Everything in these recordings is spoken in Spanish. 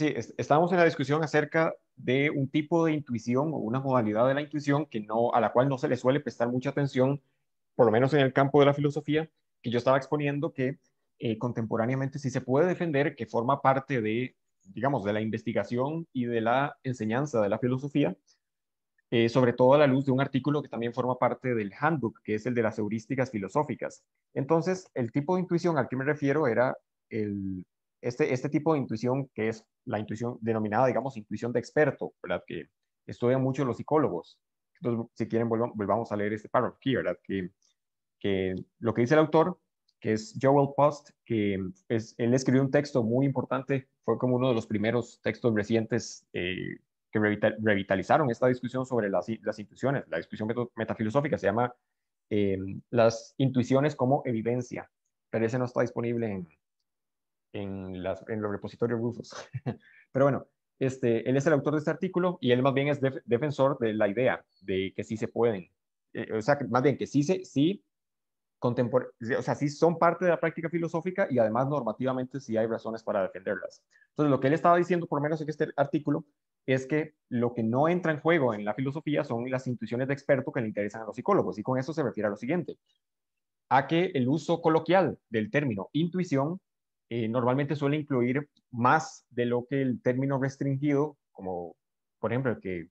Sí, estábamos en la discusión acerca de un tipo de intuición o una modalidad de la intuición que no, a la cual no se le suele prestar mucha atención, por lo menos en el campo de la filosofía, que yo estaba exponiendo que eh, contemporáneamente sí se puede defender, que forma parte de, digamos, de la investigación y de la enseñanza de la filosofía, eh, sobre todo a la luz de un artículo que también forma parte del handbook, que es el de las heurísticas filosóficas. Entonces, el tipo de intuición al que me refiero era el este, este tipo de intuición, que es la intuición denominada, digamos, intuición de experto, ¿verdad? Que estudian mucho los psicólogos. Entonces, si quieren, volvamos, a leer este párrafo aquí, ¿verdad? Que, lo que dice el autor, que es Joel Post, que es, él escribió un texto muy importante, fue como uno de los primeros textos recientes eh, que revitalizaron esta discusión sobre las, las intuiciones, la discusión metafilosófica, se llama eh, Las intuiciones como evidencia, pero ese no está disponible en, en, los repositorios rusos. Pero bueno, este, él es el autor de este artículo y él más bien es defensor de la idea de que sí se pueden, eh, o sea, más bien que sí, se, sí, o sea, sí son parte de la práctica filosófica y además normativamente sí hay razones para defenderlas. Entonces, lo que él estaba diciendo, por lo menos en este artículo, es que lo que no entra en juego en la filosofía son las intuiciones de experto que le interesan a los psicólogos y con eso se refiere a lo siguiente, a que el uso coloquial del término intuición eh, normalmente suele incluir más de lo que el término restringido, como por ejemplo el, que,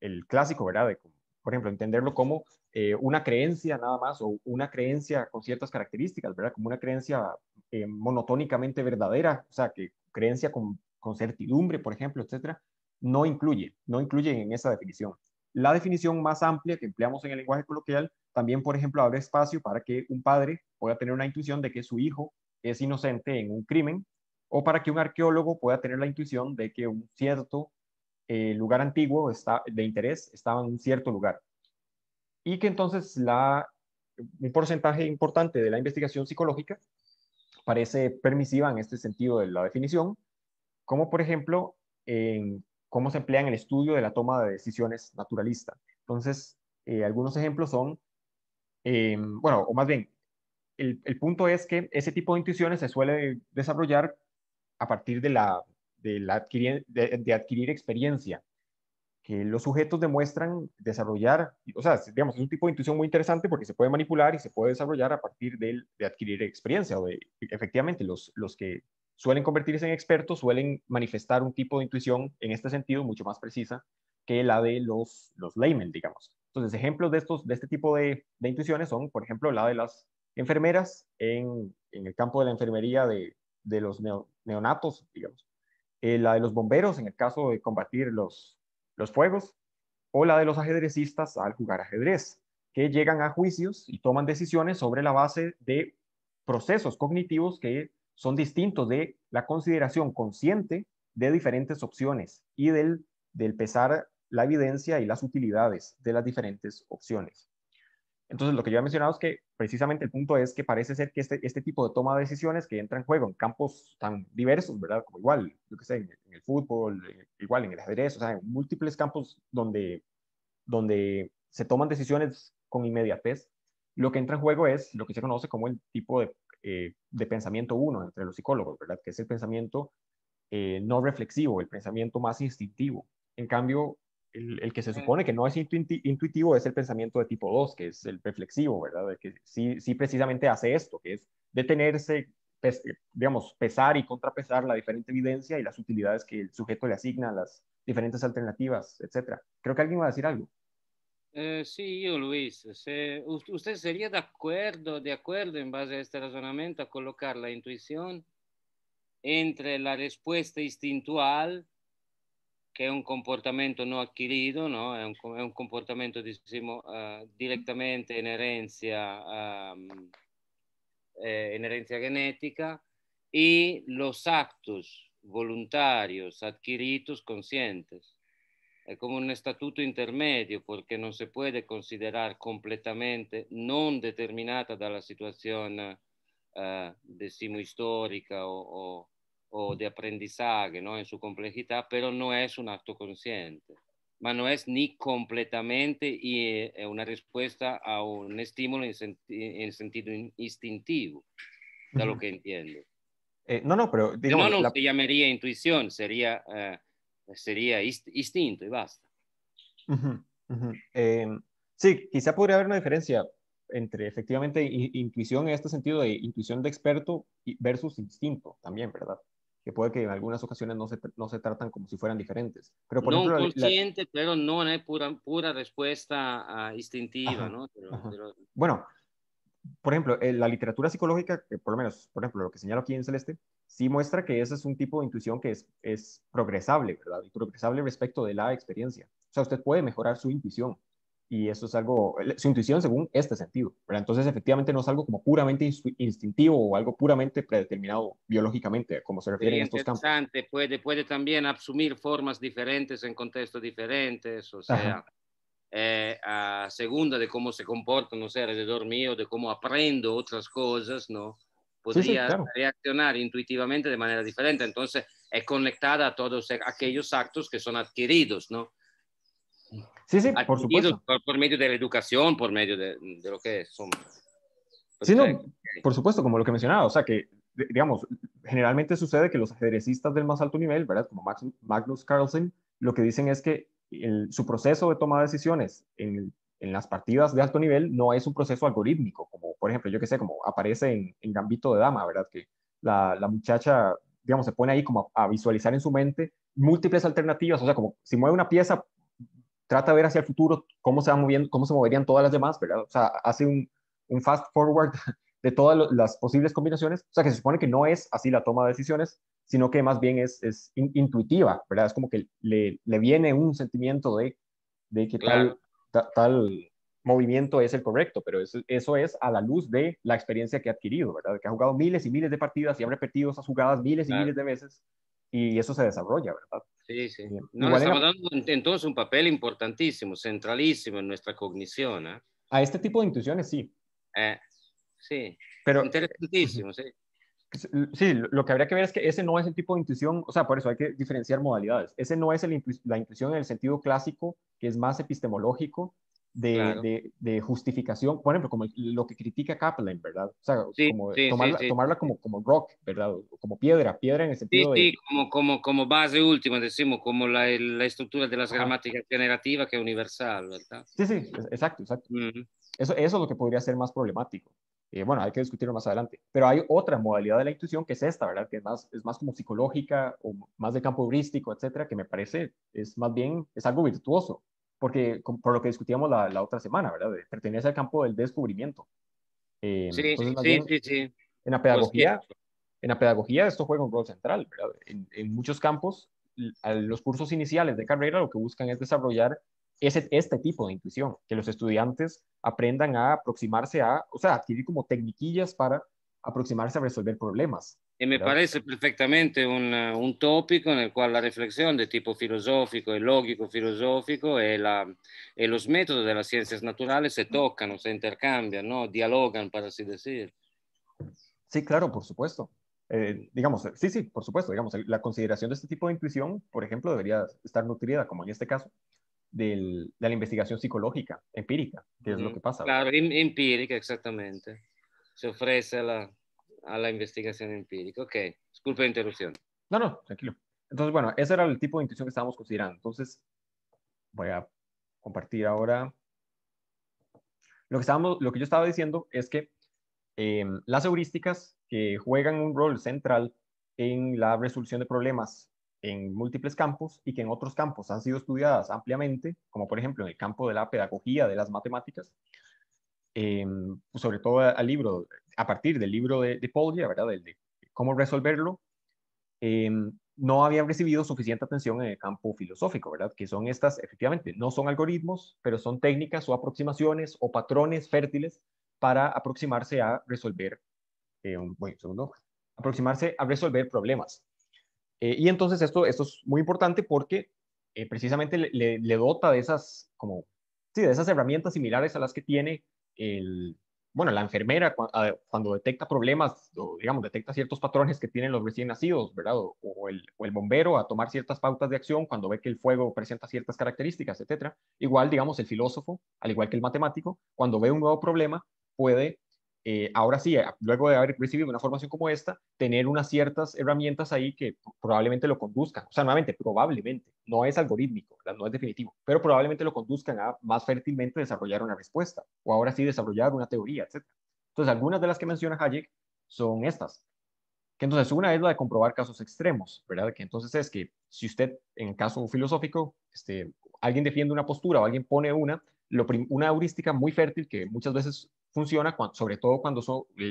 el, clásico, ¿verdad? De, por ejemplo, entenderlo como eh, una creencia nada más o una creencia con ciertas características, ¿verdad? Como una creencia eh, monotónicamente verdadera, o sea, que creencia con, con certidumbre, por ejemplo, etcétera, no incluye, no incluye en esa definición. La definición más amplia que empleamos en el lenguaje coloquial también, por ejemplo, abre espacio para que un padre pueda tener una intuición de que su hijo es inocente en un crimen o para que un arqueólogo pueda tener la intuición de que un cierto eh, lugar antiguo está, de interés estaba en un cierto lugar. Y que entonces la, un porcentaje importante de la investigación psicológica parece permisiva en este sentido de la definición, como por ejemplo en cómo se emplea en el estudio de la toma de decisiones naturalista. Entonces, eh, algunos ejemplos son, em, bueno, o más bien, el, punto es que ese tipo de intuiciones se suele desarrollar a partir de, la, de, adquirir, de, adquirir experiencia, que los sujetos demuestran desarrollar, o sea, digamos, es un tipo de intuición muy interesante porque se puede manipular y se puede desarrollar a partir de, adquirir experiencia. O efectivamente, los, los que suelen convertirse en expertos suelen manifestar un tipo de intuición en este sentido mucho más precisa que la de los, los laymen, digamos. Entonces, ejemplos de, estos, de este tipo de, intuiciones son, por ejemplo, la de las enfermeras en, el campo de la enfermería de, los neonatos, digamos, eh, la de los bomberos en el caso de combatir los, fuegos, o la de los ajedrecistas al jugar ajedrez, que llegan a juicios y toman decisiones sobre la base de procesos cognitivos que son distintos de la consideración consciente de diferentes opciones y del pesar la evidencia y las utilidades de las diferentes opciones. Entonces, lo que yo he mencionado es que precisamente el punto es que parece ser que este, este, tipo de toma de decisiones que entra en juego en campos tan diversos, ¿verdad? Como igual, yo que sé, en, el fútbol, igual en el ajedrez, o sea, en múltiples campos donde, donde se toman decisiones con inmediatez, lo que entra en juego es lo que se conoce como el tipo de, eh, pensamiento uno entre los psicólogos, ¿verdad? Que es el pensamiento eh, no reflexivo, el pensamiento más instintivo. En cambio, el, que se supone que no es intuitivo es el pensamiento de tipo 2, que es el reflexivo, ¿verdad? De que sí, sí precisamente hace esto, que es detenerse, digamos, pesar y contrapesar la diferente evidencia y las utilidades que el sujeto le asigna a las diferentes alternativas, etc. Creo que alguien va a decir algo. Eh, sí, yo Luis, ¿usted sería de acuerdo, de acuerdo en base a este razonamiento a colocar la intuición entre la respuesta instintual che è un comportamento non acquisito, no? è, è, un, comportamento diciamo, uh, direttamente in herencia, um, ehm, eh, in genetica y los actos voluntarios adquiridos conscientes. È come un statuto intermedio perché non si può considerare completamente non determinata dalla situazione eh, diciamo, storica o, o o de aprendizaje, ¿no? En su complejidad, pero no es un acto consciente. Pero no es ni completamente y, eh, eh, una respuesta a un estímulo en, sentido instintivo, de lo que entiendo. Eh, no, no, pero No, no se llamaría intuición, sería, sería instinto y basta. Em, sí, quizá podría haber una diferencia entre efectivamente intuición en este sentido de intuición de experto versus instinto también, ¿verdad? que puede que en algunas ocasiones no se, tratan como si fueran diferentes. Pero por ejemplo, consciente, pero no hay pura, pura respuesta ah, instintiva, ¿no? Bueno, por ejemplo, eh, la literatura psicológica, que por lo menos, por ejemplo, lo que señalo aquí en Celeste, sí muestra que ese es un tipo de intuición que es, es progresable, ¿verdad? Y progresable respecto de la experiencia. O sea, usted puede mejorar su intuición y eso es algo, eh, su intuición según este sentido, ¿verdad? Entonces, efectivamente, no es algo como puramente instintivo o algo puramente predeterminado biológicamente, como se refiere en estos campos. puede, puede también asumir formas diferentes en contextos diferentes, o sea, eh, a segunda de cómo se comporta, no sé, alrededor mío, de cómo aprendo otras cosas, ¿no? Podría reaccionar intuitivamente de manera diferente, entonces es conectada a todos aquellos actos que son adquiridos, ¿no? Sí, sí, por supuesto. Por, medio de la educación, por medio de, lo que son pues Sí, no, por supuesto, como lo que mencionaba, o sea que, digamos, generalmente sucede que los ajedrecistas del más alto nivel, ¿verdad? Como Magnus Carlsen, lo que dicen es que su proceso de toma de decisiones en, las partidas de alto nivel no es un proceso algorítmico, como por ejemplo, yo que sé, como aparece en, Gambito de Dama, ¿verdad? Que la, muchacha, digamos, se pone ahí como a, a, visualizar en su mente múltiples alternativas, o sea, como si mueve una pieza, trata de ver hacia el futuro cómo se, van moviendo, cómo se moverían todas las demás, ¿verdad? O sea, hace un, fast forward de todas las posibles combinaciones. O sea, que se supone que no es así la toma de decisiones, sino que más bien es, intuitiva, ¿verdad? Es como que le, viene un sentimiento de, que tal, tal movimiento es el correcto, pero eso, eso, es a la luz de la experiencia que ha adquirido, ¿verdad? Que ha jugado miles y miles de partidas y ha repetido esas jugadas miles y miles de veces y eso se desarrolla, ¿verdad? Sí, sí. Nos estamos dando entonces un papel importantísimo, centralísimo en nuestra cognición. ¿ah? A este tipo de intuiciones, sí. Eh, sí, Pero, interesantísimo, sí. Sí, lo que habría que ver es que ese no es el tipo de intuición, o sea, por eso hay que diferenciar modalidades. Ese no es la intuición en el sentido clásico, que es más epistemológico, de, de, justificación, por ejemplo, como lo que critica Kaplan, ¿verdad? O sea, como tomarla, como, como rock, ¿verdad? Como piedra, piedra en el sentido de... Sí, como, como, como base última, decimos, como la, la estructura de las gramáticas generativas que es universal, ¿verdad? Sí, sí, exacto, exacto. eso, eso es lo que podría ser más problemático. Eh, bueno, hay que discutirlo más adelante. Pero hay otra modalidad de la intuición que es esta, ¿verdad? Que es más, es más como psicológica o más de campo heurístico, etcétera, que me parece es más bien, es algo virtuoso, porque por lo que discutíamos la, la otra semana, ¿verdad? Pertenece al campo del descubrimiento. Eh, sí, sí, sí, sí, En la pues pedagogía, en la pedagogía esto juega un rol central, ¿verdad? En, en, muchos campos, los cursos iniciales de carrera lo que buscan es desarrollar ese, este tipo de intuición, que los estudiantes aprendan a aproximarse a, o sea, adquirir como tecniquillas para aproximarse a resolver problemas, y me parece perfectamente un, eh, un, en el cual la reflexión de tipo filosófico y lógico-filosófico y la, métodos de las las naturales naturales se tocan, se intercambian, ¿no? dialogan, para así decir. Sí, claro, por supuesto. Eh, digamos, sí, sí, por supuesto, digamos, la consideración de este tipo de intuición, por ejemplo, debería estar nutrida, como en este caso, del, de la investigación psicológica, empírica, que es lo que pasa. Claro, em, empírica, exactamente. Se ofrece la, a la investigación empírica. Ok, disculpe la interrupción. No, no, tranquilo. Entonces, bueno, ese era el tipo de intuición que estábamos considerando. Entonces, voy a compartir ahora. Lo que, estábamos, lo que yo estaba diciendo es que em, las heurísticas que juegan un rol central en la resolución de problemas en múltiples campos y que en otros campos han sido estudiadas ampliamente, como por ejemplo en el campo de la pedagogía de las matemáticas, Em, sobre todo al libro, a partir del libro de, de ¿verdad? Del, de cómo resolverlo, em, no habían recibido suficiente atención en el campo filosófico, ¿verdad? Que son estas, efectivamente, no son algoritmos, pero son técnicas o aproximaciones o patrones fértiles para aproximarse a resolver, eh, bueno, segundo, aproximarse a resolver problemas. Eh, y entonces esto, esto es muy importante porque eh, precisamente le, le, dota de esas, como, sí, de esas herramientas similares a las que tiene bueno, la enfermera cuando detecta problemas o, digamos, detecta ciertos patrones que tienen los recién nacidos, ¿verdad? el, o, el, bombero a tomar ciertas pautas de acción cuando ve que el fuego presenta ciertas características, etcétera. Igual, digamos, el filósofo, al igual que el matemático, cuando ve un nuevo problema, puede eh, ahora sí, eh, luego de haber recibido una formación como esta, tener unas ciertas herramientas ahí que probablemente lo conduzcan, o sea, nuevamente, probablemente, no es algorítmico, no es definitivo, pero probablemente lo conduzcan a más fértilmente desarrollar una respuesta, o ahora sí desarrollar una teoría, etc. Entonces, algunas de las que menciona Hayek son estas. Que entonces una es la de comprobar casos extremos, ¿verdad? Que entonces es que si usted, en el caso filosófico, este, alguien defiende una postura o alguien pone una, una heurística muy fértil que muchas veces sobre todo cuando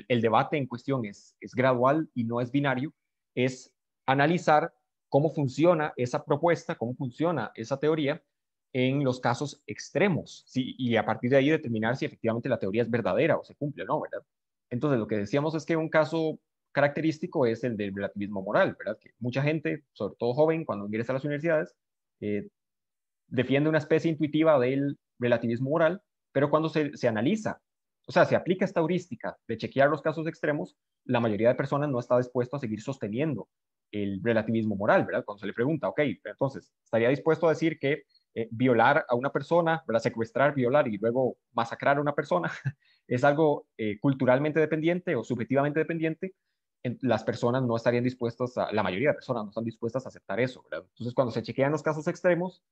el, debate en cuestión es, gradual y no es binario, es analizar cómo funciona esa propuesta, cómo funciona esa teoría en los casos extremos ¿sí? y a partir de ahí determinar si efectivamente la teoría es verdadera o se cumple o no, ¿verdad? Entonces, lo que decíamos es que un caso característico es el del relativismo moral, ¿verdad? Que mucha gente, sobre todo joven, cuando ingresa a las universidades, eh, defiende una especie intuitiva del relativismo moral, pero cuando se analiza o sea, se si aplica esta heurística de chequear los casos extremos, la mayoría de personas no está dispuesto a seguir sosteniendo el relativismo moral, ¿verdad? Cuando se le pregunta, ok, entonces, ¿estaría dispuesto a decir que eh, violar a una persona, ¿verdad? secuestrar, violar y luego masacrar a una persona es algo eh, culturalmente dependiente o subjetivamente dependiente? las personas no estarían dispuestas, a, la mayoría de personas no están dispuestas a aceptar eso, ¿verdad? Entonces, cuando se chequean los casos extremos,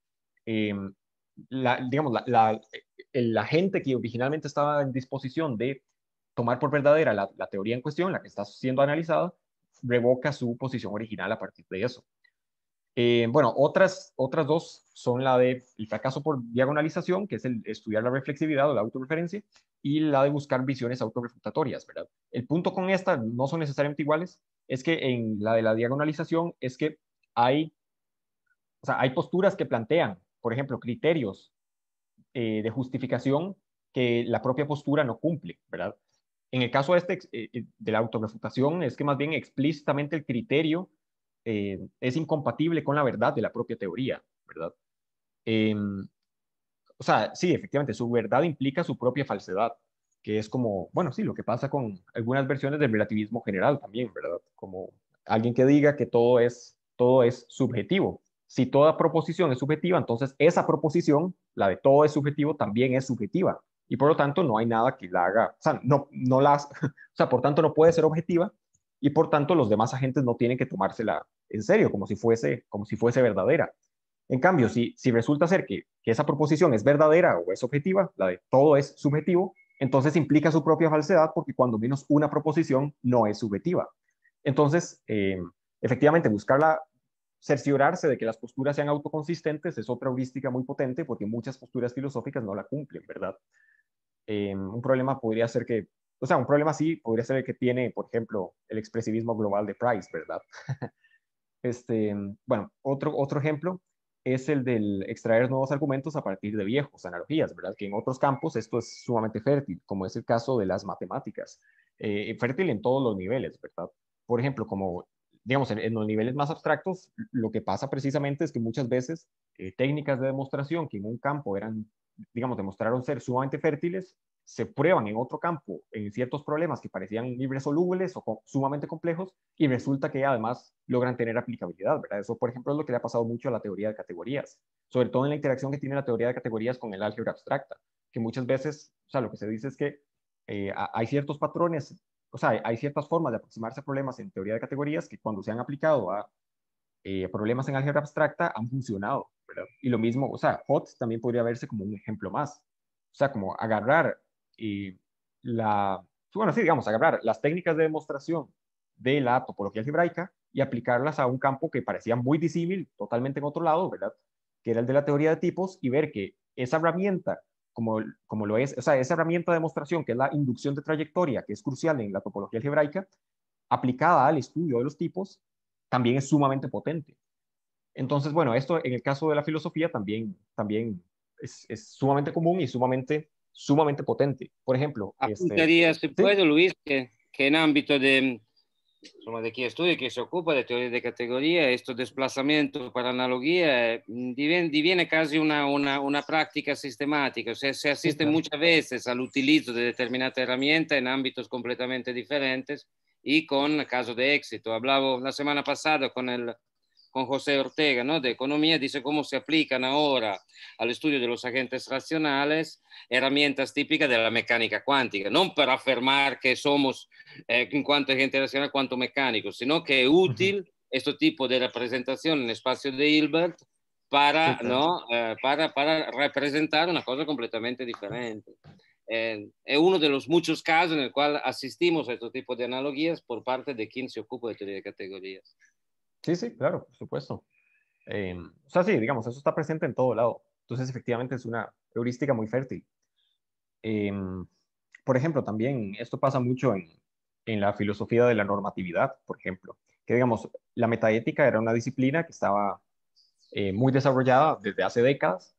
em, digamos, la, la gente que originalmente estaba en disposición de tomar por verdadera la, teoría en cuestión, la que está siendo analizada, revoca su posición original a partir de eso. Eh, bueno, otras, otras dos son la de el fracaso por diagonalización, que es el estudiar la reflexividad o la autorreferencia, y la de buscar visiones autorrefutatorias, ¿verdad? El punto con esta, no son necesariamente iguales, es que en la de la diagonalización es que hay, hay posturas que plantean, por ejemplo, criterios eh, de justificación que la propia postura no cumple, ¿verdad? En el caso este, eh, eh, de la autorefutación es que más bien explícitamente el criterio es incompatible con la verdad de la propia teoría, ¿verdad? Em, o sea, sí, efectivamente, su verdad implica su propia falsedad, que es como, bueno, sí, lo que pasa con algunas versiones del relativismo general también, ¿verdad? Como alguien que diga que todo es, todo es subjetivo. Si toda proposición es subjetiva, entonces esa proposición la de todo es subjetivo también es subjetiva y por lo tanto no hay nada que la haga, o sea, no, no las, o sea, por tanto no puede ser objetiva y por tanto los demás agentes no tienen que tomársela en serio, como si fuese, como si fuese verdadera. En cambio, si, si resulta ser que, esa proposición es verdadera o es objetiva, la de todo es subjetivo, entonces implica su propia falsedad porque cuando menos una proposición no es subjetiva. Entonces, eh, efectivamente, buscarla cerciorarse de que las posturas sean autoconsistentes es otra heurística muy potente porque muchas posturas filosóficas no la cumplen, ¿verdad? Em, un problema podría ser que, o sea, un problema sí podría ser el que tiene, por ejemplo, el expresivismo global de Price, ¿verdad? este, bueno, otro, otro ejemplo es el del extraer nuevos argumentos a partir de viejos, analogías, ¿verdad? Que en otros campos esto es sumamente fértil, como es el caso de las matemáticas, eh, fértil en todos los niveles, ¿verdad? Por ejemplo, como digamos, en, los niveles más abstractos, lo que pasa precisamente es que muchas veces eh, técnicas de demostración que en un campo eran, digamos, demostraron ser sumamente fértiles, se prueban en otro campo en ciertos problemas que parecían irresolubles o sumamente complejos y resulta que además logran tener aplicabilidad, ¿verdad? Eso, por ejemplo, es lo que le ha pasado mucho a la teoría de categorías, sobre todo en la interacción que tiene la teoría de categorías con el álgebra abstracta, que muchas veces, o sea, lo que se dice es que eh, hay ciertos patrones o sea, hay ciertas formas de aproximarse a problemas en teoría de categorías que cuando se han aplicado a eh, problemas en álgebra abstracta han funcionado. Y lo mismo, o sea, HOT también podría verse como un ejemplo más. O sea, como agarrar eh, la, bueno, sí, digamos, agarrar las técnicas de demostración de la topología algebraica y aplicarlas a un campo que parecía muy disímil, totalmente en otro lado, ¿verdad? Que era el de la teoría de tipos y ver que esa herramienta como, lo es, o sea, esa herramienta de demostración que es la inducción de trayectoria, que es crucial en la topología algebraica, aplicada al estudio de los tipos, también es sumamente potente. Entonces, bueno, esto en el caso de la filosofía también, también es, sumamente común y sumamente, sumamente potente. Por ejemplo... Este, Apuntaría, este, si puedo, Luis, que en ámbito de de mm, di chi studia, chi si occupa di teoria di categoria, questo desplazamento per analogía diviene, diviene casi una, una, una, práctica sistemática. se asiste muchas veces al utilizo de determinada herramienta en ámbitos completamente diferentes y con caso de éxito. Hablaba la semana pasada con el con José Ortega, ¿no? De economía, dice cómo se aplican ahora al estudio de los agentes racionales herramientas típicas de la mecánica cuántica, no para afirmar que somos, eh, en cuanto a agentes racional, cuanto mecánicos, sino que es útil este tipo de representación en el espacio de Hilbert para, ¿no? Eh, para, para, representar una cosa completamente diferente. Eh, es uno de los muchos casos en el cual asistimos a este tipo de analogías por parte de quien se ocupa de teoría de categorías. Sí, sí, claro, por supuesto. Em, o sea, sí, digamos, eso está presente en todo lado. Entonces, efectivamente, es una heurística muy fértil. Em, por ejemplo, también esto pasa mucho en, la filosofía de la normatividad, por ejemplo, que digamos, la metaética era una disciplina que estaba eh, muy desarrollada desde hace décadas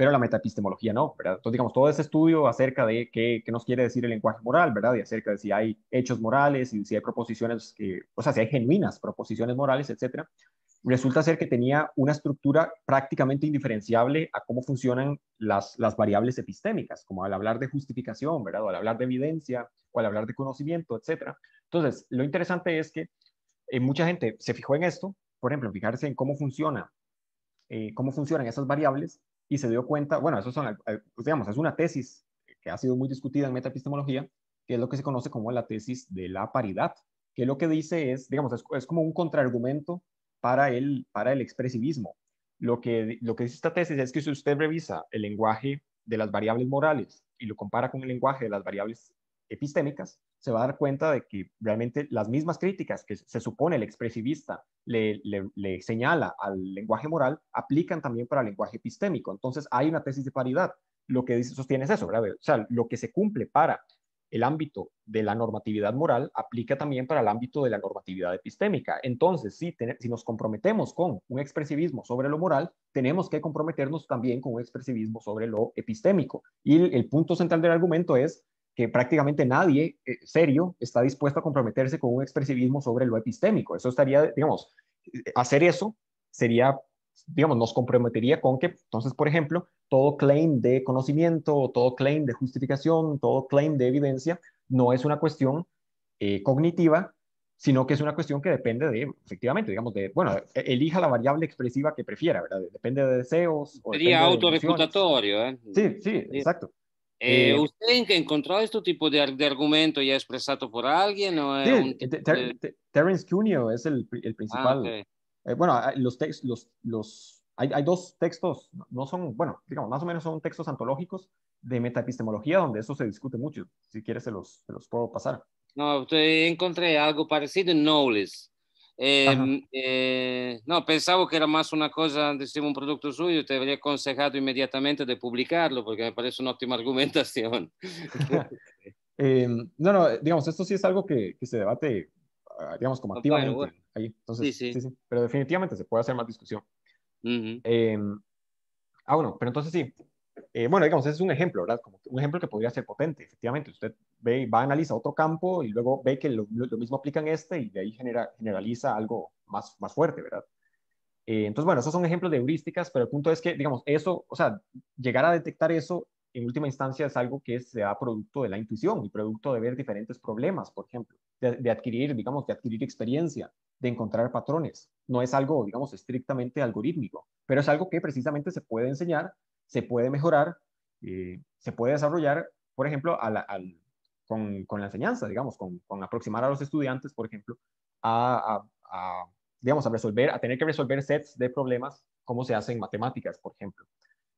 pero la metaepistemología no, ¿verdad? Entonces, digamos, todo ese estudio acerca de qué, nos quiere decir el lenguaje moral, ¿verdad? Y acerca de si hay hechos morales y si hay proposiciones, que, o sea, si hay genuinas proposiciones morales, etcétera, resulta ser que tenía una estructura prácticamente indiferenciable a cómo funcionan las, variables epistémicas, como al hablar de justificación, ¿verdad? O al hablar de evidencia, o al hablar de conocimiento, etcétera. Entonces, lo interesante es que eh, mucha gente se fijó en esto, por ejemplo, fijarse en cómo funciona, eh, cómo funcionan esas variables, y se dio cuenta, bueno, eso son, eh, pues, digamos, es una tesis que ha sido muy discutida en metaepistemología, que es lo que se conoce como la tesis de la paridad, que lo que dice es, digamos, es, como un contraargumento para el, para el expresivismo. Lo que, lo que dice esta tesis es que si usted revisa el lenguaje de las variables morales y lo compara con el lenguaje de las variables epistémicas, se va a dar cuenta de que realmente las mismas críticas que se supone el expresivista le, señala al lenguaje moral aplican también para el lenguaje epistémico. Entonces hay una tesis de paridad. Lo que dice, sostiene es eso, ¿verdad? O sea, lo que se cumple para el ámbito de la normatividad moral aplica también para el ámbito de la normatividad epistémica. Entonces, si, si nos comprometemos con un expresivismo sobre lo moral, tenemos que comprometernos también con un expresivismo sobre lo epistémico. Y el punto central del argumento es prácticamente nadie eh, serio está dispuesto a comprometerse con un expresivismo sobre lo epistémico. Eso estaría, digamos, eh, hacer eso sería, digamos, nos comprometería con que, entonces, por ejemplo, todo claim de conocimiento, todo claim de justificación, todo claim de evidencia, no es una cuestión eh, cognitiva, sino que es una cuestión que depende de, efectivamente, digamos, de, bueno, e-, elija la variable expresiva que prefiera, ¿verdad? Depende de deseos. Sería auto ¿eh? Sí, sí, exacto. Eh, ¿Usted en qué encontró este tipo de argumento ya expresado por alguien? Terence Cuneo es el, el ah, principal. Eh, bueno, los textos, los, los, hay, hay, dos textos, no son, bueno, digamos, más o menos son textos antológicos de metaepistemología donde eso se discute mucho. Si quieres, se los, se los puedo pasar. No, encontré algo parecido en Knowles. Em, eh, no, pensaba que era más una cosa, diciamo, un producto suyo, te habría aconsejado inmediatamente de publicarlo, porque me parece una óptima argumentación em, no, no, digamos, esto sí es algo que, se debate, ah, digamos, como pues activamente. Ahí. Entonces, sí, sí. Sí, pero definitivamente se puede hacer más discusión. Em, ah, bueno, pero entonces sí. Eh, bueno, digamos, ese es un ejemplo, ¿verdad? Como un ejemplo que podría ser potente, efectivamente. Usted ve, va, analizar otro campo y luego ve que lo, mismo aplica en este y de ahí genera, generaliza algo más, más fuerte, ¿verdad? Eh, entonces, bueno, esos son ejemplos de heurísticas, pero el punto es que, digamos, eso, o sea, llegar a detectar eso en última instancia es algo que se da producto de la intuición y producto de ver diferentes problemas, por ejemplo, de, adquirir, digamos, de adquirir experiencia, de encontrar patrones. No es algo, digamos, estrictamente algorítmico, pero es algo que precisamente se puede enseñar, se puede mejorar, eh, se puede desarrollar, por ejemplo, al, con, la enseñanza, digamos, con, aproximar a los estudiantes, por ejemplo, a, digamos, a resolver, a tener que resolver sets de problemas como se hace en matemáticas, por ejemplo.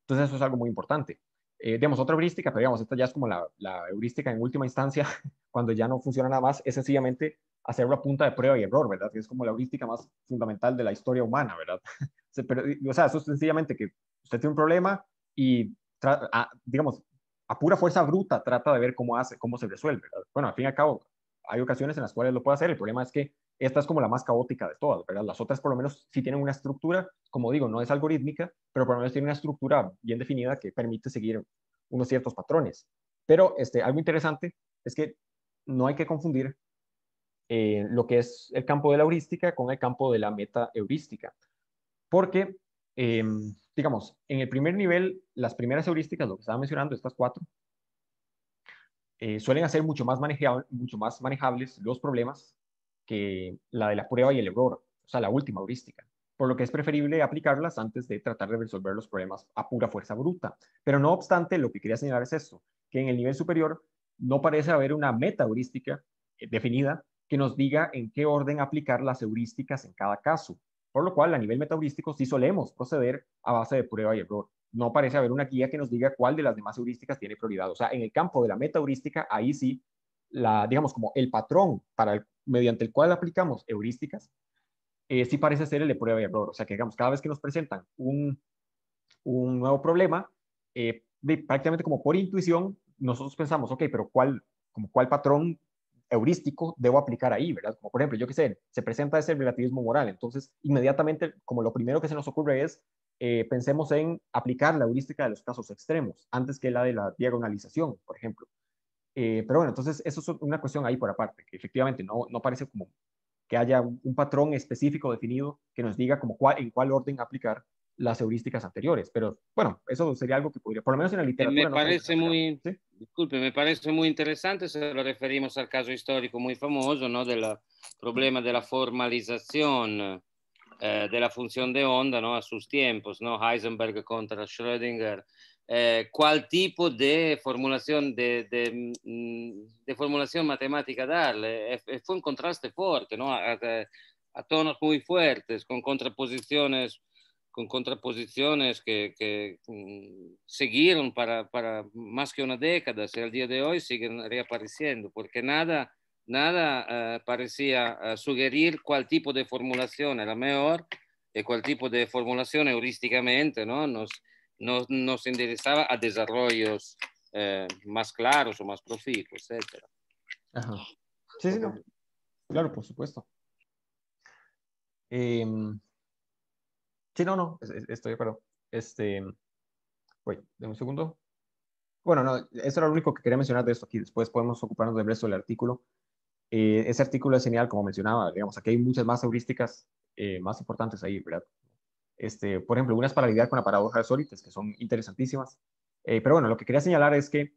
Entonces eso es algo muy importante. Eh, digamos, otra heurística, pero digamos, esta ya es como la, heurística en última instancia, cuando ya no funciona nada más, es sencillamente hacer una punta de prueba y error, ¿verdad? es como la heurística más fundamental de la historia humana, ¿verdad? o sea, eso es sencillamente que usted tiene un problema y, digamos, pura fuerza bruta trata de ver cómo hace, cómo se resuelve. Bueno, al fin y al cabo, hay ocasiones en las cuales lo puede hacer. El problema es que esta es como la más caótica de todas, ¿verdad? Las otras por lo menos sí tienen una estructura, como digo, no es algorítmica, pero por lo menos tiene una estructura bien definida que permite seguir unos ciertos patrones. Pero este, algo interesante es que no hay que confundir eh, lo que es el campo de la heurística con el campo de la meta heurística, porque em, digamos, en el primer nivel, las primeras heurísticas, lo que estaba mencionando, estas cuatro, eh, suelen hacer mucho más, mucho más manejables los problemas que la de la prueba y el error, o sea, la última heurística. Por lo que es preferible aplicarlas antes de tratar de resolver los problemas a pura fuerza bruta. Pero no obstante, lo que quería señalar es esto, que en el nivel superior no parece haber una meta heurística eh, definida que nos diga en qué orden aplicar las heurísticas en cada caso. Por lo cual, a nivel metaheurístico, sí solemos proceder a base de prueba y error. No parece haber una guía que nos diga cuál de las demás heurísticas tiene prioridad. O sea, en el campo de la metaheurística, ahí sí, la, digamos, como el patrón para el, mediante el cual aplicamos heurísticas, eh, sí parece ser el de prueba y error. O sea, que digamos, cada vez que nos presentan un, un nuevo problema, eh, prácticamente como por intuición, nosotros pensamos, ok, pero ¿cuál, como cuál patrón heurístico debo aplicar ahí, ¿verdad? Como por ejemplo, yo que sé, se presenta ese relativismo moral, entonces inmediatamente como lo primero que se nos ocurre es eh, pensemos en aplicar la heurística de los casos extremos antes que la de la diagonalización, por ejemplo. Eh, pero bueno, entonces eso es una cuestión ahí por aparte, que efectivamente no, no parece como que haya un, patrón específico definido que nos diga como en cuál orden aplicar las heurísticas anteriores. Pero bueno, eso sería algo que podría, por lo menos en la literatura. Me parece muy, disculpe, me parece muy interesante se lo referimos al caso histórico muy famoso, ¿no? Del problema de la formalización eh, de la función de onda, ¿no? A sus tiempos, ¿no? Heisenberg contra Schrödinger. Eh, ¿Cuál tipo de formulación, de, mm, formulación matemática darle? fue un contraste fuerte, ¿no? a tonos muy fuertes, con contraposiciones con contraposiciones que, que mm, siguieron para, para, más que una década, y al día de hoy siguen reapareciendo, porque nada, nada eh, parecía eh, sugerir cuál tipo de formulación era mejor y cuál tipo de formulación heurísticamente ¿no? nos, nos, nos interesaba a desarrollos eh, más claros o más profícuos, etc. Sí, sí, claro, por supuesto. Eh... Sí, no, no, estoy de acuerdo. Este, wait, un segundo. Bueno, no, eso era lo único que quería mencionar de esto aquí. Después podemos ocuparnos del resto del artículo. Eh, ese artículo es genial, como mencionaba, digamos, aquí hay muchas más heurísticas eh, más importantes ahí, ¿verdad? Este, por ejemplo, unas para lidiar con la paradoja de Sólites, que son interesantísimas. Eh, pero bueno, lo que quería señalar es que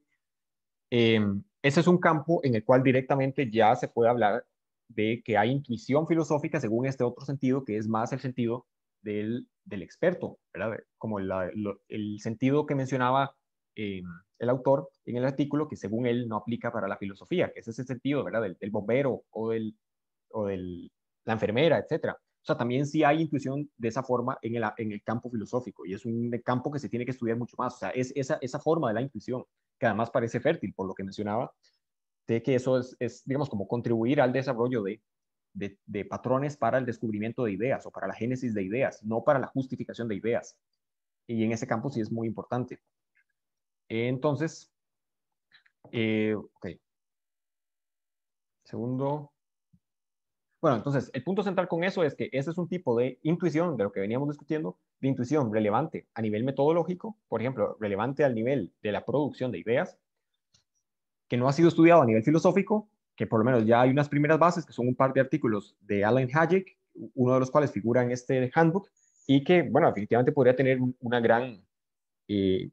ese es un campo en el cual directamente ya se puede hablar de que hay intuición filosófica según este otro sentido, que es más el sentido del, experto, ¿verdad? Como el sentido que mencionaba eh, el autor en el artículo, que según él no aplica para la filosofía, que es ese sentido, ¿verdad? Del, bombero o del, o la enfermera, etcétera. O sea, también sí hay intuición de esa forma en el, en el, campo filosófico y es un campo que se tiene que estudiar mucho más. O sea, es esa, forma de la intuición, que además parece fértil por lo que mencionaba, de que eso es, es digamos, como contribuir al desarrollo de de, patrones para el descubrimiento de ideas o para la génesis de ideas, no para la justificación de ideas. Y en ese campo sí es muy importante. Entonces, eh, ok. Segundo. Bueno, entonces, el punto central con eso es que ese es un tipo de intuición de lo que veníamos discutiendo, de intuición relevante a nivel metodológico, por ejemplo, relevante al nivel de la producción de ideas, que no ha sido estudiado a nivel filosófico, que por lo menos ya hay unas primeras bases, que son un par de artículos de Alan Hayek, uno de los cuales figura en este handbook, y que, bueno, definitivamente podría tener una gran, eh,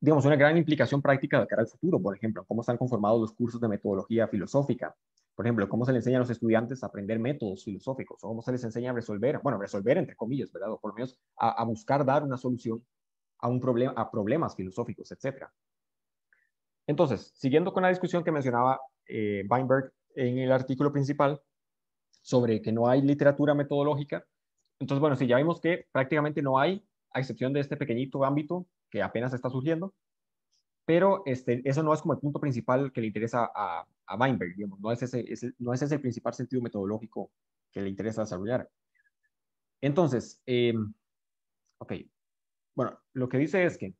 digamos, una gran implicación práctica de cara al futuro, por ejemplo, cómo están conformados los cursos de metodología filosófica, por ejemplo, cómo se les enseña a los estudiantes a aprender métodos filosóficos, o cómo se les enseña a resolver, bueno, resolver entre comillas, ¿verdad? O por lo menos a, buscar dar una solución a, un problema, a problemas filosóficos, etc. Entonces, siguiendo con la discusión que mencionaba eh, Weinberg en el artículo principal sobre que no hay literatura metodológica. Entonces, bueno, si ya vimos que prácticamente no hay, a excepción de este pequeñito ámbito que apenas está surgiendo, pero este, eso no es como el punto principal que le interesa a, Weinberg, digamos, no es, ese, no es ese el principal sentido metodológico que le interesa desarrollar. Entonces, eh, ok, bueno, lo que dice es que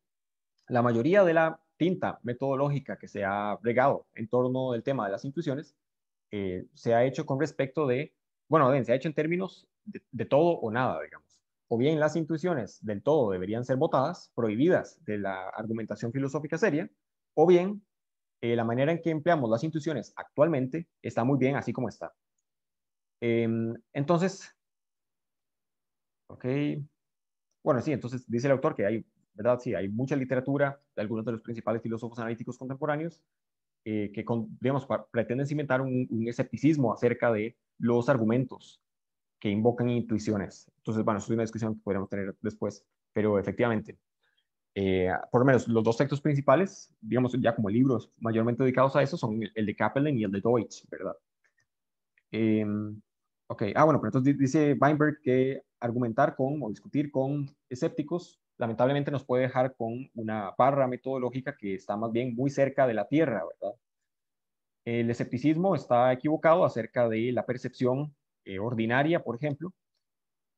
la mayoría de la tinta metodológica que se ha bregado en torno del tema de las intuiciones, eh, se ha hecho con respecto de, bueno, se ha hecho en términos de, todo o nada, digamos. O bien las intuiciones del todo deberían ser votadas, prohibidas de la argumentación filosófica seria, o bien eh, la manera en que empleamos las intuiciones actualmente está muy bien así como está. Em, entonces, ok. Bueno, sí, entonces dice el autor que hay ¿verdad? Sí, hay mucha literatura de algunos de los principales filósofos analíticos contemporáneos eh, que, digamos, pretenden cimentar un, escepticismo acerca de los argumentos que invocan intuiciones. Entonces, bueno, eso es una discusión que podríamos tener después, pero efectivamente, eh, por lo menos los dos textos principales, digamos, ya como libros mayormente dedicados a eso, son el de Kaplan y el de Deutsch, ¿verdad? Em, ok, ah, bueno, pero entonces dice Weinberg que argumentar con o discutir con escépticos lamentablemente nos puede dejar con una parra metodológica que está más bien muy cerca de la tierra, ¿verdad? El escepticismo está equivocado acerca de la percepción eh, ordinaria, por ejemplo,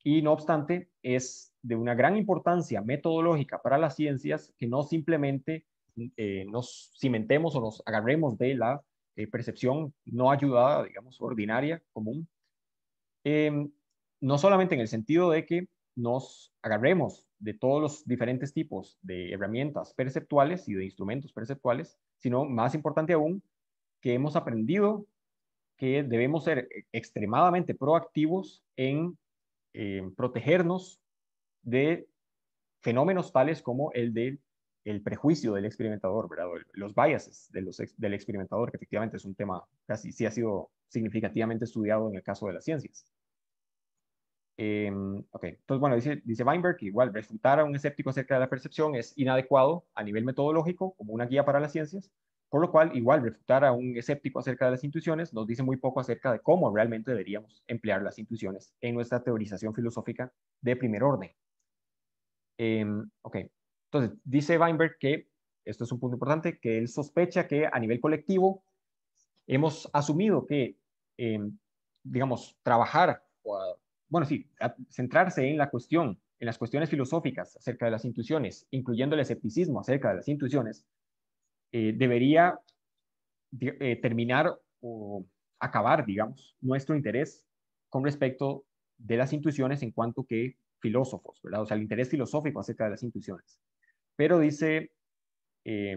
y no obstante, es de una gran importancia metodológica para las ciencias que no simplemente eh, nos cimentemos o nos agarremos de la eh, percepción no ayudada, digamos, ordinaria, común, em, no solamente en el sentido de que nos agarremos de todos los diferentes tipos de herramientas perceptuales y de instrumentos perceptuales, sino más importante aún, que hemos aprendido que debemos ser extremadamente proactivos en eh, protegernos de fenómenos tales como el del prejuicio del experimentador, ¿verdad? los biases del experimentador, que efectivamente es un tema casi sí ha sido significativamente estudiado en el caso de las ciencias. Em, ok, entonces bueno, dice, dice Weinberg que igual refutar a un escéptico acerca de la percepción es inadecuado a nivel metodológico como una guía para las ciencias, por lo cual igual refutar a un escéptico acerca de las intuiciones nos dice muy poco acerca de cómo realmente deberíamos emplear las intuiciones en nuestra teorización filosófica de primer orden. Em, ok, entonces dice Weinberg que, esto es un punto importante, que él sospecha que a nivel colectivo hemos asumido que, em, digamos, trabajar o a, bueno, sí, centrarse en la cuestión, en las cuestiones filosóficas acerca de las intuiciones, incluyendo el escepticismo acerca de las intuiciones, eh, debería eh, terminar o acabar, digamos, nuestro interés con respecto de las intuiciones en cuanto que filósofos, ¿verdad? O sea, el interés filosófico acerca de las intuiciones. Pero dice eh,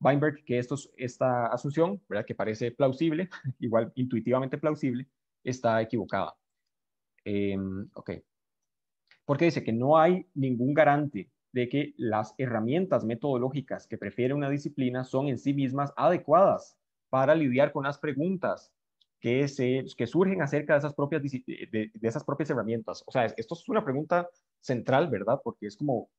Weinberg que esta asunción, ¿verdad? Que parece plausible, igual intuitivamente plausible, está equivocada. Em, ok. Porque dice que no hay ningún garante de que las herramientas metodológicas que prefiere una disciplina son en sí mismas adecuadas para lidiar con las preguntas que, se, que surgen acerca de esas, propias, de, esas propias herramientas. O sea, esto es una pregunta central, ¿verdad? Porque es como, o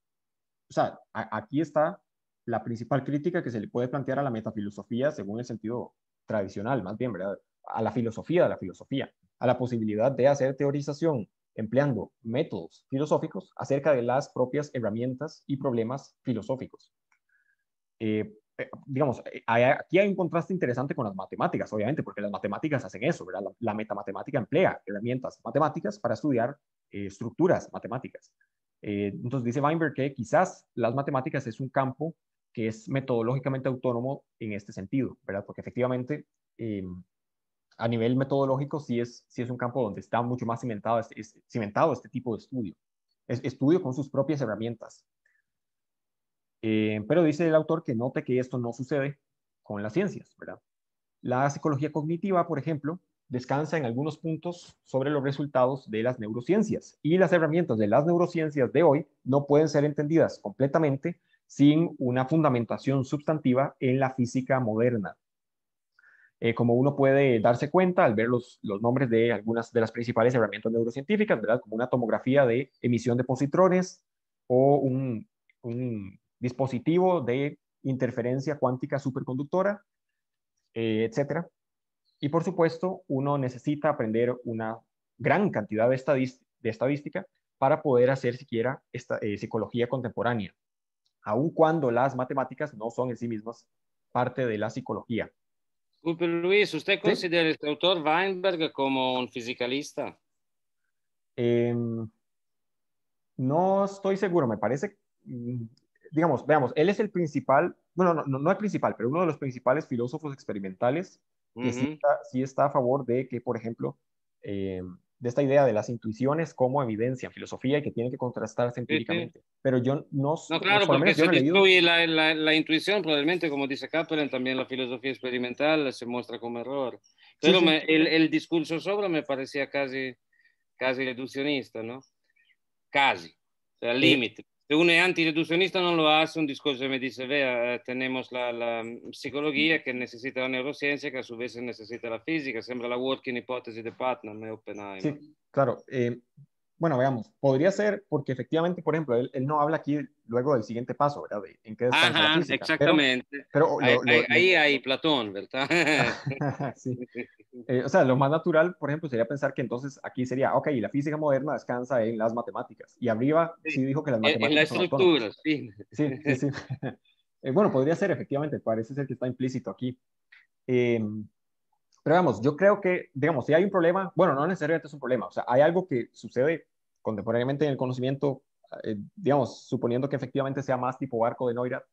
sea, aquí está la principal crítica que se le puede plantear a la metafilosofía según el sentido tradicional, más bien, ¿verdad? A la filosofía de la filosofía a la posibilidad de hacer teorización empleando métodos filosóficos acerca de las propias herramientas y problemas filosóficos. Eh, eh, digamos, eh, aquí hay un contraste interesante con las matemáticas, obviamente, porque las matemáticas hacen eso, ¿verdad? La, metamatemática emplea herramientas matemáticas para estudiar estructuras matemáticas. entonces dice Weinberg que quizás las matemáticas es un campo que es metodológicamente autónomo en este sentido, ¿verdad? Porque efectivamente a nivel metodológico sí es, sí es un campo donde está mucho más cimentado, este, este tipo de estudio. Es, estudio con sus propias herramientas. Eh, pero dice el autor que note que esto no sucede con las ciencias, ¿verdad? La psicología cognitiva, por ejemplo, descansa en algunos puntos sobre los resultados de las neurociencias y las herramientas de las neurociencias de hoy no pueden ser entendidas completamente sin una fundamentación sustantiva en la física moderna. Eh, como uno puede darse cuenta al ver los, nombres de algunas de las principales herramientas neurocientíficas, ¿verdad? Como una tomografía de emisión de positrones o un, dispositivo de interferencia cuántica superconductora, etc. Eh, etcétera. Y por supuesto, uno necesita aprender una gran cantidad de, estadística, para poder hacer siquiera esta, eh, psicología contemporánea, aun cuando las matemáticas no son en sí mismas parte de la psicología. Disculpe Luis, ¿usted considera a este autor Weinberg como un fisicalista? Em, no estoy seguro, me parece, mm, digamos, veamos, él es el principal, bueno, no, el principal, pero uno de los principales filósofos experimentales que sí está, a favor de que, por ejemplo, em, de esta idea de las intuiciones como evidencia en filosofía y que tiene que contrastarse empíricamente. Pero yo no... No, claro, porque no la, la, intuición, probablemente, como dice Kaplan, también la filosofía experimental se muestra como error. Pero el, discurso sobre me parecía casi, casi reduccionista, ¿no? Casi, o sea, límite. uno es antireduccionista no lo è un discorso che mi dice, vea, abbiamo eh, la, la, mm, psicología que necesita la neuroscienza che a su vez necessita la fisica, sembra la working hipótesis de Putnam e Oppenheimer. Sì, claro. Eh, bueno, veamos, podría ser porque efectivamente, por ejemplo, él, no habla aquí luego del siguiente paso, ¿verdad? en qué Ajá, física, exactamente. Pero, ahí, hay Platón, ¿verdad? sí. Eh, o sea, lo más natural, por ejemplo, sería pensar que entonces aquí sería, ok, la física moderna descansa en las matemáticas. Y arriba sí, dijo que las matemáticas. En la estructura, sí. Sí, sí, sí. Eh, bueno, podría ser, efectivamente, parece ser que está implícito aquí. Eh, pero vamos, yo creo que, digamos, si hay un problema, bueno, no necesariamente es un problema, o sea, hay algo que sucede contemporáneamente en el conocimiento, eh, digamos, suponiendo que efectivamente sea más tipo arco de noira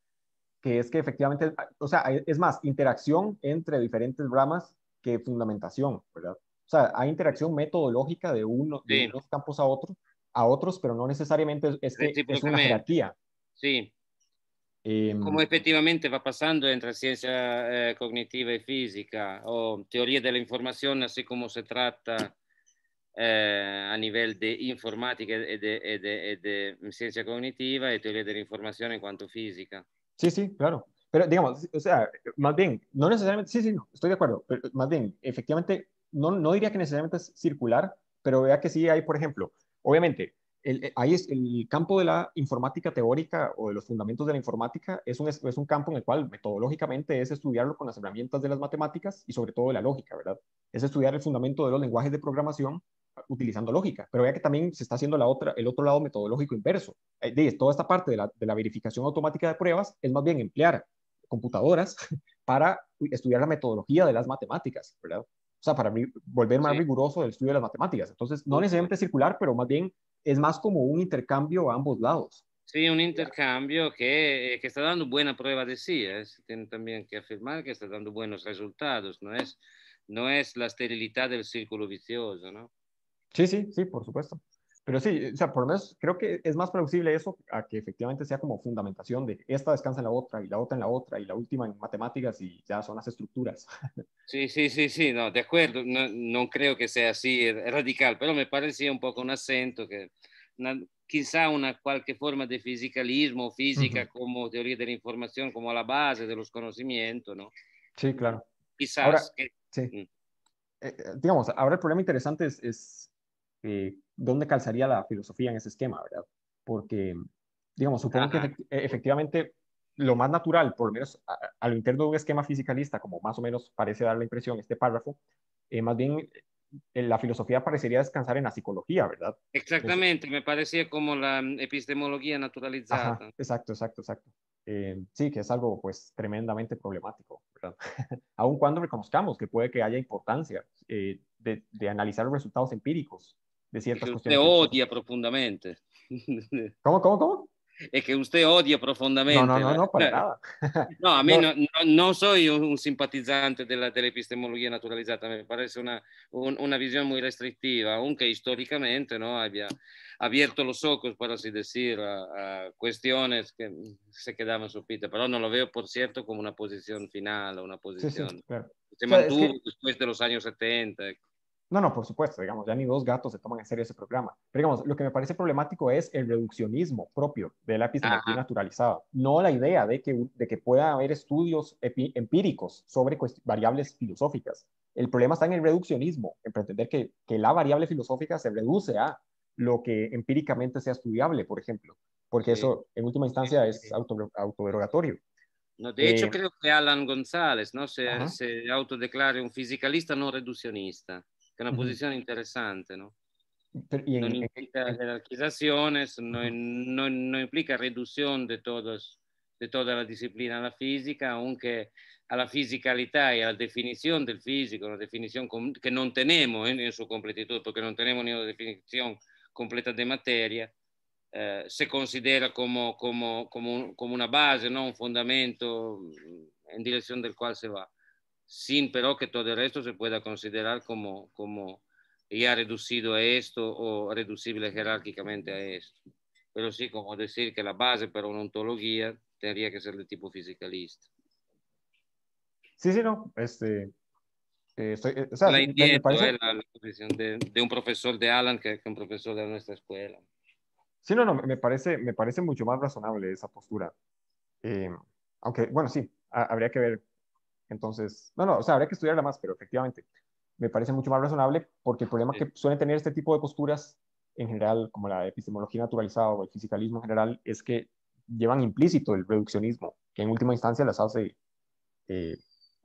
que es que efectivamente, o sea, es más interacción entre diferentes ramas que fundamentación, ¿verdad? O sea, hay interacción metodológica de, uno, de unos campos a otros, a otros, pero no necesariamente es, que es una jerarquía. Sí, e, como mm, efectivamente va pasando entre ciencia eh, cognitiva y e física o teoría eh, e de la información, así como se trata a nivel de informática y de, mm, ciencia cognitiva y teoría de la información en cuanto a física. Sí, sí, claro. Pero digamos, o sea, más bien, no necesariamente, sí, sí, estoy de acuerdo, pero más bien, efectivamente, no, no diría que necesariamente es circular, pero vea que sí hay, por ejemplo, obviamente, el, eh, ahí es el campo de la informática teórica o de los fundamentos de la informática es un, es un campo en el cual metodológicamente es estudiarlo con las herramientas de las matemáticas y sobre todo de la lógica, ¿verdad? Es estudiar el fundamento de los lenguajes de programación utilizando lógica, pero vea que también se está haciendo la otra, el otro lado metodológico inverso. Eh, toda esta parte de la, de la verificación automática de pruebas es más bien emplear computadoras para estudiar la metodología de las matemáticas, ¿verdad? o sea, para volver más riguroso el estudio de las matemáticas. Entonces, no necesariamente circular, pero más bien es más como un intercambio a ambos lados. Sí, un intercambio que, eh, que está dando buena prueba de sí. ¿eh? también que afirmar que está dando buenos resultados. No es, no es la esterilidad del círculo vicioso, ¿no? Sí, sí, sí, por supuesto. Pero sí, o sea, por lo menos creo que es más producible eso a que efectivamente sea como fundamentación de esta descansa en la otra y la otra en la otra y la última en matemáticas y ya son las estructuras. Sí, sí, sí, sí, no, de acuerdo, no, no creo que sea así radical, pero me parecía un poco un acento que quizá una cualquier forma de fisicalismo, física como teoría de la información, como la base de los conocimientos, ¿no? Sí, claro. Quizás. Ahora, sí. Mm. Eh, eh, digamos, ahora el problema interesante es, es eh, dónde calzaría la filosofía en ese esquema, ¿verdad? Porque, digamos, supongo que e-, efectivamente lo más natural, por lo menos a, lo interno de un esquema fisicalista, como más o menos parece dar la impresión este párrafo, eh, más bien eh, la filosofía parecería descansar en la psicología, ¿verdad? Exactamente, me parecía como la mm, epistemología naturalizada. exacto, exacto, exacto. sí, que es algo pues tremendamente problemático, ¿verdad? Aun cuando reconozcamos que puede que haya importancia de, analizar los resultados empíricos que usted odia profundamente. ¿Cómo, cómo, cómo? Es que usted odia profundamente. No, no, no, no para nada. No, a mí no, soy un simpatizante de la, de epistemología naturalizada, me parece una, una visión muy restrictiva, aunque históricamente ¿no? había abierto los ojos, por así decir, a, cuestiones que se quedaban sopitas, pero no lo veo, por cierto, como una posición final, una posición después de los años 70. No, no, por supuesto, digamos, ya ni dos gatos se toman en serio ese programa. Pero digamos, lo que me parece problemático es el reduccionismo propio de la epistemología naturalizada, no la idea de que, de que pueda haber estudios empíricos sobre variables filosóficas. El problema está en el reduccionismo, en pretender que, la variable filosófica se reduce a lo que empíricamente sea estudiable, por ejemplo, porque eso en última instancia es auto, autoderogatorio. No, de hecho, eh, creo que Alan González ¿no? se, se autodeclara un fisicalista no reduccionista. che è una mm-hmm. posizione interessante, no? Per, non implica gerarchizzazione, mm-hmm. non, implica riduzione di tutta la disciplina alla fisica, anche alla fisicalità e alla definizione del fisico, una definizione che non teniamo eh, in sua completitud, perché non teniamo una definizione completa di materia, eh, se considera come, come, come, un, come una base, no? un fondamento mm, in direzione del quale si va. sin pero que todo el resto se pueda considerar como, como ya reducido a esto o reducible jerárquicamente a esto. Pero sí, como decir que la base para una ontología tendría que ser de tipo fisicalista. Sí, sí, no. Este, eh, eh, o sea, la eh, la, de, un profesor de Alan que, es un profesor de nuestra escuela. Sí, no, no, me parece, me parece mucho más razonable esa postura. aunque, bueno, sí, habría que ver entonces, no, no, o sea, habría que estudiarla más, pero efectivamente me parece mucho más razonable porque el problema que suelen tener este tipo de posturas en general, como la epistemología naturalizada o el fisicalismo en general, es que llevan implícito el reduccionismo, que en última instancia las hace, eh,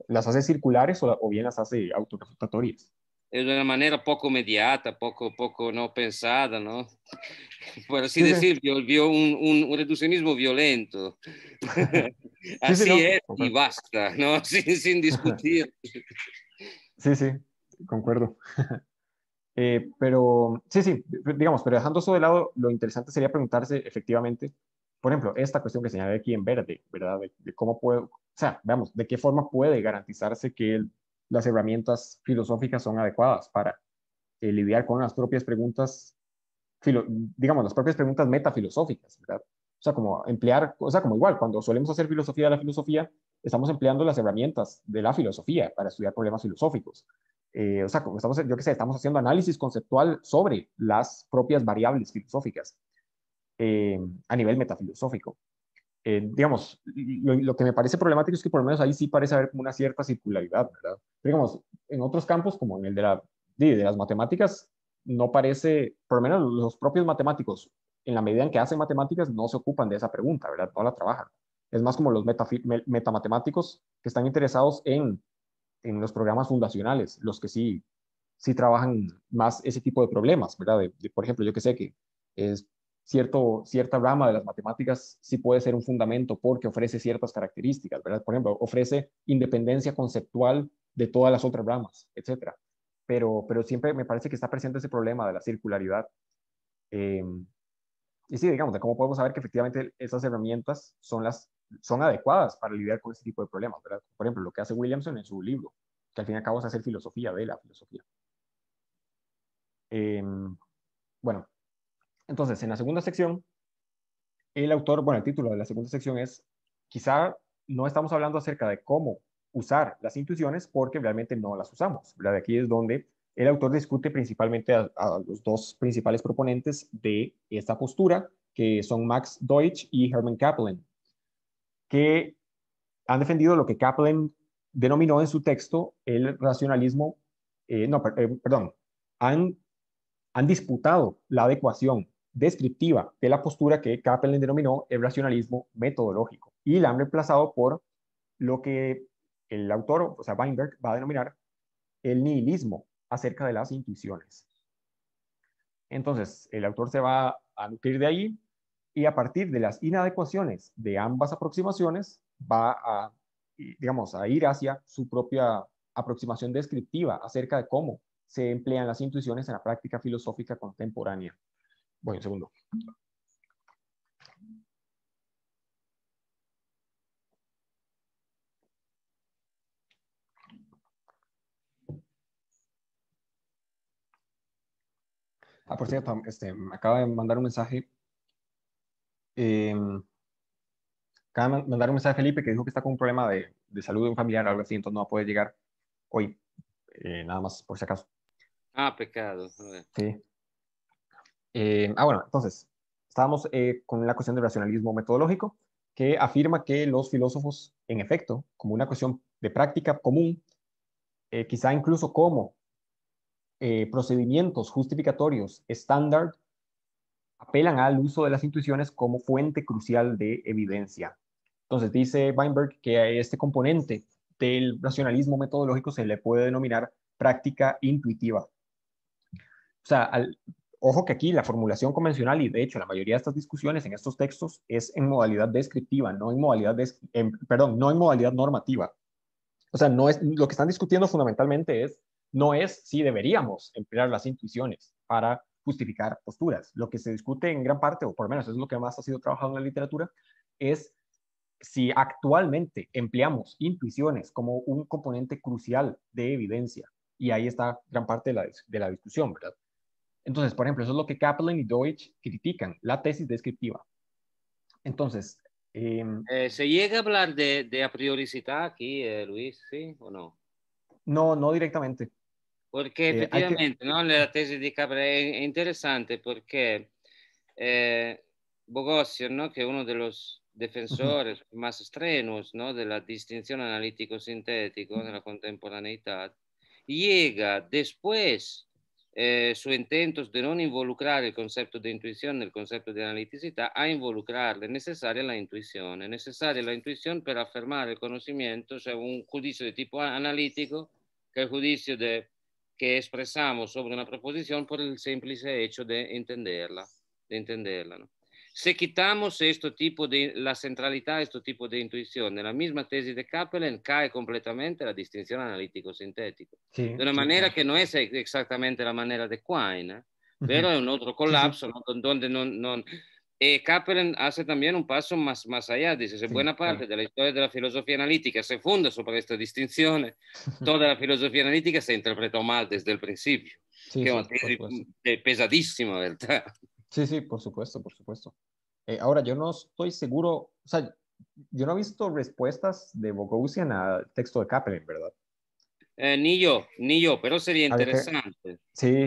las hace circulares o, bien las hace autorrefutatorias de una manera poco mediata, poco, poco no pensada, ¿no? Por así decir, sí. vio un, un, reduccionismo violento. así es y basta, ¿no? Sin, sin, discutir. Sí, sí, concuerdo. Eh, pero, sí, sí, digamos, pero dejando eso de lado, lo interesante sería preguntarse efectivamente, por ejemplo, esta cuestión que señalé aquí en verde, ¿verdad? De, cómo puedo? o sea, veamos, de qué forma puede garantizarse que el las herramientas filosóficas son adecuadas para eh, lidiar con las propias preguntas, digamos, las propias preguntas metafilosóficas, ¿verdad? O sea, como emplear, o sea, como igual, cuando solemos hacer filosofía de la filosofía, estamos empleando las herramientas de la filosofía para estudiar problemas filosóficos. Eh, o sea, como estamos, yo qué sé, estamos haciendo análisis conceptual sobre las propias variables filosóficas eh, a nivel metafilosófico. Eh, digamos, lo, que me parece problemático es que por lo menos ahí sí parece haber una cierta circularidad, ¿verdad? digamos, en otros campos, como en el de, las matemáticas, no parece, por lo menos los propios matemáticos, en la medida en que hacen matemáticas, no se ocupan de esa pregunta, ¿verdad? No la trabajan. Es más como los metamatemáticos que están interesados en, los programas fundacionales, los que sí, sí trabajan más ese tipo de problemas, ¿verdad? por ejemplo, yo que sé que es cierto, cierta rama de las matemáticas sí puede ser un fundamento porque ofrece ciertas características, ¿verdad? Por ejemplo, ofrece independencia conceptual de todas las otras ramas, etc. Pero, pero siempre me parece que está presente ese problema de la circularidad. Em, y sí, digamos, cómo podemos saber que efectivamente esas herramientas son las son adecuadas para lidiar con este tipo de problemas, ¿verdad? Por ejemplo, lo que hace Williamson en su libro, que al fin y al cabo es hacer filosofía de la filosofía. Em, bueno, entonces, en la segunda sección, el autor, bueno, el título de la segunda sección es, quizá no estamos hablando acerca de cómo usar las intuiciones porque realmente no las usamos. de Aquí es donde el autor discute principalmente a, los dos principales proponentes de esta postura, que son Max Deutsch y Herman Kaplan, que han defendido lo que Kaplan denominó en su texto el racionalismo, eh, no, eh, perdón, han, han disputado la adecuación descriptiva de la postura que Kaplan denominó el racionalismo metodológico y la han reemplazado por lo que el autor, o sea, Weinberg, va a denominar el nihilismo acerca de las intuiciones. Entonces, el autor se va a nutrir de ahí y a partir de las inadecuaciones de ambas aproximaciones va a, digamos, a ir hacia su propia aproximación descriptiva acerca de cómo se emplean las intuiciones en la práctica filosófica contemporánea. Voy segundo. Ah, por cierto, este, me acaba de mandar un mensaje. Em, acaba de mandar un mensaje a Felipe que dijo que está con un problema de, salud de un familiar algo así, entonces no va a poder llegar hoy, eh, nada más por si acaso. Ah, pecado. Sí, eh, ah, bueno, entonces, estábamos eh, con la cuestión del racionalismo metodológico, que afirma que los filósofos, en efecto, como una cuestión de práctica común, eh, quizá incluso como procedimientos justificatorios estándar, apelan al uso de las intuiciones como fuente crucial de evidencia. Entonces dice Weinberg que a este componente del racionalismo metodológico se le puede denominar práctica intuitiva. O sea, al Ojo que aquí la formulación convencional y de hecho la mayoría de estas discusiones en estos textos es en modalidad descriptiva, no en modalidad, perdón, no en modalidad normativa. O sea, no es, lo que están discutiendo fundamentalmente es, no es si deberíamos emplear las intuiciones para justificar posturas. Lo que se discute en gran parte, o por lo menos es lo que más ha sido trabajado en la literatura, es si actualmente empleamos intuiciones como un componente crucial de evidencia. Y ahí está gran parte de la, de la discusión, ¿verdad? Entonces, por ejemplo, eso es lo que Kaplan y Deutsch critican, la tesis descriptiva. Entonces... Em, eh, ¿Se llega a hablar de, a prioricidad aquí, eh, Luis, sí o no? No, no directamente. Porque eh, efectivamente, la tesis de Kaplan es interesante porque Bogosio, ¿no? que es uno de los defensores más estrenos ¿no? de la distinción analítico-sintético de la contemporaneidad, llega después eh, suo intento di non involucrare il concetto di intuizione nel concetto di analiticità, a involucrarle. È necessaria la intuizione. È necessaria la intuizione per affermare il conoscimento, cioè un giudizio di tipo analitico, che è il giudizio de, che espressiamo sopra una proposizione per il semplice hecho di intenderla. De intenderla no? Se quitamos esto tipo de, la centralità, de este tipo di intuizione, la misma tesi di Kaplan cae completamente la distinzione analitico sintético Sí, de una sí, manera sí. que no es exactamente la maniera di Quine, ¿eh? pero uh -huh. es un otro colapso donde no, no... E eh, Kaplan hace anche un passo más, más allá, dice, se buona parte de la historia de la filosofía analítica se funda sobre esta distinción, toda la filosofía analítica se interpretó mal desde il principio, que es una tesis pesadísima, ¿verdad? Sí, sí, por supuesto, por supuesto. Eh, ahora, yo no estoy seguro, o sea, yo no he visto respuestas de Bogosian al texto de Kaplan, ¿verdad? Eh, ni yo, ni yo, pero sería ah, interesante. Sí.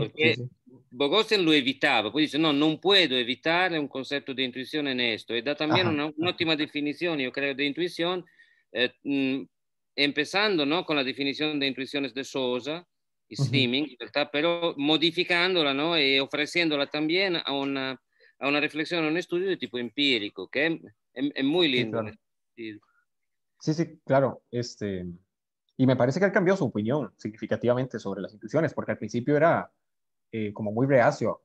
porque lo evitaba, pues dice no, no puedo evitar un concepto de intuición en esto. Y eh, da también una, última definición, yo creo, de intuición, mm, empezando ¿no? con la definición de intuiciones de Sosa, streaming, uh -huh. ofreciéndola no? y eh, ofreciéndola también a una, a una reflexión, a un estudio de tipo empírico, que es, muy lindo. Sí sí, claro. Este, y me parece que él cambió su opinión significativamente sobre las intuiciones, porque al principio era eh, como muy reacio.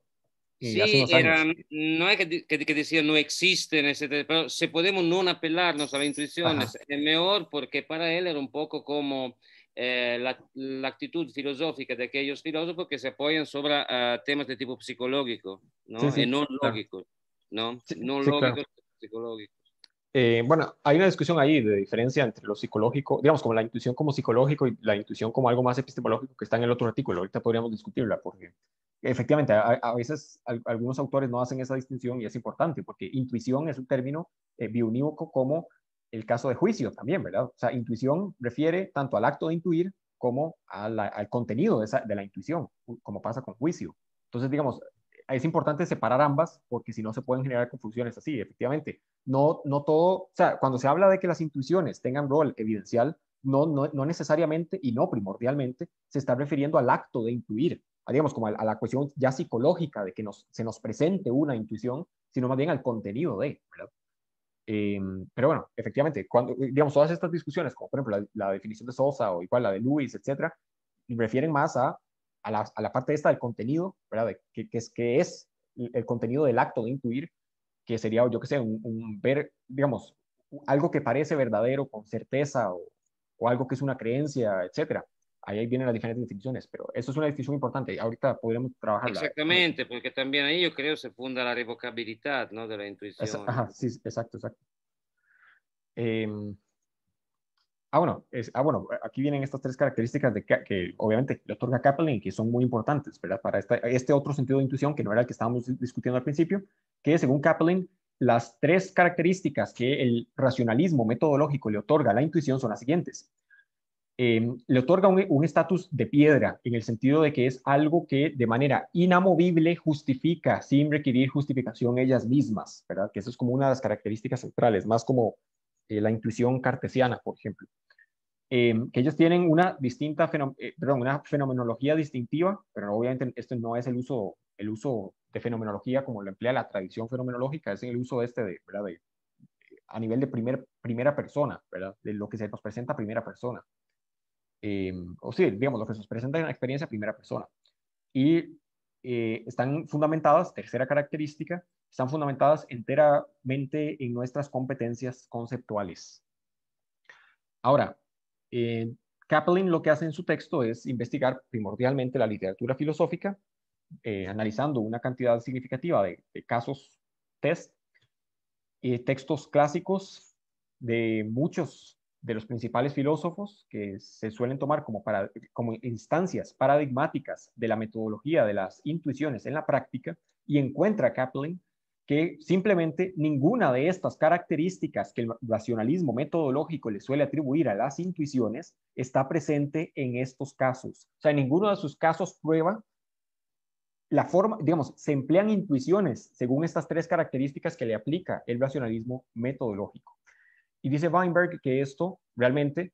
Eh, sí, no es que, que, que, no existen, pero si podemos no apelarnos a las intuiciones, es mejor porque para él era un poco como eh, la, actitud filosófica de aquellos filósofos que se apoyan sobre ah, temas de tipo psicológico, ¿no? Sí, y eh, no lógico. ¿no? no eh, bueno, hay una discusión ahí de diferencia entre lo psicológico, digamos, como la intuición como psicológico y la intuición como algo más epistemológico que está en el otro artículo. Ahorita podríamos discutirla porque efectivamente a, veces algunos autores no hacen esa distinción y es importante porque intuición es un término bionívoco biunívoco como el caso de juicio también, ¿verdad? O sea, intuición refiere tanto al acto de intuir como al contenido de, la intuición, como pasa con juicio. Entonces, digamos, es importante separar ambas porque si no se pueden generar confusiones así, efectivamente. No, no todo, o sea, cuando se habla de que las intuiciones tengan rol evidencial, no, no, necesariamente y no primordialmente se está refiriendo al acto de intuir, digamos, como a, la cuestión ya psicológica de que nos, se nos presente una intuición, sino más bien al contenido de, ¿verdad? Em, pero bueno, efectivamente, cuando, eh, digamos, todas estas discusiones, como por ejemplo la, definición de Sosa o igual la de Lewis, etcétera, refieren más a, a, la, a la, parte esta del contenido, ¿verdad? que, es, que es el contenido del acto de intuir, que sería, yo que sé, un, ver, digamos, algo que parece verdadero con certeza o, o algo que es una creencia, etcétera ahí vienen las diferentes instituciones pero eso es una distinción importante, ahorita podremos trabajar. Eh, Exactamente, porque también ahí yo creo se funda la revocabilidad ¿no? de la intuición. ajá, sí, exacto, exacto. Em, ah, bueno, ah, bueno, aquí vienen estas tres características de, que, obviamente le otorga Kaplan y que son muy importantes, ¿verdad? Para este otro sentido de intuición, que no era el que estábamos discutiendo al principio, que según Kaplan, las tres características que el racionalismo metodológico le otorga a la intuición son las siguientes. Em, le otorga un estatus de piedra, en el sentido de que es algo que de manera inamovible justifica sin requerir justificación ellas mismas, ¿verdad? Que eso es como una de las características centrales, más como eh, la intuición cartesiana, por ejemplo. Em, que ellos tienen una distinta, eh, perdón, una fenomenología distintiva, pero obviamente esto no es el uso, el uso de fenomenología como lo emplea la tradición fenomenológica, es el uso este de, ¿verdad? a nivel de primer, primera persona, ¿verdad? De lo que se nos presenta a primera persona. Em, o sí, digamos, lo que nos presenta en la experiencia primera persona. Y eh, están fundamentadas, tercera característica, están fundamentadas enteramente en nuestras competencias conceptuales. Ahora, Kaplan lo que hace en su texto es investigar primordialmente la literatura filosófica, eh, analizando una cantidad significativa de, casos, test, eh, textos clásicos de muchos de los principales filósofos que se suelen tomar como, para, como instancias paradigmáticas de la metodología de las intuiciones en la práctica y encuentra Kaplan que simplemente ninguna de estas características que el racionalismo metodológico le suele atribuir a las intuiciones está presente en estos casos. O sea, ninguno de sus casos prueba la forma, digamos, se emplean intuiciones según estas tres características que le aplica el racionalismo metodológico. Y dice Weinberg que esto realmente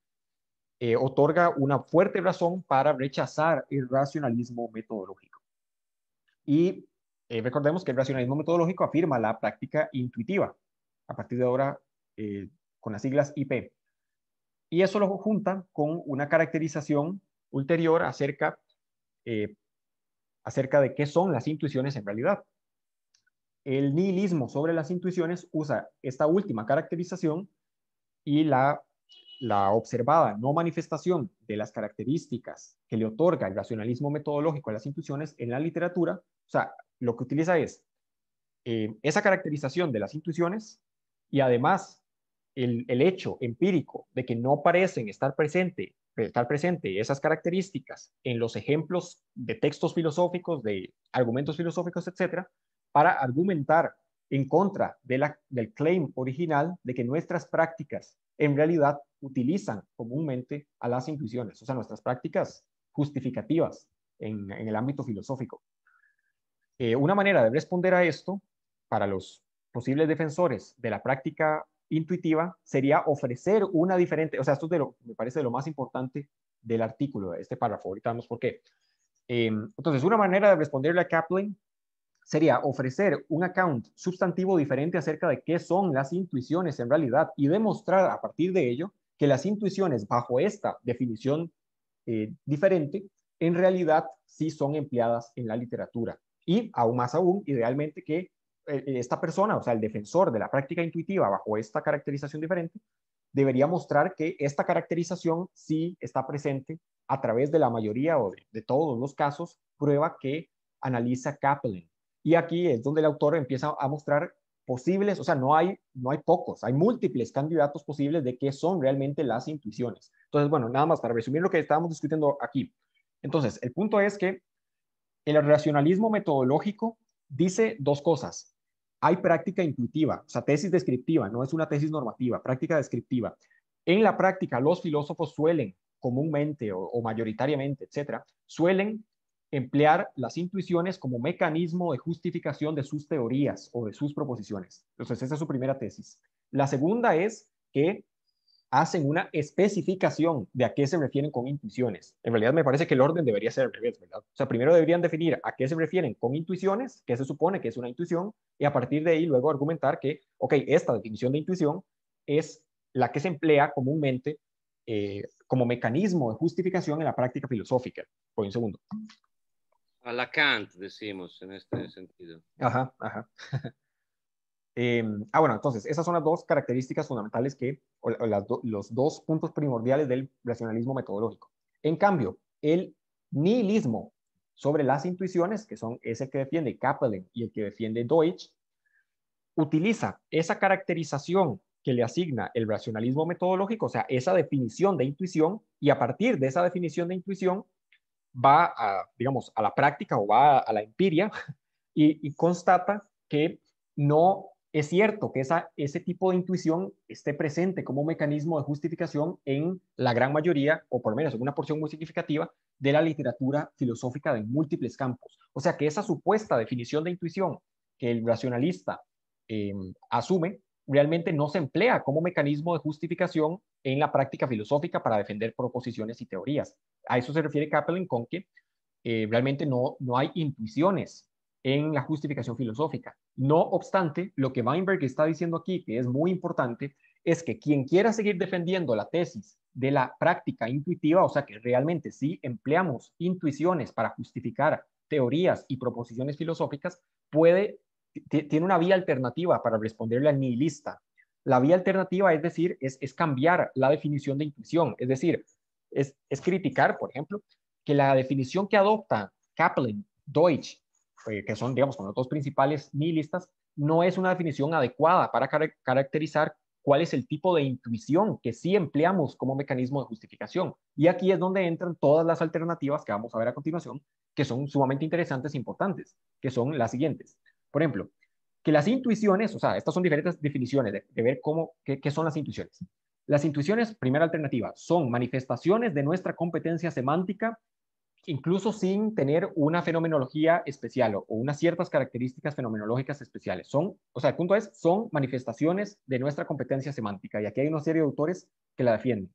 eh, otorga una fuerte razón para rechazar el racionalismo metodológico. Y eh, recordemos que el racionalismo metodológico afirma la práctica intuitiva, a partir de ahora eh, con las siglas IP. Y eso lo junta con una caracterización ulterior acerca, acerca de qué son las intuiciones en realidad. El nihilismo sobre las intuiciones usa esta última caracterización y la, observada no manifestación de las características que le otorga el racionalismo metodológico a las intuiciones en la literatura, o sea, lo que utiliza es eh, esa caracterización de las intuiciones y además el, hecho empírico de que no parecen estar presente, estar presente esas características en los ejemplos de textos filosóficos, de argumentos filosóficos, etcétera, para argumentar en contra del claim original de que nuestras prácticas en realidad utilizan comúnmente a las intuiciones, o sea, nuestras prácticas justificativas en, el ámbito filosófico. Eh, una manera de responder a esto para los posibles defensores de la práctica intuitiva sería ofrecer una diferente, o sea, esto me parece lo más importante del artículo, de este párrafo, ahorita vamos por qué. Em, entonces, una manera de responderle a Kaplan sería ofrecer un account sustantivo diferente acerca de qué son las intuiciones en realidad y demostrar a partir de ello que las intuiciones bajo esta definición eh, diferente en realidad sí son empleadas en la literatura. Y aún más aún, idealmente que eh, eh, esta persona, o sea, el defensor de la práctica intuitiva bajo esta caracterización diferente, debería mostrar que esta caracterización sí está presente a través de la mayoría o de, de todos los casos, prueba que analiza Kaplan y aquí es donde el autor empieza a mostrar posibles, o sea, no hay, no hay pocos, hay múltiples candidatos posibles de qué son realmente las intuiciones. Entonces, bueno, nada más para resumir lo que estábamos discutiendo aquí. Entonces, el punto es que el racionalismo metodológico dice dos cosas. Hay práctica intuitiva, o sea, tesis descriptiva, no es una tesis normativa, práctica descriptiva. En la práctica, los filósofos suelen comúnmente o, mayoritariamente, etcétera, suelen emplear las intuiciones como mecanismo de justificación de sus teorías o de sus proposiciones. Entonces, esa es su primera tesis. La segunda es que hacen una especificación de a qué se refieren con intuiciones. En realidad me parece que el orden debería ser al revés, ¿verdad? O sea, primero deberían definir a qué se refieren con intuiciones, qué se supone que es una intuición, y a partir de ahí luego argumentar que, ok, esta definición de intuición es la que se emplea comúnmente eh, como mecanismo de justificación en la práctica filosófica. Por un segundo. A la Kant, decimos, en este sentido. Ajá, ajá. Em, ah, bueno, entonces, esas son las dos características fundamentales que, o los dos puntos primordiales del racionalismo metodológico. En cambio, el nihilismo sobre las intuiciones, que son, ese que defiende Kaplan y el que defiende Deutsch, utiliza esa caracterización que le asigna el racionalismo metodológico, o sea, esa definición de intuición, y a partir de esa definición de intuición va a, digamos, a la práctica o va a, la empiria y, constata que no es cierto que esa, ese tipo de intuición esté presente como mecanismo de justificación en la gran mayoría, o por lo menos en una porción muy significativa, de la literatura filosófica de múltiples campos. O sea que esa supuesta definición de intuición que el racionalista em, asume realmente no se emplea como mecanismo de justificación en la práctica filosófica para defender proposiciones y teorías. A eso se refiere Kaplan con que eh, realmente no, no hay intuiciones en la justificación filosófica. No obstante, lo que Weinberg está diciendo aquí, que es muy importante, es que quien quiera seguir defendiendo la tesis de la práctica intuitiva, o sea que realmente sí empleamos intuiciones para justificar teorías y proposiciones filosóficas, puede tiene una vía alternativa para responderle al nihilista. La vía alternativa, es decir, es, cambiar la definición de intuición, es decir, es, criticar, por ejemplo, que la definición que adopta Kaplan, Deutsch, eh, que son, digamos, los dos principales nihilistas, no es una definición adecuada para caracterizar cuál es el tipo de intuición que sí empleamos como mecanismo de justificación. Y aquí es donde entran todas las alternativas que vamos a ver a continuación, que son sumamente interesantes e importantes, que son las siguientes. Por ejemplo, que las intuiciones, o sea, estas son diferentes definiciones de, ver cómo, qué, son las intuiciones. Las intuiciones, primera alternativa, son manifestaciones de nuestra competencia semántica, incluso sin tener una fenomenología especial o, o unas ciertas características fenomenológicas especiales. Son, o sea, el punto es, son manifestaciones de nuestra competencia semántica, y aquí hay una serie de autores que la defienden.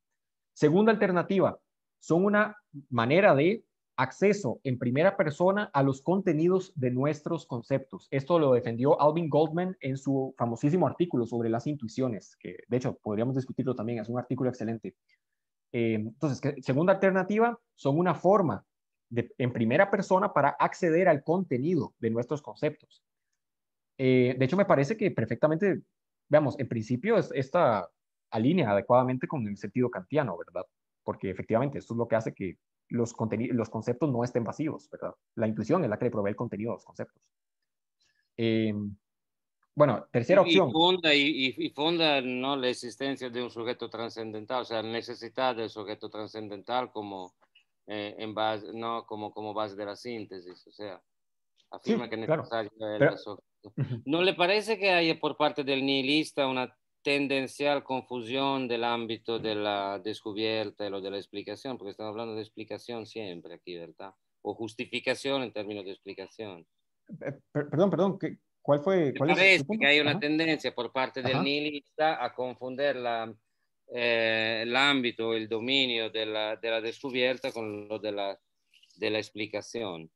Segunda alternativa, son una manera de acceso en primera persona a los contenidos de nuestros conceptos. Esto lo defendió Alvin Goldman en su famosísimo artículo sobre las intuiciones, que de hecho podríamos discutirlo también, es un artículo excelente. Eh, entonces, segunda alternativa, son una forma de, en primera persona para acceder al contenido de nuestros conceptos. Eh, de hecho, me parece que perfectamente, veamos, en principio es, esta alinea adecuadamente con el sentido kantiano, ¿verdad? Porque efectivamente esto es lo que hace que los, los conceptos no estén vacíos, ¿verdad? La intuición es la que le provee el contenido a los conceptos. Em, bueno, tercera opción. Y funda, ¿no? la existencia de un sujeto trascendental, o sea, la necesidad del sujeto trascendental como, eh, en base, ¿no? como, como base de la síntesis, o sea, afirma que es necesario el ¿No le parece que haya por parte del nihilista una tendencial confusión del ámbito de la descubierta y lo de la explicación, porque estamos hablando de explicación siempre aquí, ¿verdad? O justificación en términos de explicación. Eh, perdón, perdón, ¿qué, ¿cuál fue? Cuál que hay una tendencia por parte del nihilista a confundir la, eh, el ámbito, el dominio de la, descubierta con lo de la, de la explicación.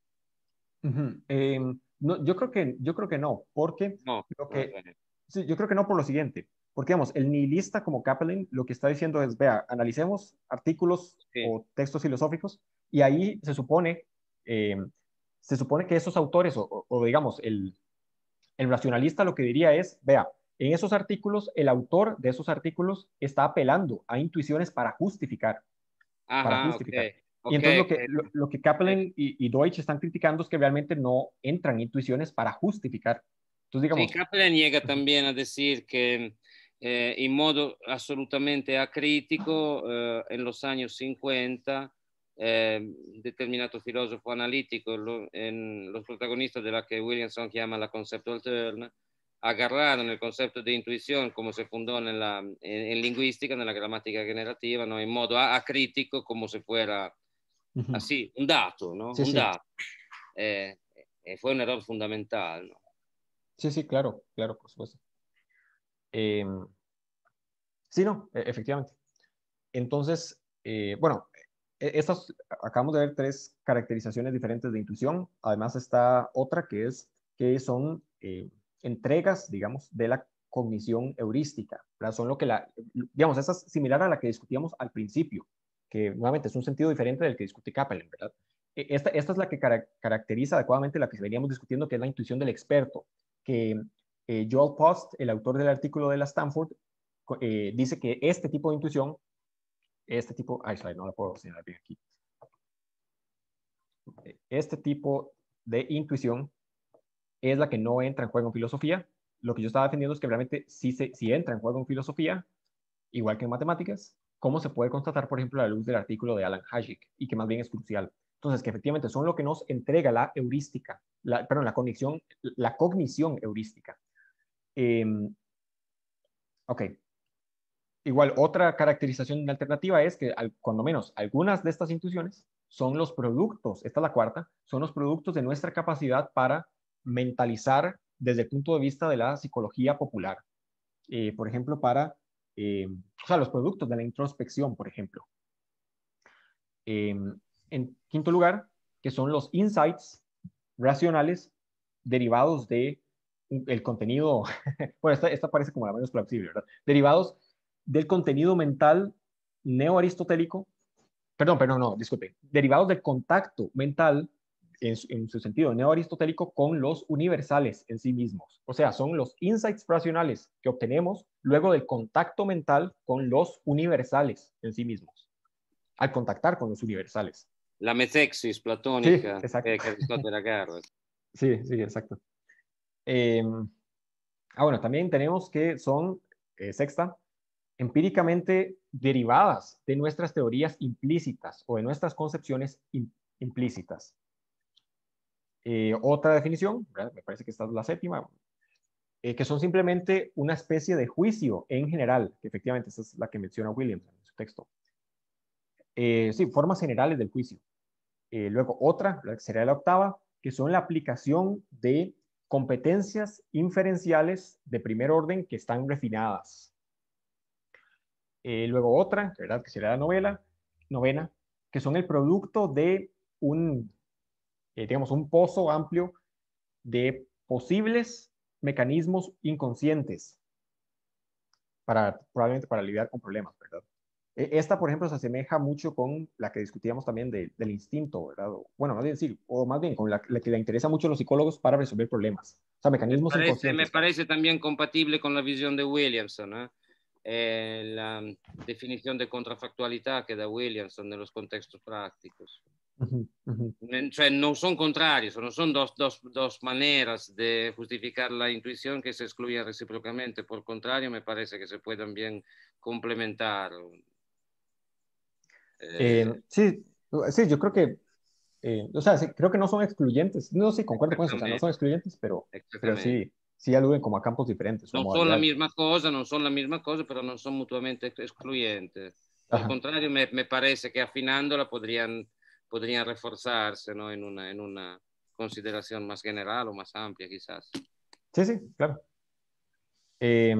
Em, no, yo, creo que, yo creo que no, porque no, que, sí, yo creo que no por lo siguiente. Porque, digamos, el nihilista como Kaplan lo que está diciendo es, vea, analicemos artículos o textos filosóficos y ahí se supone, eh, se supone que esos autores o, digamos, el, el racionalista lo que diría es, vea, en esos artículos, el autor de esos artículos está apelando a intuiciones para justificar. y entonces lo que, lo, que Kaplan y, y, Deutsch están criticando es que realmente no entran intuiciones para justificar. Entonces, digamos, Kaplan llega también a decir que eh, in modo assolutamente acritico eh, lo Sagno 50 eh, determinato filosofo analitico, lo, eh, lo, protagonista della che Williamson chiama la conceptual turn, agarrarono nel concetto di intuizione come se fondò nella, in, in, linguistica, nella grammatica generativa, no? in modo acritico come se fuera uh-huh. ah, sì, un dato, no? sí, un sí. dato. Eh, e fue un errore fondamentale. No? sì sí, claro, claro, por supuesto. Eh, sí, no, e-, efectivamente. Entonces, eh, bueno, e-, estas, acabamos de ver tres caracterizaciones diferentes de intuición. Además está otra que es que son eh, entregas, digamos, de la cognición heurística. Son lo que la, digamos, esa es similar a la que discutíamos al principio, que nuevamente es un sentido diferente del que discute Kaplan, ¿verdad? E-, esta, esta es la que caracteriza adecuadamente la que veníamos discutiendo, que es la intuición del experto, que eh, Joel Post, el autor del artículo de la Stanford, eh, dice que este tipo de intuición, este tipo, ay, no la puedo señalar aquí, eh, este tipo de intuición es la que no entra en juego en filosofía. Lo que yo estaba defendiendo es que realmente si, se, entra en juego en filosofía, igual que en matemáticas, cómo se puede constatar, por ejemplo, a la luz del artículo de Alan Hajik, y que más bien es crucial. Entonces, que efectivamente son lo que nos entrega la heurística, perdón, la cognición la cognición heurística. Em, ok. Igual, otra caracterización alternativa es que, cuando menos, algunas de estas intuiciones son los productos, esta es la cuarta, son los productos de nuestra capacidad para mentalizar desde el punto de vista de la psicología popular. Eh, por ejemplo, para, eh, o sea, los productos de la introspección, por ejemplo. Em, en quinto lugar, que son los insights racionales derivados de el contenido, bueno, esta, esta, parece como la menos plausible, ¿verdad? Derivados del contenido mental neoaristotélico, perdón, pero no, disculpe, derivados del contacto mental en su, en su sentido neoaristotélico con los universales en sí mismos. O sea, son los insights racionales que obtenemos luego del contacto mental con los universales en sí mismos, al contactar con los universales. La metexis platónica exacto. de eh, sí, sí, exacto. Em, ah, bueno, también tenemos que son, eh, sexta, empíricamente derivadas de nuestras teorías implícitas o de nuestras concepciones implícitas. Eh, otra definición, me parece que esta es la séptima, eh, que son simplemente una especie de juicio en general, que efectivamente esa es la que menciona Williams en su texto. sí, formas generales del juicio. luego otra, la que sería la octava, que son la aplicación de competencias inferenciales de primer orden que están refinadas. Eh, luego otra, ¿verdad? que sería la novela, novena, que son el producto de un, eh, digamos, un pozo amplio de posibles mecanismos inconscientes para, probablemente para lidiar con problemas, ¿verdad? E, esta, por ejemplo, se asemeja mucho con la que discutíamos también del instinto, ¿verdad? bueno, más bien decir, o más bien con la, que le interesa mucho a los psicólogos para resolver problemas. O sea, mecanismos me parece, también compatible con la visión de Williamson, eh, la mm, definición de contrafactualidad que da Williamson en los contextos prácticos. no son contrarios, no son dos, dos, maneras de justificar la intuición que se excluyen recíprocamente. Por contrario, me parece que se pueden bien complementar. Eh, eh, sí, sí, yo creo que, eh, o sea, creo que no son excluyentes. No, sí, concuerdo con eso, o sea, no son excluyentes, pero, pero sí, sí aluden como a campos diferentes. No son la misma cosa, no son la misma cosa, pero no son mutuamente excluyentes. Al contrario, me, me, parece que afinándola podrían, podrían reforzarse ¿no? en, una, en una consideración más general o más amplia, quizás. Sí, sí, claro. Eh,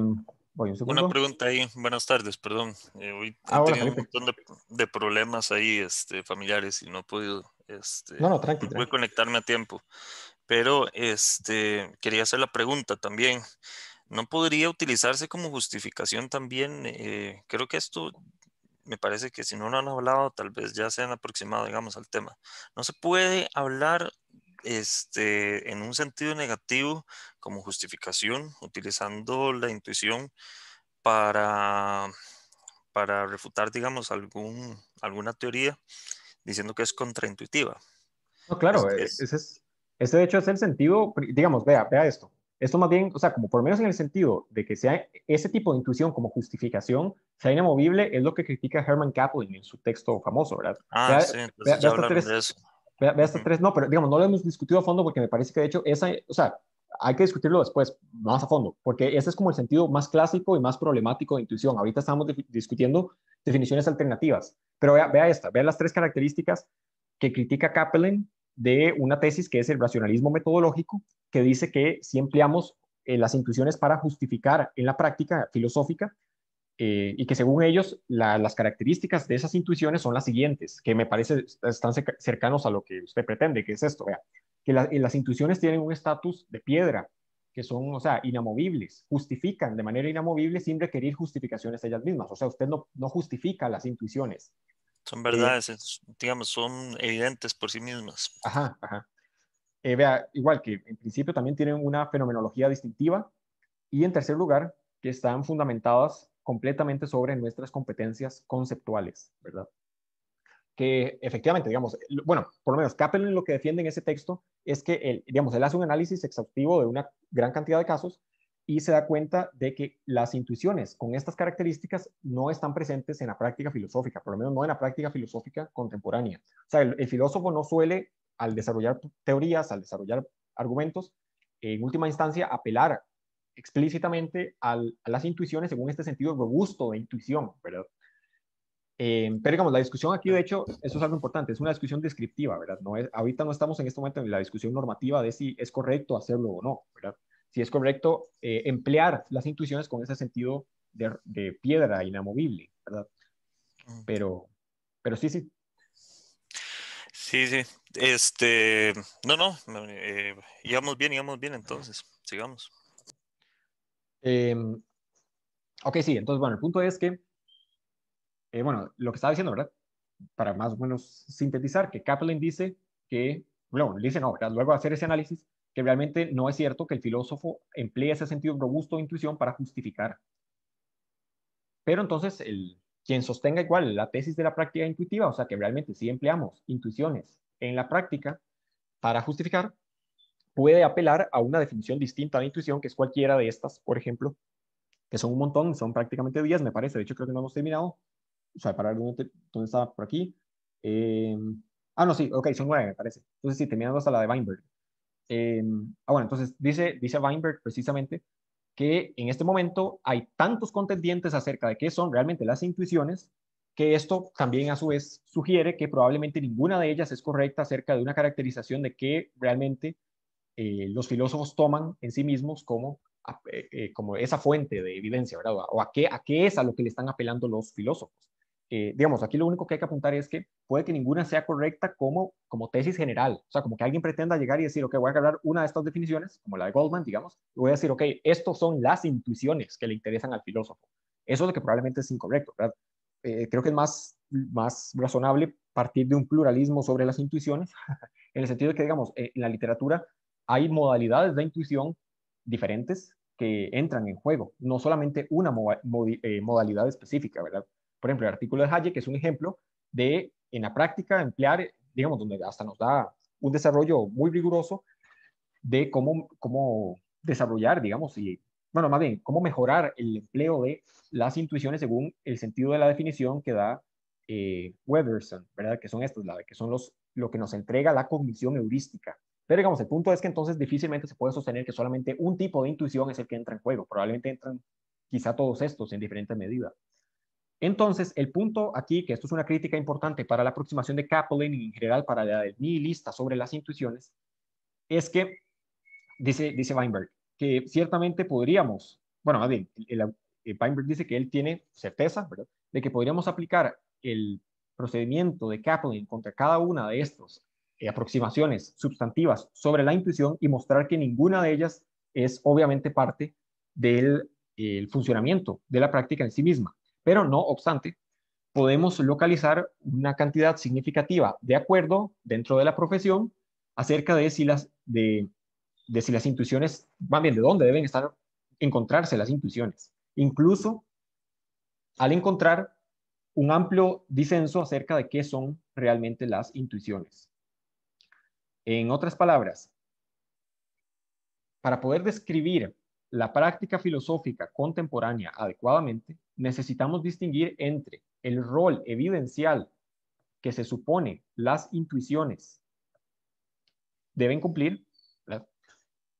una pregunta ahí, buenas tardes, perdón. Eh, hoy he tenido un montón de, problemas ahí este, familiares y no he podido este, conectarme a tiempo. Pero este, quería hacer la pregunta también. ¿No podría utilizarse como justificación también? Eh, creo que esto me parece que si no lo han hablado, tal vez ya se han aproximado, digamos, al tema. No se puede hablar este, en un sentido negativo como justificación, utilizando la intuición para, para refutar, digamos, algún, alguna teoría diciendo que es contraintuitiva. No, claro, es, e, ese, de hecho es el sentido, digamos, vea, vea esto. Esto más bien, o sea, como por lo menos en el sentido de que sea ese tipo de intuición como justificación, sea inamovible, es lo que critica Herman Kaplan en su texto famoso, ¿verdad? Ah, sí, entonces ya de eso. Vea, estas tres, no, pero digamos, no lo hemos discutido a fondo porque me parece que de hecho esa, o sea, hay que discutirlo después, más a fondo, porque ese es como el sentido más clásico y más problemático de intuición. Ahorita estamos discutiendo definiciones alternativas, pero vea, vea, esta, vea las tres características que critica Kaplan de una tesis que es el racionalismo metodológico, que dice que si empleamos eh, las intuiciones para justificar en la práctica filosófica eh, y que según ellos las características de esas intuiciones son las siguientes, que me parece están cercanos a lo que usted pretende, que es esto, vea, que las intuiciones tienen un estatus de piedra, que son, o sea, inamovibles, justifican de manera inamovible sin requerir justificaciones ellas mismas, o sea, usted no, no justifica las intuiciones. Son eh, verdades, digamos, son evidentes por sí mismas. Ajá, ajá. Eh, vea, igual que en principio también tienen una fenomenología distintiva y en tercer lugar, que están fundamentadas completamente sobre nuestras competencias conceptuales, ¿verdad? Que efectivamente, digamos, bueno, por lo menos Kaplan lo que defiende en ese texto es que, él, digamos, él hace un análisis exhaustivo de una gran cantidad de casos y se da cuenta de que las intuiciones con estas características no están presentes en la práctica filosófica, por lo menos no en la práctica filosófica contemporánea. O sea, el, filósofo no suele, al desarrollar teorías, al desarrollar argumentos, en última instancia, apelar explícitamente a las intuiciones según este sentido robusto de intuición, ¿verdad? Eh, pero digamos, la discusión aquí, de hecho, eso es algo importante, es una discusión descriptiva, ¿verdad? No es, ahorita no estamos en este momento en la discusión normativa de si es correcto hacerlo o no, ¿verdad? Si es correcto eh, emplear las intuiciones con ese sentido de, piedra inamovible, ¿verdad? Mm. Pero, pero sí, sí. Sí, sí. Este, no, no, eh, íbamos bien, íbamos bien entonces, sigamos. Eh, ok, sí, entonces, bueno, el punto es que, eh, bueno, lo que estaba diciendo, ¿verdad? Para más o menos sintetizar, que Kaplan dice que, bueno, dice no, ¿verdad? luego hacer ese análisis, que realmente no es cierto que el filósofo emplee ese sentido robusto de intuición para justificar. Pero entonces, el, quien sostenga igual la tesis de la práctica intuitiva, o sea, que realmente sí empleamos intuiciones en la práctica para justificar, puede apelar a una definición distinta de intuición, que es cualquiera de estas, por ejemplo, que son un montón, son prácticamente 10, me parece. De hecho, creo que no hemos terminado. O sea, para ver dónde, dónde estaba por aquí. Eh, ah, no, sí, ok, son 9, me parece. Entonces, sí, terminando hasta la de Weinberg. Eh, ah, bueno, entonces dice, dice Weinberg precisamente que en este momento hay tantos contendientes acerca de qué son realmente las intuiciones, que esto también a su vez sugiere que probablemente ninguna de ellas es correcta acerca de una caracterización de qué realmente eh, los filósofos toman en sí mismos como, eh, eh, como esa fuente de evidencia, ¿verdad? O a qué, a qué es a lo que le están apelando los filósofos. digamos, aquí lo único que hay que apuntar es que puede que ninguna sea correcta como, como tesis general. O sea, como que alguien pretenda llegar y decir, ok, voy a agarrar una de estas definiciones, como la de Goldman, digamos, y voy a decir, ok, estos son las intuiciones que le interesan al filósofo. Eso es lo que probablemente es incorrecto, ¿verdad? creo que es más, más razonable partir de un pluralismo sobre las intuiciones, en el sentido de que, digamos, en la literatura hay modalidades de intuición diferentes que entran en juego, no solamente una eh, modalidad específica, ¿verdad? Por ejemplo, el artículo de Hayek es un ejemplo de, en la práctica, emplear, digamos, donde hasta nos da un desarrollo muy riguroso de cómo, cómo desarrollar, digamos, y, bueno, más bien, cómo mejorar el empleo de las intuiciones según el sentido de la definición que da eh, ¿verdad? Que son estas, la, que son los, lo que nos entrega la cognición heurística, pero digamos, el punto es que entonces difícilmente se puede sostener que solamente un tipo de intuición es el que entra en juego. Probablemente entran quizá todos estos en diferentes medidas. Entonces, el punto aquí, que esto es una crítica importante para la aproximación de Kaplan y en general para la lista nihilista sobre las intuiciones, es que, dice, dice Weinberg, que ciertamente podríamos, bueno, más Weinberg dice que él tiene certeza de que podríamos aplicar el procedimiento de Kaplan contra cada una de estos eh, aproximaciones sustantivas sobre la intuición y mostrar que ninguna de ellas es obviamente parte del eh, funcionamiento de la práctica en sí misma. Pero no obstante, podemos localizar una cantidad significativa de acuerdo dentro de la profesión acerca de si las, de si las intuiciones, van bien, de dónde deben estar, encontrarse las intuiciones. Incluso al encontrar un amplio disenso acerca de qué son realmente las intuiciones. En otras palabras, para poder describir la práctica filosófica contemporánea adecuadamente, necesitamos distinguir entre el rol evidencial que se supone las intuiciones deben cumplir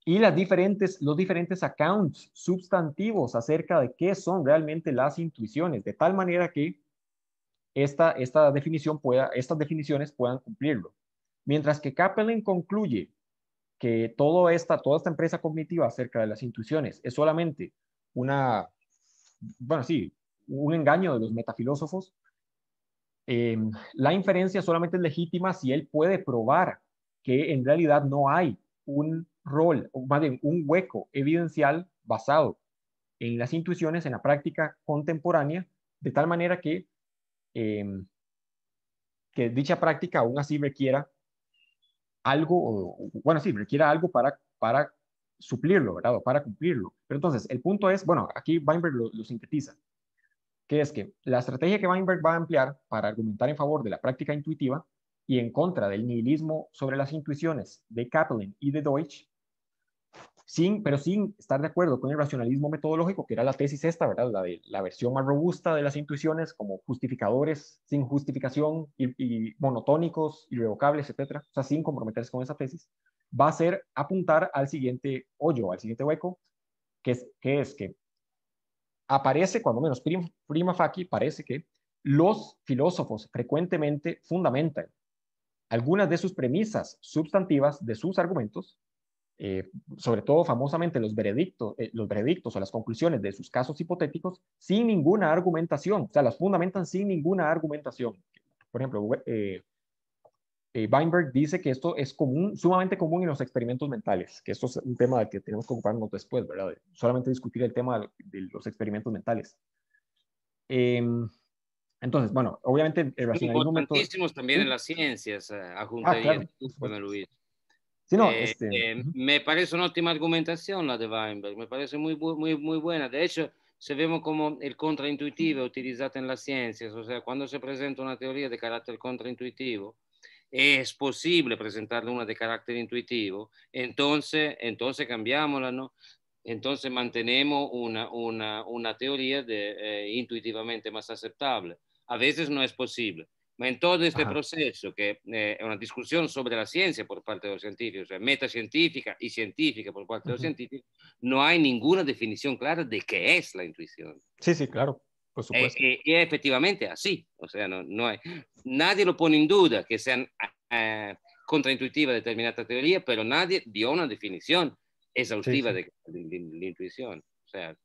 y las diferentes, los diferentes accounts sustantivos acerca de qué son realmente las intuiciones, de tal manera que esta definición pueda, estas definiciones puedan cumplirlo. Mientras que Kaplan concluye que esta, toda esta empresa cognitiva acerca de las intuiciones es solamente una, bueno, sí, un engaño de los metafilósofos, eh, la inferencia solamente es legítima si él puede probar que en realidad no hay un rol, o más bien un hueco evidencial basado en las intuiciones en la práctica contemporánea, de tal manera que, eh, que dicha práctica aún así requiera algo, bueno, sí, requiere algo para, para suplirlo, ¿verdad? para cumplirlo. Pero entonces, el punto es, bueno, aquí Weinberg lo, lo sintetiza, que es que la estrategia que Weinberg va a emplear para argumentar en favor de la práctica intuitiva y en contra del nihilismo sobre las intuiciones de Kaplan y de Deutsch sin, pero sin estar de acuerdo con el racionalismo metodológico, que era la tesis esta, ¿verdad? La, la versión más robusta de las intuiciones, como justificadores sin justificación y, monotónicos, irrevocables, etcétera, o sea, sin comprometerse con esa tesis, va a ser apuntar al siguiente hoyo, al siguiente hueco, que es que, es que aparece, cuando menos prima facie, parece que los filósofos frecuentemente fundamentan algunas de sus premisas sustantivas de sus argumentos eh, sobre todo famosamente los veredictos, eh, los veredictos o las conclusiones de sus casos hipotéticos sin ninguna argumentación, o sea, las fundamentan sin ninguna argumentación. Por ejemplo, eh, Weinberg dice que esto es común, sumamente común en los experimentos mentales, que esto es un tema del que tenemos que ocuparnos después, ¿verdad? solamente discutir el tema de los experimentos mentales. Em, entonces, bueno, obviamente el también en las ciencias, a ah, Luis. Eh, este, eh, me parece una óptima argumentación la de Weinberg, me parece muy, muy, muy buena. De hecho, se vemos como el contraintuitivo es utilizado en las ciencias, o sea, cuando se presenta una teoría de carácter contraintuitivo, es posible presentarle una de carácter intuitivo, entonces, entonces cambiámosla, ¿no? Entonces mantenemos una, una, una teoría de, eh, intuitivamente más aceptable. A veces no es posible. En todo tutto questo que processo, eh, una discusión sobre la ciencia por parte de científicos, o cioè scientifica y científica por parte de los científicos, no hay ninguna definición clara de qué es la intuición. Sí, sí, claro. Por eh, supuesto. Eh, y, efectivamente así, o sea, no, nadie lo pone en duda que sean eh, contraintuitivas determinadas teorías, pero nadie dio una definición exhaustiva de la intuición, o sea,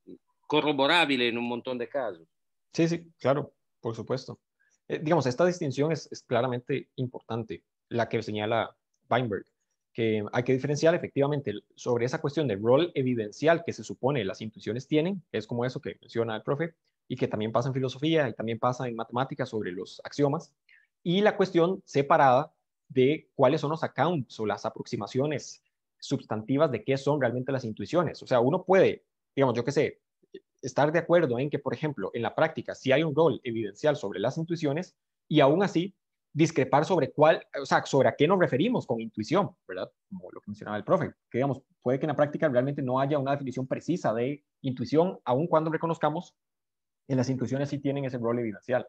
corroborable en un montón de casos. Sí, sí, claro, por supuesto. Eh, digamos, esta distinción es, claramente importante, la que señala Weinberg, que hay que diferenciar efectivamente sobre esa cuestión del rol evidencial que se supone las intuiciones tienen, es como eso que menciona el profe, y que también pasa en filosofía y también pasa en matemáticas sobre los axiomas, y la cuestión separada de cuáles son los accounts o las aproximaciones sustantivas de qué son realmente las intuiciones. O sea, uno puede, digamos, yo qué sé, estar de acuerdo en que, por ejemplo, en la práctica sí hay un rol evidencial sobre las intuiciones y aún así discrepar sobre cuál, o sea, sobre a qué nos referimos con intuición, ¿verdad? Como lo que mencionaba el profe, que digamos, puede que en la práctica realmente no haya una definición precisa de intuición, aun cuando reconozcamos que las intuiciones sí tienen ese rol evidencial.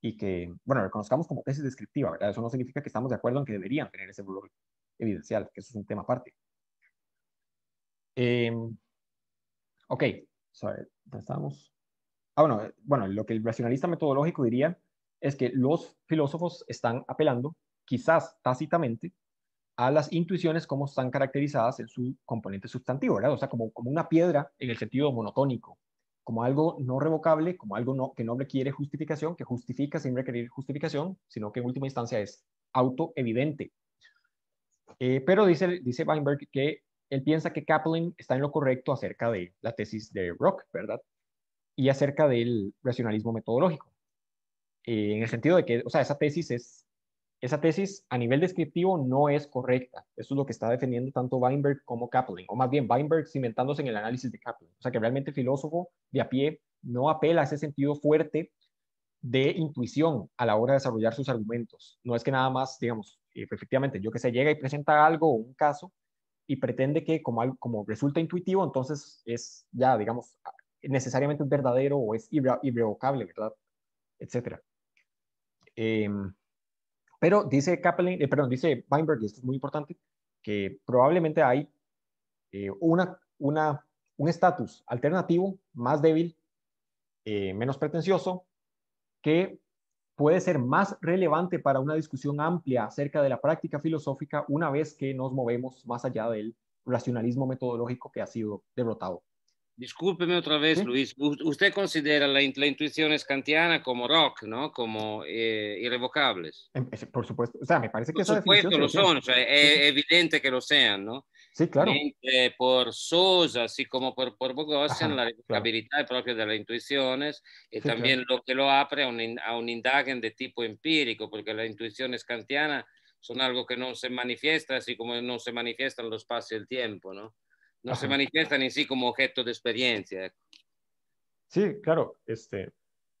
Y que, bueno, reconozcamos como tesis descriptiva, ¿verdad? Eso no significa que estamos de acuerdo en que deberían tener ese rol evidencial, que eso es un tema aparte. Eh, ok, estamos? Ah, bueno, eh, bueno, lo que el racionalista metodológico diría es que los filósofos están apelando, quizás tácitamente, a las intuiciones como están caracterizadas en su componente sustantivo, ¿verdad? O sea, como, como una piedra en el sentido monotónico, como algo no revocable, como algo no, que no requiere justificación, que justifica sin requerir justificación, sino que en última instancia es autoevidente. evidente eh, pero dice, dice Weinberg que él piensa que Kaplan está en lo correcto acerca de la tesis de Rock, ¿verdad? Y acerca del racionalismo metodológico. Eh, en el sentido de que, o sea, esa tesis es, esa tesis a nivel descriptivo no es correcta. Eso es lo que está defendiendo tanto Weinberg como Kaplan, o más bien Weinberg cimentándose en el análisis de Kaplan. O sea, que realmente el filósofo de a pie no apela a ese sentido fuerte de intuición a la hora de desarrollar sus argumentos. No es que nada más, digamos, eh, efectivamente, yo que sé, llega y presenta algo o un caso y pretende que como, como resulta intuitivo, entonces es ya, digamos, necesariamente verdadero o es irrevocable, ¿verdad? Etcétera. Em, pero dice Kaplan, eh, perdón, dice Weinberg, y esto es muy importante, que probablemente hay eh, una, una, un estatus alternativo más débil, eh, menos pretencioso, que puede ser más relevante para una discusión amplia acerca de la práctica filosófica una vez que nos movemos más allá del racionalismo metodológico que ha sido derrotado Discúlpeme otra vez, Luis. Usted considera la, intuición escantiana como rock, ¿no? Como eh, irrevocables. Em, por supuesto. O sea, me parece que Por supuesto lo son. O sea, es evidente que lo sean, ¿no? Sí, claro. por Sosa, así como por, por Bogosian, la habilidad es propia de las intuiciones y eh, también lo que lo abre a un, a un indagen de tipo empírico, porque la intuición escantiana son algo que no se manifiesta, así como no se manifiesta en los espacio y el tiempo, ¿no? no se manifiestan en sí como objeto de experiencia. Sí, claro, este,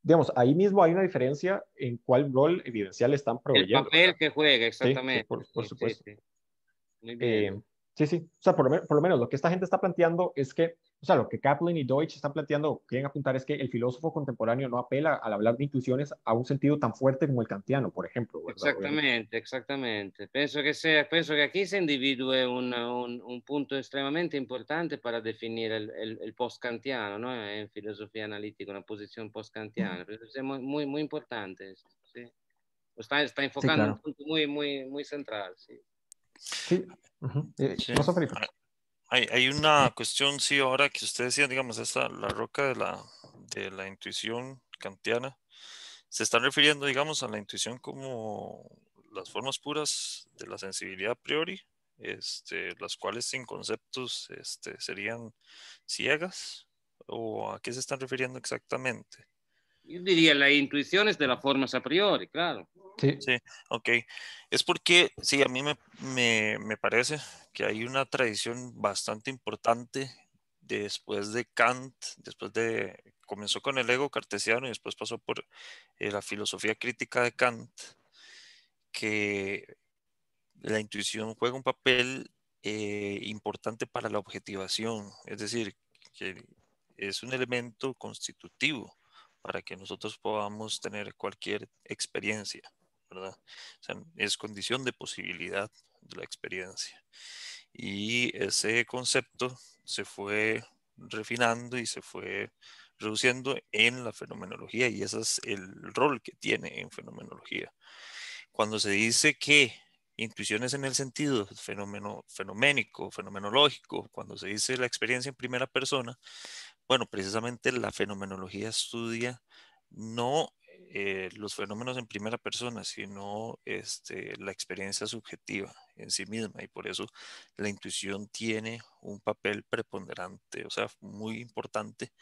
digamos, ahí mismo hay una diferencia en cuál rol evidencial están proveyendo. El papel que juega, exactamente. por, supuesto. Eh, sí, sí. O sea, por lo menos lo que esta gente está planteando es que o sea, lo que Kaplan y Deutsch están planteando, quieren apuntar es que el filósofo contemporáneo no apela al hablar de intuiciones a un sentido tan fuerte como el kantiano, por ejemplo. Exactamente, exactamente. Pienso que, sea, pienso que aquí se individue un, un, punto extremadamente importante para definir el, post-kantiano, ¿no? En filosofía analítica, una posición post-kantiana. Es muy, muy importante. Está, está enfocando un punto muy, muy, muy central. Sí. Sí. Uh hay, una cuestión, sí, ahora que usted decía, digamos, esta, la roca de la, de la intuición kantiana, se están refiriendo, digamos, a la intuición como las formas puras de la sensibilidad a priori, este, las cuales sin conceptos este, serían ciegas, o a qué se están refiriendo exactamente? Yo diría, la intuición es de las formas a priori, claro. Sí. sí, ok. Es porque, sí, a mí me, me, me parece, que hay una tradición bastante importante después de Kant, después de, comenzó con el ego cartesiano y después pasó por eh, la filosofía crítica de Kant, que la intuición juega un papel eh, importante para la objetivación, es decir, que es un elemento constitutivo para que nosotros podamos tener cualquier experiencia, ¿verdad? es condición de posibilidad de la experiencia. Y ese concepto se fue refinando y se fue reduciendo en la fenomenología y ese es el rol que tiene en fenomenología. Cuando se dice que intuiciones en el sentido fenomeno, fenoménico, fenomenológico, cuando se dice la experiencia en primera persona, bueno, precisamente la fenomenología estudia no eh, los fenómenos en primera persona, sino este, la experiencia subjetiva en sí misma. Y por eso la intuición tiene un papel preponderante, o sea, muy importante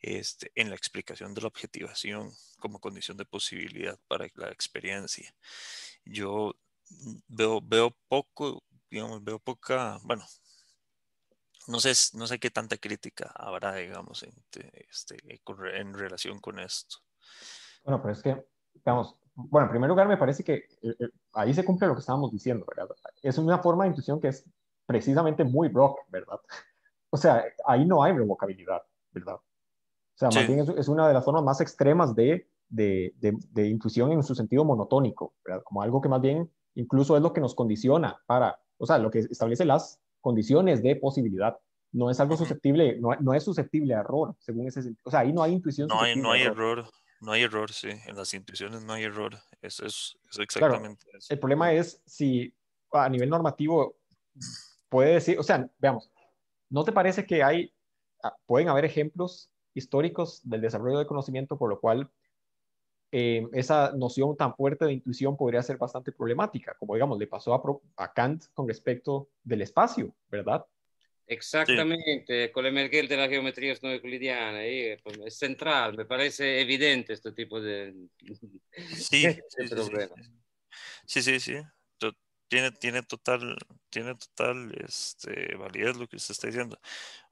este, en la explicación de la objetivación como condición de posibilidad para la experiencia. Yo veo, veo poco, digamos, veo poca, bueno, no sé, no sé qué tanta crítica habrá, digamos, este, este en relación con esto. Bueno, pero es que, digamos, bueno, en primer lugar me parece que eh, eh, ahí se cumple lo que estábamos diciendo, ¿verdad? Es una forma de intuición que es precisamente muy Brock, ¿verdad? O sea, ahí no hay revocabilidad, ¿verdad? O sea, más bien es, una de las formas más extremas de, de, de, intuición en su sentido monotónico, ¿verdad? Como algo que más bien incluso es lo que nos condiciona para, o sea, lo que establece las condiciones de posibilidad. No es algo susceptible, no, es susceptible a error, según ese sentido. O sea, ahí no hay intuición. No hay, no hay error. No hay error, sí. En las intuiciones no hay error. Eso es, exactamente eso. El problema es si a nivel normativo puede decir, o sea, veamos, ¿no te parece que hay, ah, pueden haber ejemplos históricos del desarrollo de conocimiento por lo cual eh, esa noción tan fuerte de intuición podría ser bastante problemática, como digamos le pasó a, a Kant con respecto del espacio, ¿verdad? Exactamente, con el emerger de la geometría no euclidiana, eh, pues, es central, me parece evidente este tipo de, sí, sí, problemas. Sí, sí, sí. Tiene, tiene total, tiene total este, validez lo que usted está diciendo.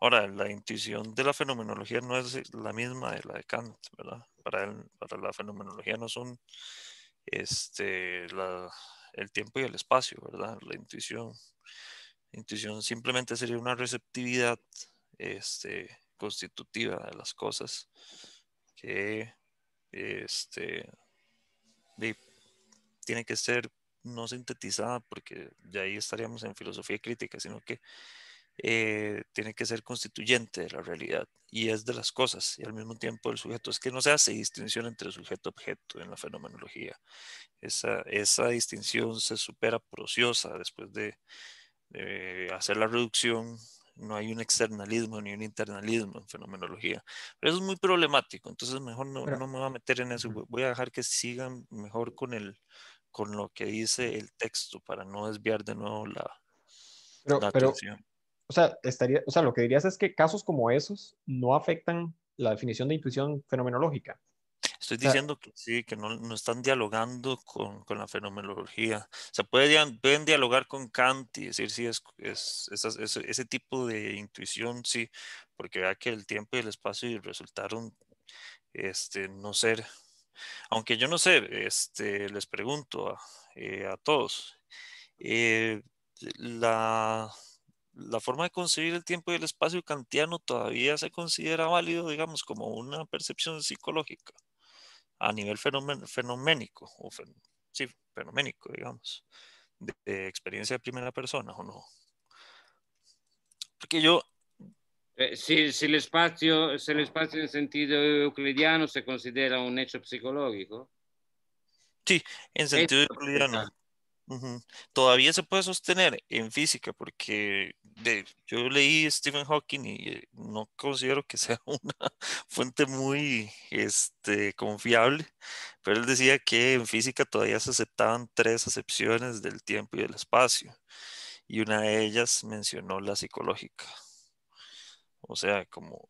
Ahora, la intuición de la fenomenología no es la misma de la de Kant, ¿verdad? Para, él, para la fenomenología no son este, el tiempo y el espacio, ¿verdad? La intuición. Intuición simplemente sería una receptividad este, constitutiva de las cosas que este, tiene que ser no sintetizada porque ya ahí estaríamos en filosofía crítica, sino que eh, tiene que ser constituyente de la realidad y es de las cosas y al mismo tiempo el sujeto. Es que no se hace distinción entre sujeto-objeto en la fenomenología. Esa, esa distinción se supera por después de eh, hacer la reducción, no hay un externalismo ni un internalismo en fenomenología. Pero eso es muy problemático, entonces mejor no, me voy a meter en eso, voy a dejar que sigan mejor con, el, con lo que dice el texto para no desviar de nuevo la, atención. o, sea, estaría, o sea, lo que dirías es que casos como esos no afectan la definición de intuición fenomenológica. Estoy diciendo que sí, que no, están dialogando con, la fenomenología. Se sea, pueden, dialogar con Kant y decir, si es, es, ese tipo de intuición, sí, porque vea que el tiempo y el espacio resultaron este, no ser. Aunque yo no sé, este, les pregunto a, eh, todos, eh, la, la forma de concebir el tiempo y el espacio kantiano todavía se considera válido, digamos, como una percepción psicológica a nivel fenomen fenoménico, sí, digamos, de, experiencia de primera persona o no. Porque yo... Eh, si, si, el espacio, si el espacio en sentido euclidiano se considera un hecho psicológico. Sí, en sentido euclidiano. Todavía se puede sostener en física porque yo leí Stephen Hawking y eh, no considero que sea una fuente muy este, confiable, pero él decía que en física todavía se aceptaban tres acepciones del tiempo y del espacio y una de ellas mencionó la psicológica. O sea, como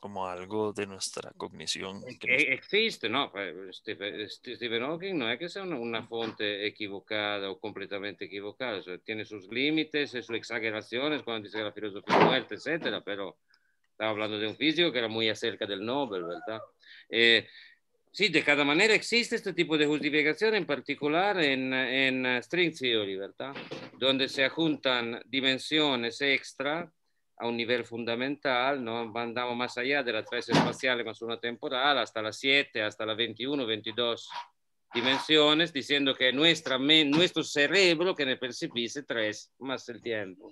como algo de nuestra cognición. Que Existe, no, pues, eh, Stephen, Hawking no es que sea una, fuente equivocada o completamente equivocada, tiene sus límites, eh, sus exageraciones cuando dice que la filosofía muerte, etcétera, pero estaba hablando de un físico que era muy acerca del Nobel, ¿verdad? Eh, sí, de cada manera existe este tipo de justificación, en particular en, en String Theory, ¿verdad? Donde se juntan dimensiones extra a un nivel fundamental, ¿no? andamos más allá de la tres espaciales más una temporal, hasta la siete, hasta la 21, 22 dimensiones, diciendo que nuestra nuestro cerebro que ne percibiese tres más el tiempo.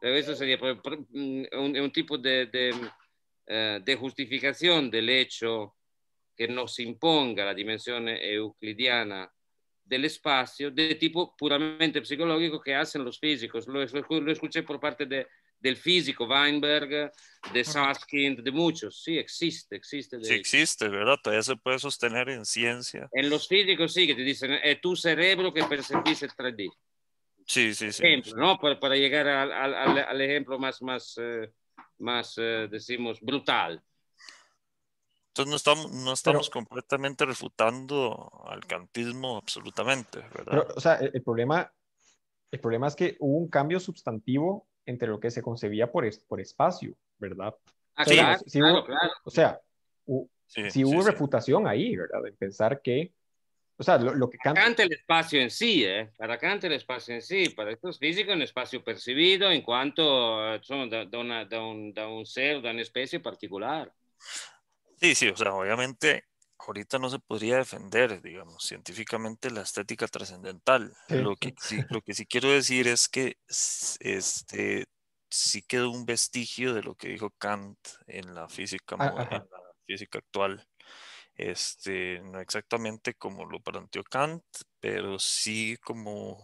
Pero eso sería mm, un, tipo eh, de, justificación del hecho que nos imponga la dimensión euclidiana del espacio de tipo puramente psicológico que hacen los físicos. lo escuché por parte de del físico Weinberg, de Saskind, de muchos. Sí, existe, existe. sí, existe, ¿verdad? Todavía se puede sostener en ciencia. En los físicos sí, que te dicen, es eh, tu cerebro que percibe el 3D. Sí, sí, sí. Ejemplo, ¿no? Para, llegar al, ejemplo más, más, eh, más eh, decimos, brutal. Entonces no estamos, no estamos completamente refutando al cantismo absolutamente, ¿verdad? o sea, el, el, problema, el problema es que hubo un cambio sustantivo entre lo que se concebía por, por espacio, ¿verdad? sí, ah, claro, claro, O sea, si hubo refutación ahí, ¿verdad? En pensar que, o sea, lo, que canta... el espacio en sí, ¿eh? Para Kant el espacio en sí, para estos físicos un espacio percibido en cuanto eh, son un, un ser, de una especie particular. Sí, sí, o sea, obviamente ahorita no se podría defender, digamos, científicamente la estética trascendental. Lo, que sí, lo que sí quiero decir es que este, sí quedó un vestigio de lo que dijo Kant en la física, ah, en la física actual. Este, no exactamente como lo planteó Kant, pero sí como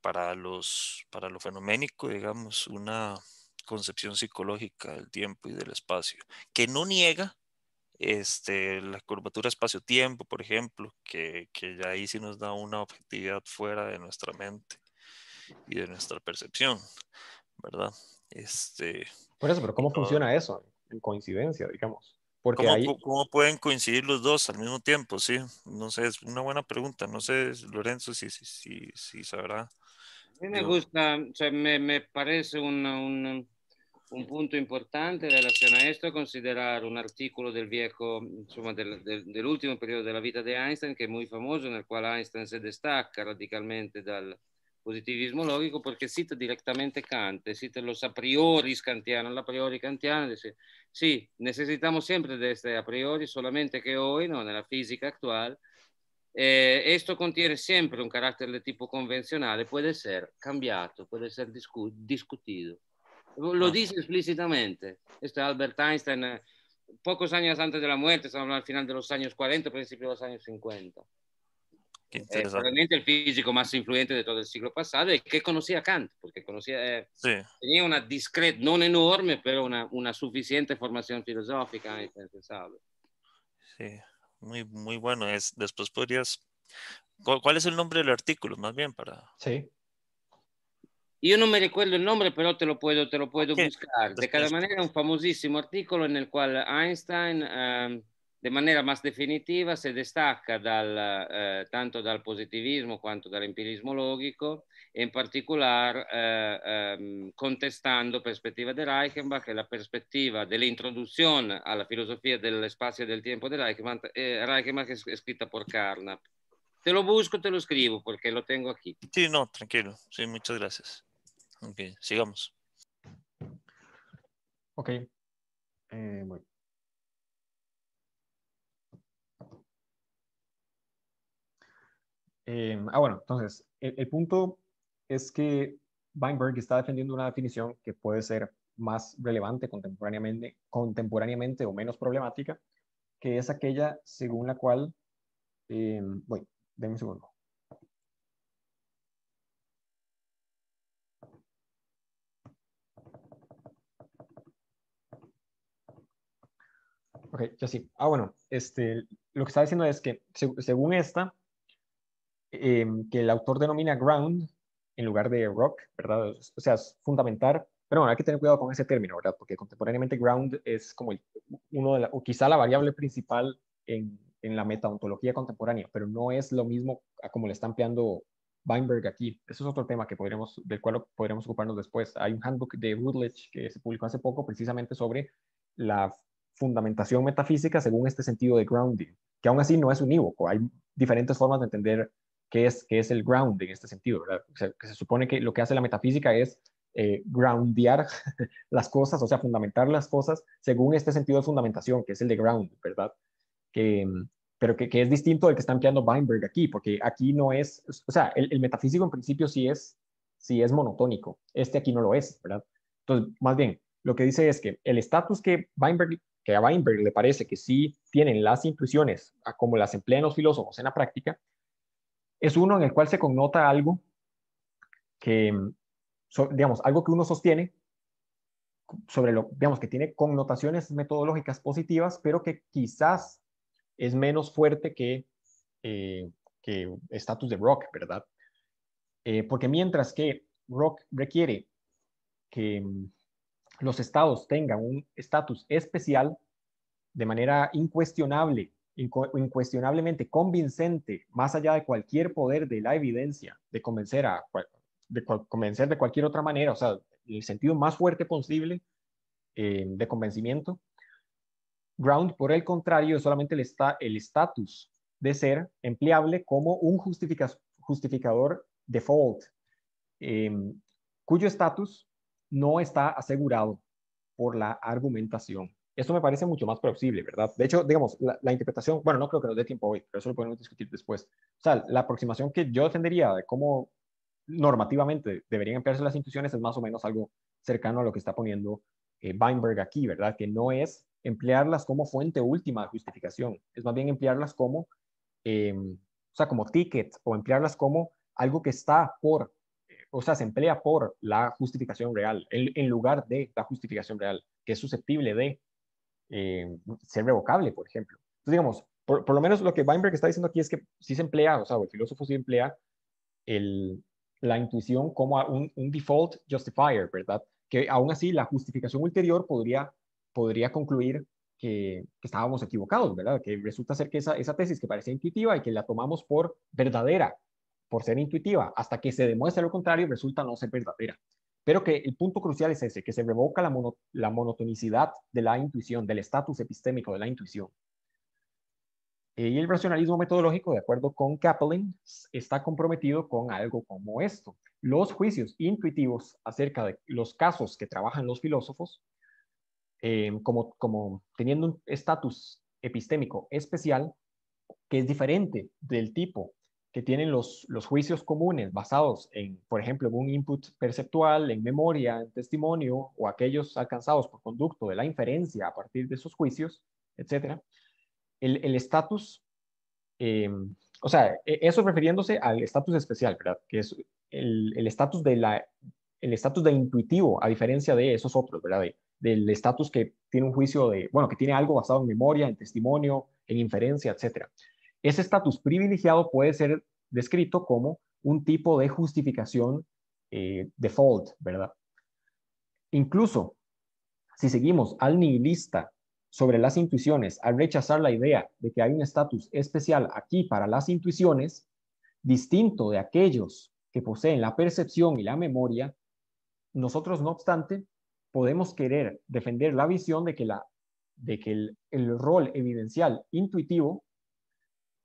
para, los, para lo fenoménico, digamos, una concepción psicológica del tiempo y del espacio, que no niega este, la curvatura espacio-tiempo, por ejemplo, que, que ya ahí sí nos da una objetividad fuera de nuestra mente y de nuestra percepción, ¿verdad? Este, por eso, pero ¿cómo funciona eso en coincidencia, digamos? Porque ¿Cómo, pueden coincidir los dos al mismo tiempo? Sí, no sé, es una buena pregunta. No sé, Lorenzo, si, si, si, si sabrá. A mí me gusta, o sea, me, parece un... un punto importante in relazione a questo è considerare un articolo del vieco, insomma, del, del, dell'ultimo periodo della vita di Einstein, che è molto famoso, nel quale Einstein si distacca radicalmente dal positivismo logico perché cita direttamente Kant, cita los a priori kantiano, la priori kantiana, dice sì, necessitiamo sempre di essere a priori, solamente che oggi, no, nella fisica attuale, questo eh, contiene sempre un carattere di tipo convenzionale, può essere cambiato, può essere discu discutito. Lo ah. dice explícitamente. Este Albert Einstein, eh, pocos años antes de la muerte, estamos al final de los años 40, principios de los años 50. Eh, realmente el físico más influyente de todo el siglo pasado y que conocía Kant, porque conocía, eh, sí. tenía una discreta, no enorme, pero una, suficiente formación filosófica, Sí, muy, muy bueno. Es, después podrías... ¿Cuál es el nombre del artículo, más bien, para...? Sí, Io non mi ricordo il nome, però te lo puedo, te lo puedo okay. buscar. De cada manera, un famosissimo articolo nel quale Einstein, eh, de maniera más definitiva, si distacca dal, eh, tanto dal positivismo quanto dall'empirismo logico, e in particolare eh, ehm, contestando prospettiva di Reichenbach e la prospettiva dell'introduzione alla filosofia dello spazio e del tempo di Reichenbach, Reichenbach è scritta por Carnap. Te lo busco, te lo scrivo perché lo tengo qui. Sì, no, tranquillo. Sì, muchas gracias. Ok, sigamos. Ok. Eh, eh, ah, bueno, entonces, el, punto es que Weinberg está defendiendo una definición que puede ser más relevante contemporáneamente, contemporáneamente o menos problemática, que es aquella según la cual, bueno, eh, voy, denme un segundo. ok, ya sí. Ah, bueno, este, lo que está diciendo es que según esta, em, que el autor denomina ground en lugar de rock, ¿verdad? O sea, es fundamental, pero bueno, hay que tener cuidado con ese término, ¿verdad? Porque contemporáneamente ground es como el, uno de la, o quizá la variable principal en, en la metaontología contemporánea, pero no es lo mismo a como le está ampliando Weinberg aquí. Eso es otro tema que podremos, del cual podremos ocuparnos después. Hay un handbook de Routledge que se publicó hace poco precisamente sobre la fundamentación metafísica según este sentido de grounding, que aún así no es unívoco. Hay diferentes formas de entender qué es, qué es el grounding en este sentido, ¿verdad? que se supone que lo que hace la metafísica es eh, groundear las cosas, o sea, fundamentar las cosas según este sentido de fundamentación, que es el de ground, ¿verdad? Que, pero que, es distinto del que está empleando Weinberg aquí, porque aquí no es, o sea, el, metafísico en principio sí es, sí es monotónico, este aquí no lo es, ¿verdad? Entonces, más bien, lo que dice es que el estatus que Weinberg que a Weinberg le parece que sí tienen las intuiciones como las emplean los filósofos en la práctica, es uno en el cual se connota algo que, digamos, algo que uno sostiene sobre lo, digamos, que tiene connotaciones metodológicas positivas, pero que quizás es menos fuerte que, eh, que de Rock, ¿verdad? Eh, porque mientras que Rock requiere que los estados tengan un estatus especial de manera incuestionable, incuestionablemente convincente, más allá de cualquier poder de la evidencia, de convencer, a, de, convencer de cualquier otra manera, o sea, el sentido más fuerte posible eh, de convencimiento. Ground, por el contrario, es solamente el estatus de ser empleable como un justificador default, em, cuyo estatus no está asegurado por la argumentación. Esto me parece mucho más plausible, ¿verdad? De hecho, digamos, la, interpretación, bueno, no creo que nos dé tiempo hoy, pero eso lo podemos discutir después. O sea, la aproximación que yo defendería de cómo normativamente deberían emplearse las instituciones es más o menos algo cercano a lo que está poniendo eh, Weinberg aquí, ¿verdad? Que no es emplearlas como fuente última de justificación, es más bien emplearlas como, em, o sea, como ticket o emplearlas como algo que está por o sea, se emplea por la justificación real, en, lugar de la justificación real, que es susceptible de eh, ser revocable, por ejemplo. Entonces, digamos, por, lo menos lo que Weinberg está diciendo aquí es que sí se emplea, o sea, el filósofo sí emplea la intuición como un, default justifier, ¿verdad? Que aún así la justificación ulterior podría, podría concluir que, estábamos equivocados, ¿verdad? Que resulta ser que esa, esa tesis que parece intuitiva y que la tomamos por verdadera por ser intuitiva, hasta que se demuestre lo contrario, resulta no ser verdadera. Pero que el punto crucial es ese, que se revoca la, la monotonicidad de la intuición, del estatus epistémico de la intuición. y el racionalismo metodológico, de acuerdo con Kaplan, está comprometido con algo como esto. Los juicios intuitivos acerca de los casos que trabajan los filósofos, em, como, como teniendo un estatus epistémico especial, que es diferente del tipo que tienen los, juicios comunes basados en, por ejemplo, en un input perceptual, en memoria, en testimonio, o aquellos alcanzados por conducto de la inferencia a partir de esos juicios, etc. El estatus, eh, o sea, e, eso refiriéndose al estatus especial, ¿verdad? Que es el estatus de la el estatus de intuitivo, a diferencia de esos otros, ¿verdad? del estatus que tiene un juicio de, bueno, que tiene algo basado en memoria, en testimonio, en inferencia, etcétera. Ese estatus privilegiado puede ser descrito como un tipo de justificación eh, default, ¿verdad? Incluso si seguimos al nihilista sobre las intuiciones, al rechazar la idea de que hay un estatus especial aquí para las intuiciones, distinto de aquellos que poseen la percepción y la memoria, nosotros no obstante podemos querer defender la visión de que, la, de que el rol evidencial intuitivo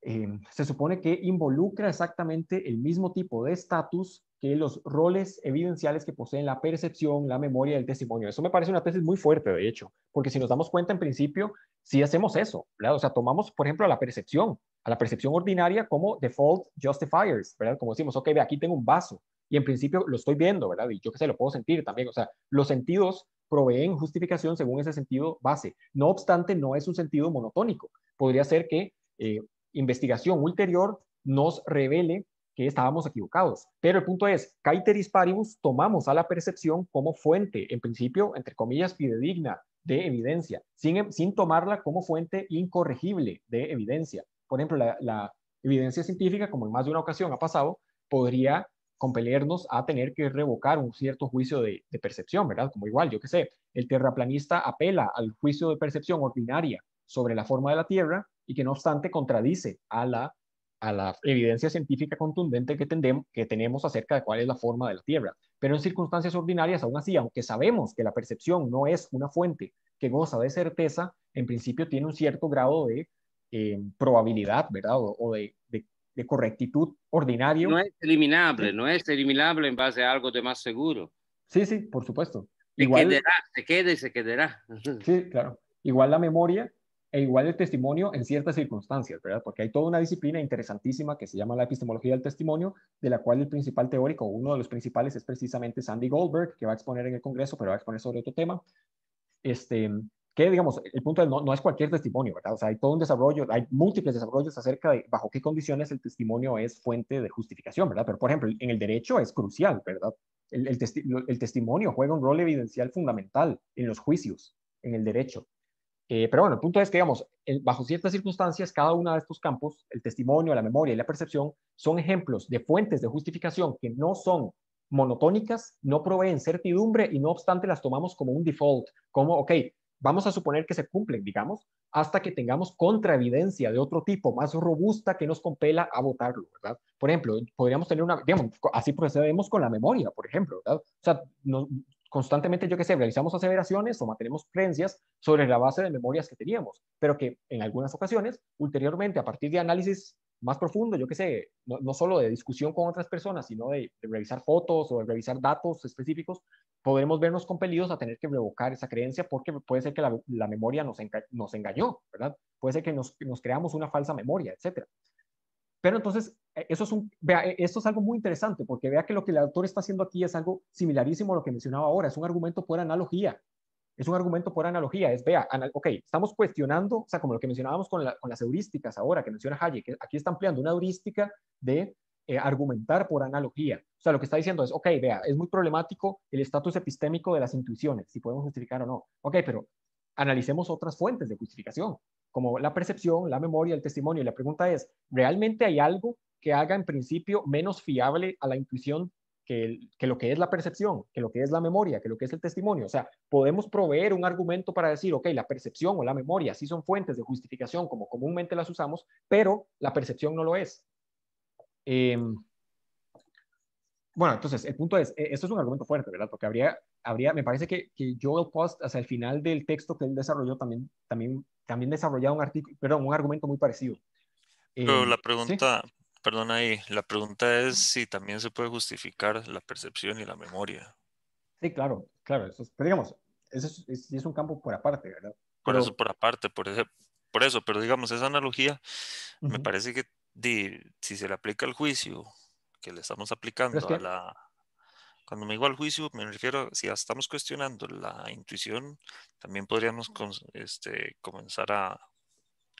Em, se supone que involucra exactamente el mismo tipo de estatus que los roles evidenciales que poseen la percepción, la memoria y el testimonio. Eso me parece una tesis muy fuerte, de hecho, porque si nos damos cuenta, en principio, si hacemos eso, ¿verdad? O sea, tomamos, por ejemplo, a la percepción, a la percepción ordinaria como default justifiers, ¿verdad? Como decimos, ok, aquí tengo un vaso y en principio lo estoy viendo, ¿verdad? Y yo qué sé, lo puedo sentir también. O sea, los sentidos proveen justificación según ese sentido base. No obstante, no es un sentido monotónico. Podría ser que eh, investigación ulterior nos revele que estábamos equivocados. Pero el punto es, caeteris paribus tomamos a la percepción como fuente, en principio, entre comillas, fidedigna de evidencia, sin, sin tomarla como fuente incorregible de evidencia. Por ejemplo, la, evidencia científica, como en más de una ocasión ha pasado, podría compelernos a tener que revocar un cierto juicio de, de, percepción, ¿verdad? Como igual, yo qué sé, el terraplanista apela al juicio de percepción ordinaria sobre la forma de la Tierra y que no obstante contradice a la, a la evidencia científica contundente que, que tenemos acerca de cuál es la forma de la Tierra. Pero en circunstancias ordinarias, aún así, aunque sabemos que la percepción no es una fuente que goza de certeza, en principio tiene un cierto grado de eh, probabilidad, ¿verdad? O, de, de, correctitud ordinario. No es eliminable, no es eliminable en base a algo de más seguro. Sí, sí, por supuesto. Se Igual, quedará, se quede, se quedará. Sí, claro. Igual la memoria e igual el testimonio en ciertas circunstancias, ¿verdad? Porque hay toda una disciplina interesantísima que se llama la epistemología del testimonio, de la cual el principal teórico, uno de los principales es precisamente Sandy Goldberg, que va a exponer en el Congreso, pero va a exponer sobre otro tema. Este, que digamos, el punto no, es cualquier testimonio, ¿verdad? O sea, hay todo un desarrollo, hay múltiples desarrollos acerca de bajo qué condiciones el testimonio es fuente de justificación, ¿verdad? Pero, por ejemplo, en el derecho es crucial, ¿verdad? El, el testimonio juega un rol evidencial fundamental en los juicios, en el derecho. Eh, pero bueno, el punto es que, digamos, bajo ciertas circunstancias, cada uno de estos campos, el testimonio, la memoria y la percepción, son ejemplos de fuentes de justificación que no son monotónicas, no proveen certidumbre y no obstante las tomamos como un default, como, ok, vamos a suponer que se cumplen, digamos, hasta que tengamos contraevidencia de otro tipo, más robusta, que nos compela a votarlo, ¿verdad? Por ejemplo, podríamos tener una, digamos, así procedemos con la memoria, por ejemplo, ¿verdad? O sea, no, constantemente, yo que sé, realizamos aseveraciones o mantenemos creencias sobre la base de memorias que teníamos, pero que en algunas ocasiones, ulteriormente, a partir de análisis más profundo, yo que sé, no, solo de discusión con otras personas, sino de, revisar fotos o de revisar datos específicos, podremos vernos compelidos a tener que revocar esa creencia porque puede ser que la, memoria nos, nos engañó, ¿verdad? Puede ser que nos, nos creamos una falsa memoria, etcétera. Pero entonces, e, eso es, e, esto es algo muy interesante porque vea que lo que el autor está haciendo aquí es algo similarísimo a lo que mencionaba ahora, es un argumento por analogía. Es un argumento por analogía, es, vea, ok, estamos cuestionando, o sea, como lo que mencionábamos con, las heurísticas ahora que menciona Hayek, que aquí está ampliando una heurística de eh, argumentar por analogía. O sea, lo que está diciendo es, ok, vea, es muy problemático el estatus epistémico de las intuiciones, si podemos justificar o no. Ok, pero analicemos otras fuentes de justificación, como la percepción, la memoria, el testimonio. Y la pregunta es, ¿realmente hay algo que haga en principio menos fiable a la intuición que, lo que es la percepción, que lo que es la memoria, que lo que es el testimonio. O sea, podemos proveer un argumento para decir, ok, la percepción o la memoria sí son fuentes de justificación como comúnmente las usamos, pero la percepción no lo es. Em, bueno, entonces, el punto es, e, esto es un argumento fuerte, ¿verdad? Porque habría, habría me parece que, que Joel Post, hacia el final del texto que él desarrolló, también, también, también desarrollaba un artículo, perdón, un argumento muy parecido. pero la em, pregunta, perdón ahí, la pregunta es si también se puede justificar la percepción y la memoria. Sí, claro, claro, pero digamos, eso es, un campo por aparte, ¿verdad? Por eso, por aparte, por, por eso, pero digamos, esa analogía me parece que si se le aplica el juicio que le estamos aplicando a la... Cuando me digo al juicio, me refiero, si estamos cuestionando la intuición, también podríamos este, comenzar a,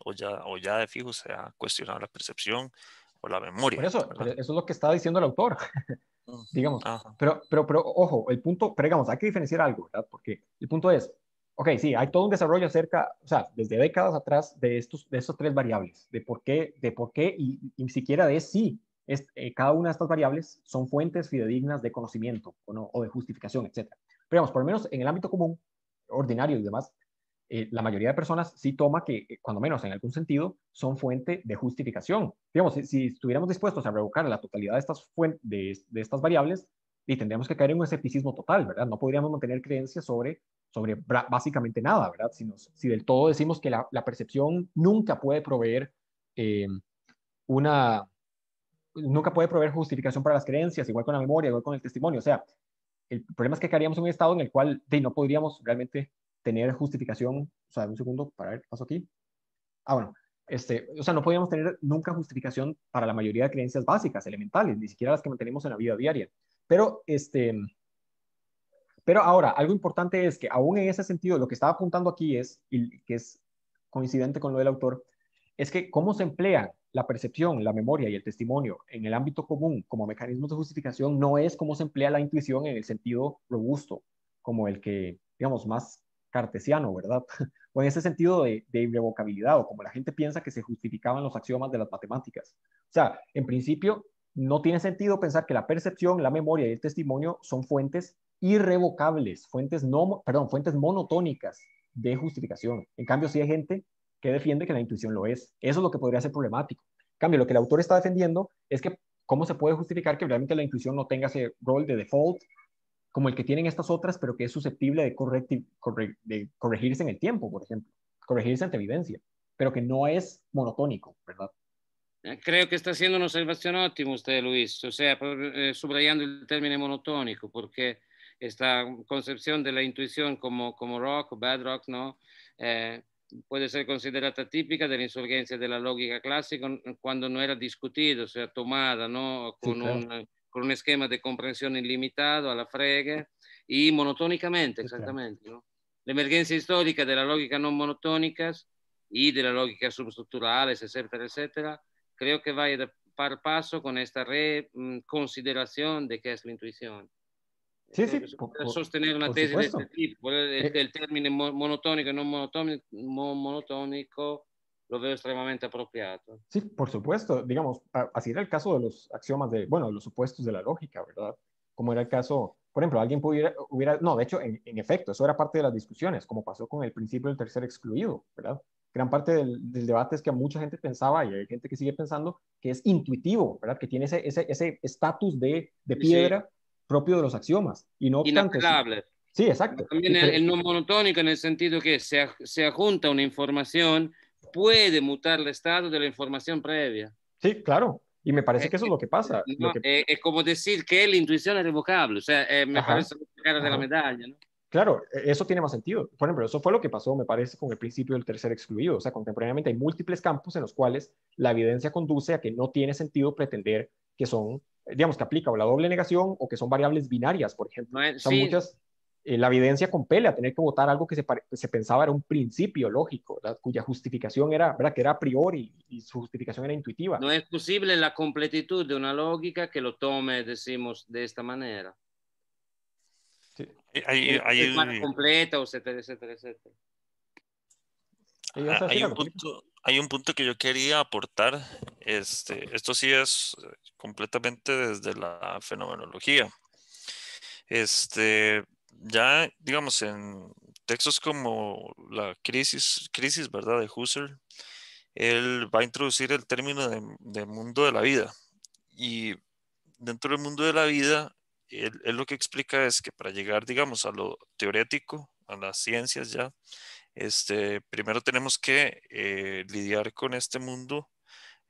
o ya, o ya de fijo, se ha cuestionar la percepción, por la memoria. Por eso, eso es lo que está diciendo el autor, digamos. Pero, pero, pero, ojo, el punto, pero digamos, hay que diferenciar algo, ¿verdad? Porque el punto es, ok, sí, hay todo un desarrollo acerca, o sea, desde décadas atrás de estos, de estas tres variables, de por qué, de por qué y, ni siquiera de si es, eh, cada una de estas variables son fuentes fidedignas de conocimiento o, o de justificación, etc. Pero digamos, por lo menos en el ámbito común, ordinario y demás, eh, la mayoría de personas sí toma que, eh, cuando menos en algún sentido, son fuente de justificación. Digamos, si, estuviéramos dispuestos a revocar la totalidad de estas, de, estas variables, y tendríamos que caer en un escepticismo total, ¿verdad? No podríamos mantener creencias sobre, sobre básicamente nada, ¿verdad? Si, si del todo decimos que la, percepción nunca puede proveer eh, una... Nunca puede proveer justificación para las creencias, igual con la memoria, igual con el testimonio. O sea, el problema es que caeríamos en un estado en el cual no podríamos realmente tener justificación, o sea, un segundo, para ver, paso aquí. Ah, bueno, este, o sea, no podíamos tener nunca justificación para la mayoría de creencias básicas, elementales, ni siquiera las que mantenemos en la vida diaria. Pero, este, pero ahora, algo importante es que aún en ese sentido, lo que estaba apuntando aquí es, y que es coincidente con lo del autor, es que cómo se emplea la percepción, la memoria y el testimonio en el ámbito común como mecanismos de justificación no es cómo se emplea la intuición en el sentido robusto, como el que, digamos, más cartesiano, ¿verdad? o en ese sentido de, irrevocabilidad, o como la gente piensa que se justificaban los axiomas de las matemáticas. O sea, en principio, no tiene sentido pensar que la percepción, la memoria y el testimonio son fuentes irrevocables, fuentes, no, perdón, fuentes monotónicas de justificación. En cambio, sí hay gente que defiende que la intuición lo es. Eso es lo que podría ser problemático. En cambio, lo que el autor está defendiendo es que cómo se puede justificar que realmente la intuición no tenga ese rol de default como el que tienen estas otras, pero que es susceptible de, corregirse en el tiempo, por ejemplo, corregirse ante vivencia pero que no es monotónico, ¿verdad? Eh, creo que está haciendo una observación óptima usted, Luis, o sea, eh, subrayando el término monotónico, porque esta concepción de la intuición como, como rock o bad rock, ¿no? Eh, puede ser considerada típica de la insurgencia de la lógica clásica cuando no era discutida, o sea, tomada, ¿no? Con un por un esquema de comprensión ilimitado, a la fregue y monotónicamente, exactamente. ¿no? La emergencia histórica de la lógica no monotónica y de la lógica substrutural, etcétera, etcétera, creo que va de par paso con esta reconsideración mm, de qué es la intuición. Sí, sí, para sostener una tesis del este tipo, el, eh, término monotónico y no monotónico lo veo extremadamente apropiado. Sí, por supuesto. Digamos, así era el caso de los axiomas de, bueno, los supuestos de la lógica, ¿verdad? Como era el caso, por ejemplo, alguien pudiera, hubiera, no, de hecho, en, efecto, eso era parte de las discusiones, como pasó con el principio del tercer excluido, ¿verdad? Gran parte del, debate es que mucha gente pensaba, y hay gente que sigue pensando, que es intuitivo, ¿verdad? Que tiene ese estatus de, piedra propio de los axiomas. Y no obstante, Sí, exacto. También el, no monotónico en el sentido que se, se junta una información puede mutar el estado de la información previa. Sí, claro. Y me parece eh, que eso es lo que pasa. Eh, es como decir que la intuición es revocable. O sea, eh, me parece cara de la medalla, ¿no? Claro, e, eso tiene más sentido. Por ejemplo, eso fue lo que pasó, me parece, con el principio del tercer excluido. O sea, contemporáneamente hay múltiples campos en los cuales la evidencia conduce a que no tiene sentido pretender que son, digamos, que aplica o la doble negación o que son variables binarias, por ejemplo. No es, muchas... Eh, la evidencia compele a tener que votar algo que se, pensaba era un principio lógico, cuya justificación era, ¿verdad? que era a priori y su justificación era intuitiva. No es posible la completitud de una lógica que lo tome, decimos, de esta manera. Ah, hay, completa, Hay un, punto, que yo quería aportar. Este, esto sí es eh, completamente desde la fenomenología. Este, ya, digamos, en textos como la crisis, crisis ¿verdad? de Husserl, él va a introducir el término de, mundo de la vida. Y dentro del mundo de la vida, él, lo que explica es que para llegar, digamos, a lo teorético, a las ciencias ya, este, primero tenemos que eh, lidiar con este mundo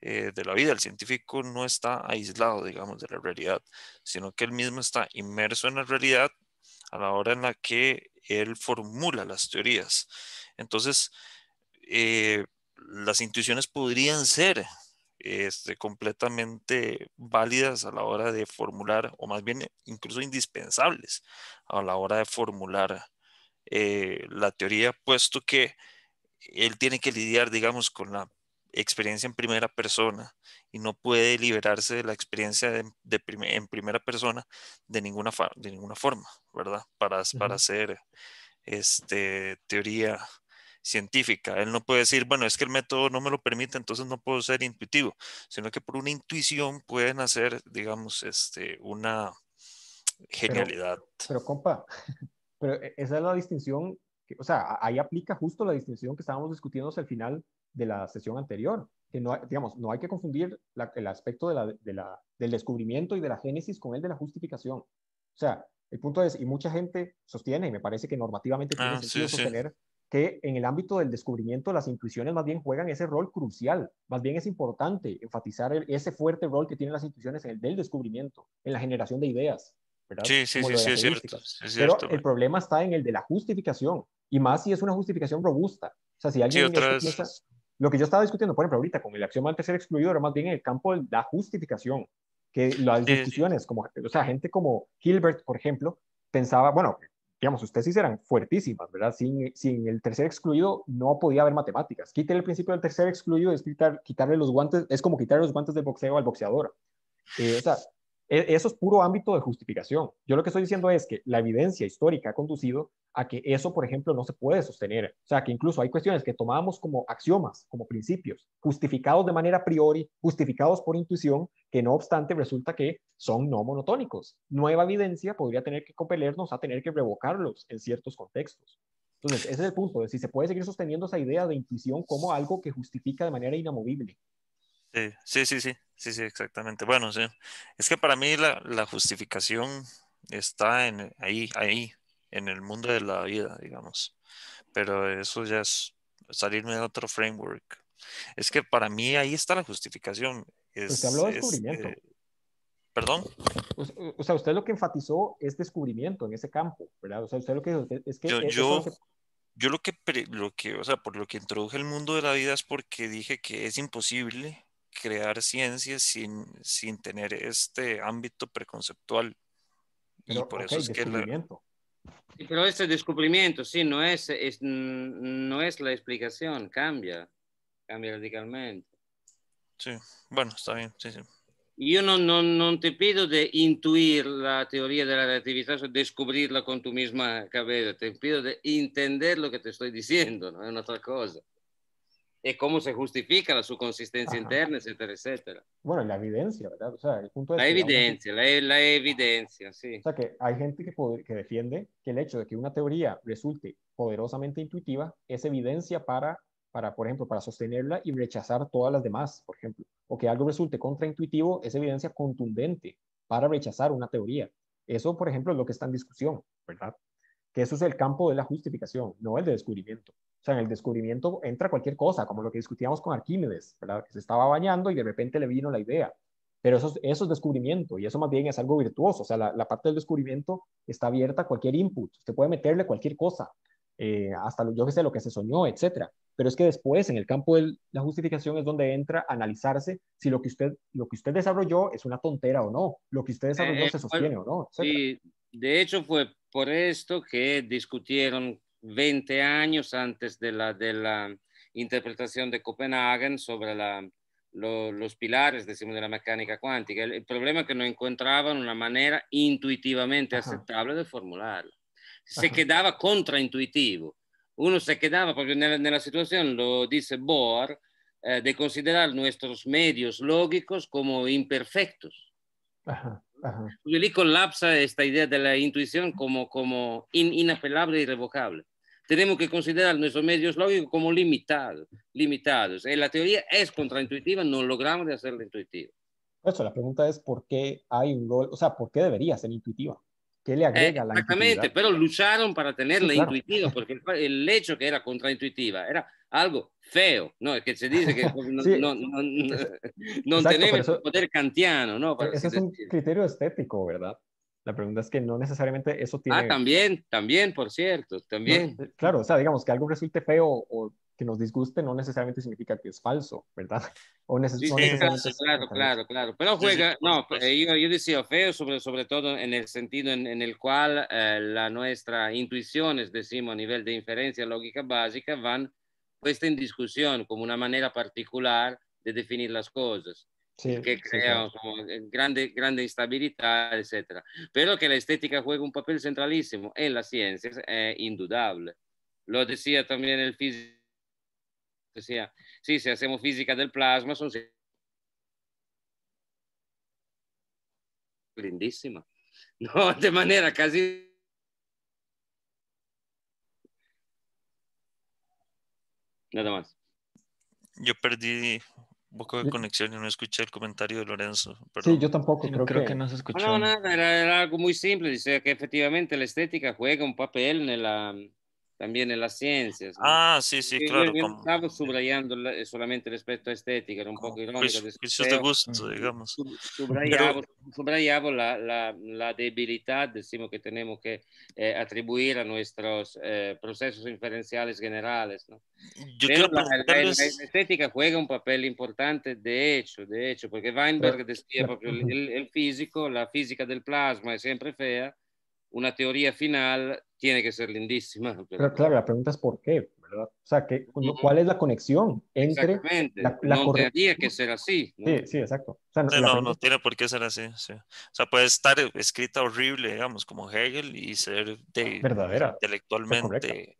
eh, de la vida. El científico no está aislado, digamos, de la realidad, sino que él mismo está inmerso en la realidad a la hora en la que él formula las teorías. Entonces, eh, las intuiciones podrían ser este, completamente válidas a la hora de formular, o más bien incluso indispensables a la hora de formular eh, la teoría, puesto que él tiene que lidiar, digamos, con la experiencia en primera persona y no puede liberarse de la experiencia en primera persona de ninguna, de ninguna forma, ¿verdad? Para, para hacer este, teoría científica. Él no puede decir, bueno, es que el método no me lo permite, entonces no puedo ser intuitivo, sino que por una intuición pueden hacer, digamos, este, una genialidad. Pero, compa, e-, esa es la distinción, o sea, ahí aplica justo la distinción que estábamos discutiendo al final de la sesión anterior. Que no, digamos, no hay que confundir el aspecto de la, del descubrimiento y de la génesis con el de la justificación. O sea, el punto es, y mucha gente sostiene, y me parece que normativamente tiene ah, sentido sostener, que en el ámbito del descubrimiento las intuiciones más bien juegan ese rol crucial, más bien es importante enfatizar ese fuerte rol que tienen las intuiciones en el del descubrimiento, en la generación de ideas. ¿verdad? Sí, sí, sí, es, cierto, Pero el problema está en el de la justificación, y más si es una justificación robusta. O sea, si alguien lo que yo estaba discutiendo, por ejemplo, ahorita con el axioma del tercer excluido era más bien el campo de la justificación, que las decisiones como, o sea, gente como Hilbert, por ejemplo, pensaba, bueno, digamos, sus tesis eran fuertísimas, ¿verdad? Sin, sin el tercer excluido no podía haber matemáticas. Quitar el principio del tercer excluido es quitar, quitarle los guantes, es como quitarle los guantes de boxeo al boxeador. Eh, o sea, e, eso es puro ámbito de justificación. Yo lo que estoy diciendo es que la evidencia histórica ha conducido a que eso, por ejemplo, no se puede sostener. O sea, que incluso hay cuestiones que tomamos como axiomas, como principios, justificados de manera a priori, justificados por intuición, que no obstante resulta que son no monotónicos. Nueva evidencia podría tener que compelernos a tener que revocarlos en ciertos contextos. Entonces, ese es el punto, de si se puede seguir sosteniendo esa idea de intuición como algo que justifica de manera inamovible Sí, sí, sí, sí, sí, exactamente. Bueno, Es que para mí la, justificación está en, ahí, ahí, en el mundo de la vida, digamos. Pero eso ya es salirme de otro framework. Es que para mí ahí está la justificación. Pues es, usted habló de descubrimiento. Eh, Perdón. O, sea, usted lo que enfatizó es descubrimiento en ese campo, ¿verdad? O sea, usted lo que es que. Yo, e, yo lo que, lo que, o sea, por lo que introduje el mundo de la vida es porque dije que es imposible crear ciencias sin, sin tener este ámbito preconceptual. y por eso es que... La... Pero este descubrimiento, sí, no es, mm, no es la explicación, cambia, cambia radicalmente. Sí, bueno, está bien, Yo no, no, no, te pido de intuir la teoría de la relatividad o descubrirla con tu misma cabeza, te pido de entender lo que te estoy diciendo, no es otra cosa cómo se justifica su consistencia interna, etcétera, etcétera. Bueno, la evidencia, ¿verdad? O sea, el punto es la evidencia, la, la, evidencia, sí. O sea, que hay gente que, que defiende que el hecho de que una teoría resulte poderosamente intuitiva es evidencia para, para, por ejemplo, para sostenerla y rechazar todas las demás, por ejemplo. O que algo resulte contraintuitivo es evidencia contundente para rechazar una teoría. Eso, por ejemplo, es lo que está en discusión, ¿verdad? que eso es el campo de la justificación, no el de descubrimiento. O sea, en el descubrimiento entra cualquier cosa, como lo que discutíamos con Arquímedes, ¿verdad? Que se estaba bañando y de repente le vino la idea. Pero eso, esos es descubrimiento y eso más bien es algo virtuoso. O sea, la, parte del descubrimiento está abierta a cualquier input. Usted puede meterle cualquier cosa, eh, hasta lo, yo que sé lo que se soñó, etcétera. Pero es que después, en el campo de la justificación, es donde entra a analizarse si lo que usted, lo que usted desarrolló es una tontera o no, lo que usted desarrolló eh, se sostiene o no. Sí, de hecho, fue por esto que discutieron 20 años antes de la, de la interpretación de Copenhagen sobre los pilares decimos, de la mecánica cuántica. El, problema es que no encontraban una manera intuitivamente aceptable de formularla. Se quedaba contraintuitivo. Uno se quedaba porque en la situación, lo dice Bohr, eh, de considerar nuestros medios lógicos como imperfectos. Y ahí colapsa esta idea de la intuición como, como inapelable e irrevocable. Tenemos que considerar nuestros medios lógicos como limitados. limitados. Eh, la teoría es contraintuitiva, no logramos hacerla intuitiva. Eso, la pregunta es por qué hay un o sea, por qué debería ser intuitiva. ¿Qué le agrega la Exactamente, pero lucharon para tenerla intuitiva, porque el, hecho que era contraintuitiva era algo feo, ¿no? Es que se dice que no, tenemos poder kantiano, ¿no? ese es un criterio estético, ¿verdad? La pregunta es que no necesariamente eso ah, tiene... Ah, también, también, por cierto, también. Eh, claro, o sea, digamos que algo resulte feo o que nos disguste no necesariamente significa que es falso, ¿verdad? O necesariamente claro, claro, claro. Pero juega, no, eh, yo, decía feo sobre, sobre todo en el sentido en, el cual nuestras eh, la, nuestra intuiciones, decimos, a nivel de inferencia lógica básica van puesta en discusión como una manera particular de definir las cosas. que crea gran Como eh, grande, grande instabilidad, etc. Pero que la estética juega un papel centralísimo en las ciencias es eh, indudable. Lo decía también el físico. Decía, sí, si hacemos física del plasma, son lindísima, ¿no? De manera casi Nada más. Yo perdí un poco de conexión y no escuché el comentario de Lorenzo. Sí, yo tampoco, creo, que... no se escuchó. No, nada, era, algo muy simple, dice que efectivamente la estética juega un papel en la, también en las ciencias. ¿no? Ah, sí, sí, claro. Yo, como... estaba subrayando eh, solamente respecto a estética, era un como poco irónico. Cuestión de gusto, digamos. Sub, subrayaba, Pero... subrayaba la, la, la, debilidad, decimos, que tenemos que eh, atribuir a nuestros eh, procesos inferenciales generales. ¿no? Yo Pero la, preguntarles... la, estética juega un papel importante, de hecho, de hecho, porque Weinberg decía proprio el, el físico, la física del plasma es siempre fea una teoría final, tiene que ser lindísima. Pero claro, la pregunta es por qué, ¿verdad? O sea, ¿qué, ¿cuál es la conexión entre... la, la no tendría que ser así. Sí, sí, exacto. no, no, tiene por qué ser así, O sea, puede estar escrita horrible, digamos, como Hegel y ser Verdadera, intelectualmente...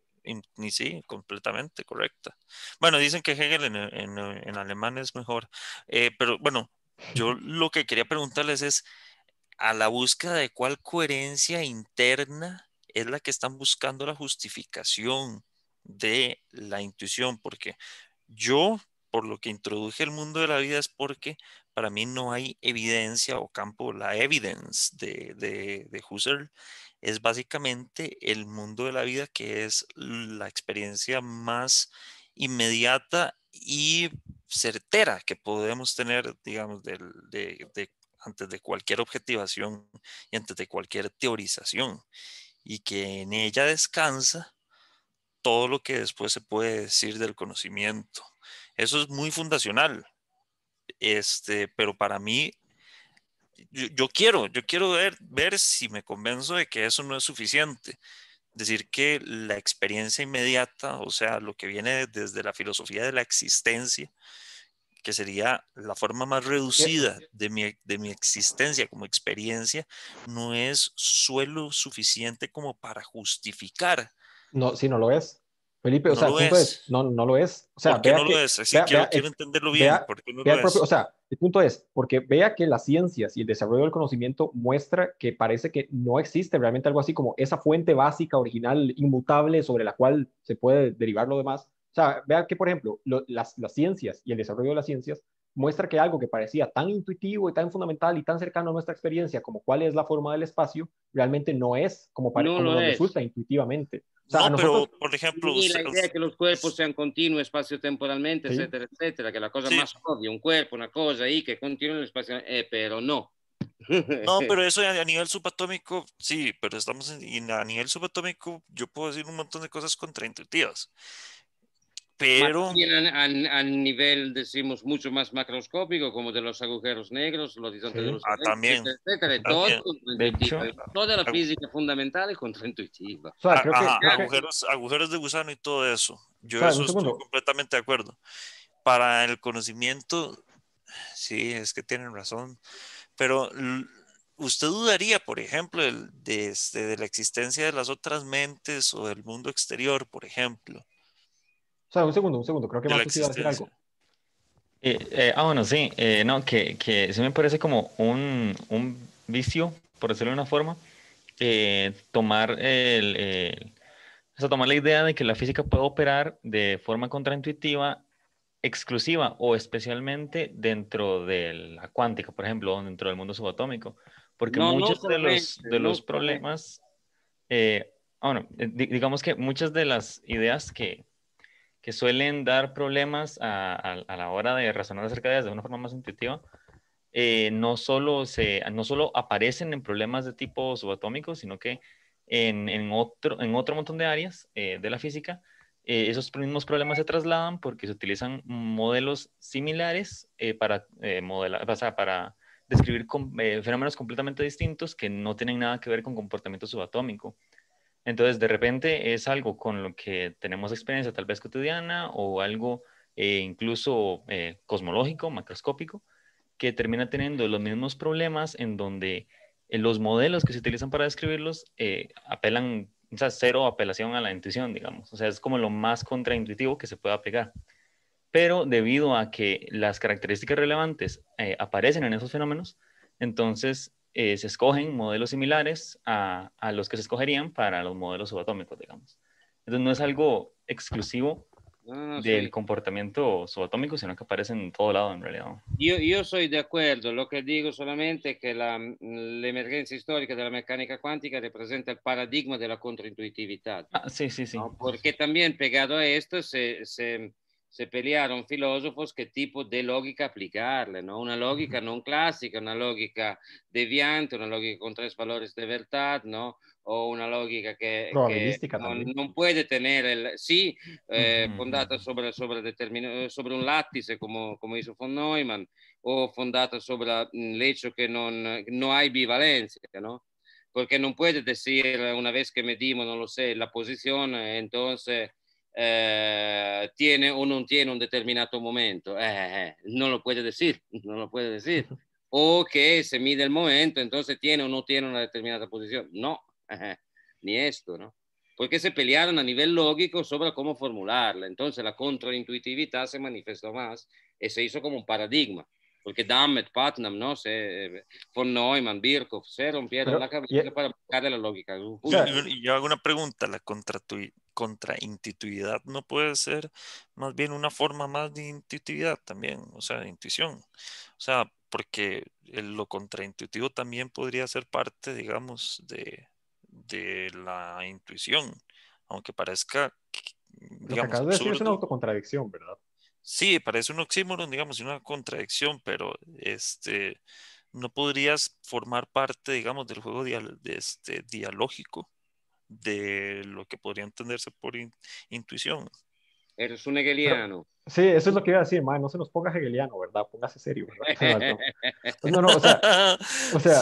Ni sí, completamente correcta. Bueno, dicen que Hegel en, en, en alemán es mejor, eh, pero bueno, yo lo que quería preguntarles es, a la búsqueda de cuál coherencia interna es la que están buscando la justificación de la intuición, porque yo, por lo que introduje el mundo de la vida, es porque para mí no hay evidencia o campo, la evidence de, de, Husserl es básicamente el mundo de la vida que es la experiencia más inmediata y certera que podemos tener, digamos, de, de, de, antes de cualquier objetivación y antes de cualquier teorización, y que en ella descansa todo lo que después se puede decir del conocimiento. Eso es muy fundacional, este, pero para mí, yo, quiero, yo quiero ver si me convenzo de que eso no es suficiente decir que la experiencia inmediata, o sea, lo que viene desde la filosofía de la existencia, que sería la forma más reducida de mi, existencia como experiencia, no es suelo suficiente como para justificar. No, si no lo es. Felipe, o sea, el es. no, lo es. ¿Por qué no lo es? quiero, entenderlo bien. o sea, el punto es, porque vea que las ciencias y el desarrollo del conocimiento muestra que parece que no existe realmente algo así como esa fuente básica, original, inmutable, sobre la cual se puede derivar lo demás o sea, vea que, por ejemplo, las, las ciencias y el desarrollo de las ciencias muestra que algo que parecía tan intuitivo y tan fundamental y tan cercano a nuestra experiencia como cuál es la forma del espacio, realmente no es como, para, no resulta intuitivamente. O sea, no, pero, por ejemplo... la idea de que los cuerpos sean continuos espacio-temporalmente, etcétera, etcétera, que la cosa más obvia, un cuerpo, una cosa ahí que continúa en el espacio, eh, pero no. No, pero eso a nivel subatómico, sí, pero estamos en, a nivel subatómico, yo puedo decir un montón de cosas contraintuitivas pero... Al, nivel, decimos, mucho más macroscópico, como de los agujeros negros, los horizontes de los ah, también, ah, Todo de Toda la física fundamental es contraintuitiva. Ah, agujeros, de gusano y todo eso. Yo eso estoy completamente de acuerdo. Para el conocimiento, sí, es que tienen razón, pero usted dudaría, por ejemplo, este, de, la existencia de las otras mentes o del mundo exterior, por ejemplo. O sea, un segundo, un segundo, creo que más iba a decir algo. Eh, eh, ah, bueno, sí, eh, no, que, que sí me parece como un, un vicio, por decirlo de una forma, tomar el, tomar la idea de que la física puede operar de forma contraintuitiva, exclusiva o especialmente dentro de la cuántica, por ejemplo, dentro del mundo subatómico. Porque muchos de, los, de los problemas, ah, bueno, digamos que muchas de las ideas que, que suelen dar problemas a, la hora de razonar acerca de ellas de una forma más intuitiva, eh, no, solo no solo aparecen en problemas de tipo subatómico, sino que en, en otro, montón de áreas eh, de la física, eh, esos mismos problemas se trasladan porque se utilizan modelos similares para, modelar, para describir fenómenos completamente distintos que no tienen nada que ver con comportamiento subatómico. Entonces, de repente es algo con lo que tenemos experiencia tal vez cotidiana o algo eh, incluso eh, cosmológico, macroscópico, que termina teniendo los mismos problemas en donde eh, los modelos que se utilizan para describirlos apelan, o sea, cero apelación a la intuición, digamos. O sea, es como lo más contraintuitivo que se pueda aplicar. Pero debido a que las características relevantes aparecen en esos fenómenos, entonces eh, se escogen modelos similares a, a, los que se escogerían para los modelos subatómicos, digamos. Entonces no es algo exclusivo del comportamiento subatómico, sino que aparece en todo lado en realidad. Yo, yo soy de acuerdo, lo que digo solamente es que la, emergencia histórica de la mecánica cuántica representa el paradigma de la contraintuitividad. Ah, sí, sí, sí. Porque también pegado a esto se, se se peleare a un filosofo che tipo di logica applicarle, no? una logica mm-hmm. non classica, una logica deviante, una logica con tre valori di verità, no? o una logica che, che non, non, può tenere, il, sì, eh, mm-hmm. mm-hmm. fondata sopra, sopra, sopra, un lattice come, come hizo von Neumann, o fondata sopra un leccio che non, non ha bivalenze, no? perché non puoi dire una vez che medimo, non lo so, la posizione, eh, entonces Eh, tiene o no tiene un determinado momento. Eh, eh, no lo puede decir, no lo puede decir. O que se mide el momento, entonces tiene o no tiene una determinada posición. No, ni esto, ¿no? Porque se pelearon a nivel lógico sobre cómo formularla. Entonces la contraintuitividad se manifestó más y se hizo como un paradigma porque Damet, Putnam, no sé, eh, von Neumann, Birkhoff, se rompieron la cabeza e para la lógica. Yo, hago una pregunta, la contraintuitividad no puede ser más bien una forma más de intuitividad también, o sea, de intuición. O sea, porque lo contraintuitivo también podría ser parte, digamos, de, la intuición, aunque parezca... Digamos, Lo de decir es una autocontradicción, ¿verdad? sí, parece un oxímoron, digamos, una contradicción, pero este, no podrías formar parte, digamos, del juego de este, dialógico de lo que podría entenderse por intuición. Eres un hegeliano. sí, eso es lo que iba a decir, man, no se nos ponga hegeliano, ¿verdad? Póngase serio, ¿verdad? Pues no, no, o sea, o sea,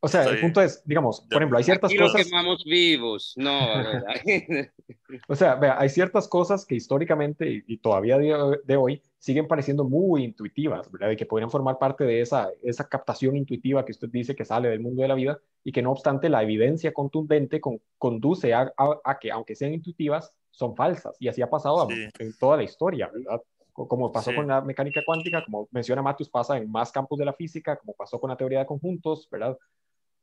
o sea el punto es, digamos, por ejemplo, hay ciertas Aquí cosas... quemamos vivos, no, O sea, vea, hay ciertas cosas que históricamente y, todavía de, de, hoy siguen pareciendo muy intuitivas, ¿verdad? Y que podrían formar parte de esa, esa captación intuitiva que usted dice que sale del mundo de la vida y que no obstante la evidencia contundente con, conduce a que, aunque sean intuitivas, son falsas. Y así ha pasado en toda la historia, ¿verdad? Como pasó con la mecánica cuántica, como menciona Matus, pasa en más campos de la física, como pasó con la teoría de conjuntos, ¿verdad?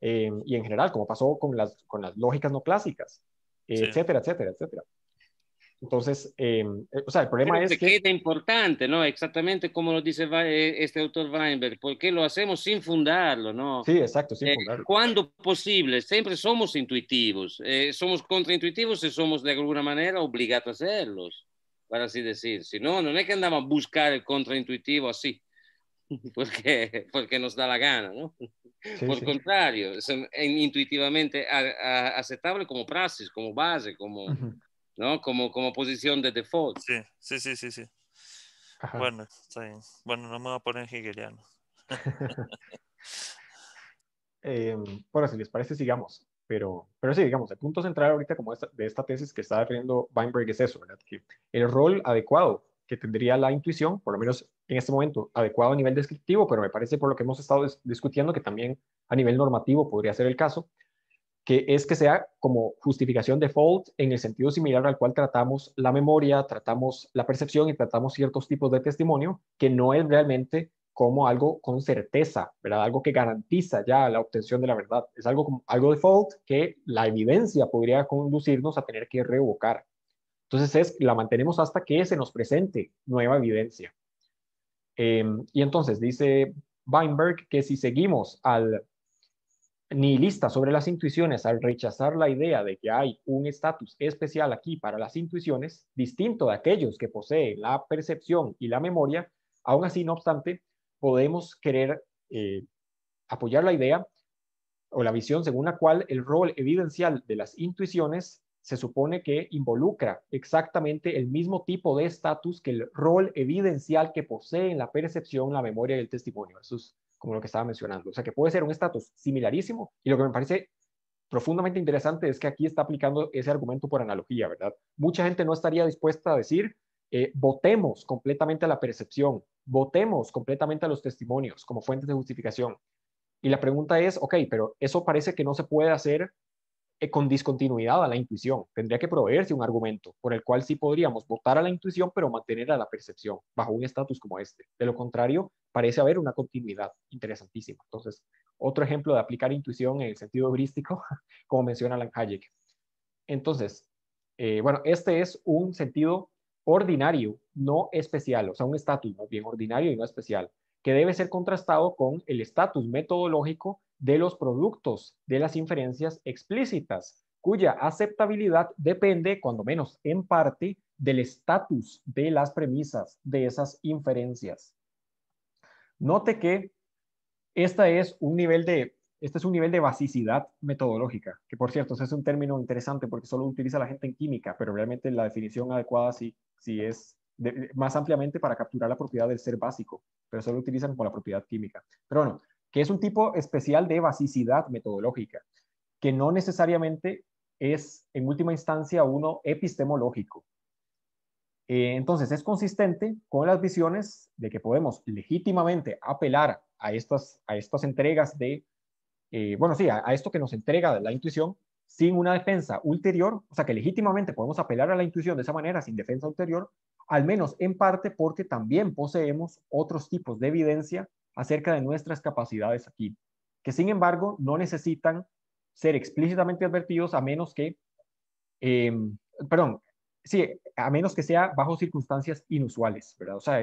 Eh, y en general, como pasó con las, con las lógicas no clásicas, etcétera, etcétera, etcétera. Entonces, eh, eh, o sea, el problema es que... Queda importante, ¿no? Exactamente como lo dice eh, este autor Weinberg, porque lo hacemos sin fundarlo, ¿no? Sí, exacto, sin fundarlo. cuando posible, siempre somos intuitivos, somos contraintuitivos y somos de alguna manera obligados a hacerlos, para así decir. Si no, no es que andamos a buscar el contraintuitivo así, porque, porque nos da la gana, ¿no? Por el contrario, es intuitivamente aceptable como praxis, como base, como... ¿no? Como, como posición de default. Sí, sí, sí, sí. sí. Bueno, está bien. Bueno, no me voy a poner hegeliano. Em, bueno, si les parece, sigamos. Pero, pero sí, digamos, el punto central ahorita como de esta tesis que está defendiendo Weinberg es eso, ¿verdad? Que el rol adecuado que tendría la intuición, por lo menos en este momento, adecuado a nivel descriptivo, pero me parece por lo que hemos estado discutiendo que también a nivel normativo podría ser el caso, que es que sea como justificación default en el sentido similar al cual tratamos la memoria, tratamos la percepción y tratamos ciertos tipos de testimonio, que no es realmente como algo con certeza, ¿verdad? Algo que garantiza ya la obtención de la verdad. Es algo, como, algo default que la evidencia podría conducirnos a tener que revocar. Entonces es, la mantenemos hasta que se nos presente nueva evidencia. Em, y entonces dice Weinberg que si seguimos al ni lista sobre las intuiciones al rechazar la idea de que hay un estatus especial aquí para las intuiciones, distinto de aquellos que poseen la percepción y la memoria, aún así, no obstante, podemos querer eh, apoyar la idea o la visión según la cual el rol evidencial de las intuiciones se supone que involucra exactamente el mismo tipo de estatus que el rol evidencial que poseen la percepción, la memoria y el testimonio. Eso como lo que estaba mencionando. O sea, que puede ser un estatus similarísimo y lo que me parece profundamente interesante es que aquí está aplicando ese argumento por analogía, ¿verdad? Mucha gente no estaría dispuesta a decir, eh, votemos completamente a la percepción, votemos completamente a los testimonios como fuentes de justificación. Y la pregunta es, ok, pero eso parece que no se puede hacer eh, con discontinuidad a la intuición. Tendría que proveerse un argumento por el cual sí podríamos votar a la intuición, pero mantener a la percepción bajo un estatus como este. De lo contrario, parece haber una continuidad interesantísima. Entonces, otro ejemplo de aplicar intuición en el sentido heurístico, como menciona Alan Hayek. Entonces, eh, bueno, este es un sentido ordinario, no especial, o sea, un estatus bien ordinario y no especial, que debe ser contrastado con el estatus metodológico de los productos de las inferencias explícitas, cuya aceptabilidad depende, cuando menos en parte, del estatus de las premisas de esas inferencias. Note que esta es un nivel de, este es un nivel de basicidad metodológica, que por cierto, es un término interesante porque solo utiliza la gente en química, pero realmente la definición adecuada sí, es más ampliamente para capturar la propiedad del ser básico, pero solo utilizan como la propiedad química. Pero bueno, que es un tipo especial de basicidad metodológica, que no necesariamente es, en última instancia, uno epistemológico. Eh, entonces, es consistente con las visiones de que podemos legítimamente apelar a estas, a estas entregas de, eh, bueno, sí, a, a esto que nos entrega la intuición sin una defensa ulterior, o sea que legítimamente podemos apelar a la intuición de esa manera, sin defensa ulterior, al menos en parte porque también poseemos otros tipos de evidencia acerca de nuestras capacidades aquí, que sin embargo no necesitan ser explícitamente advertidos a menos que, em, perdón, sí, a menos que sea bajo circunstancias inusuales, ¿verdad? O sea,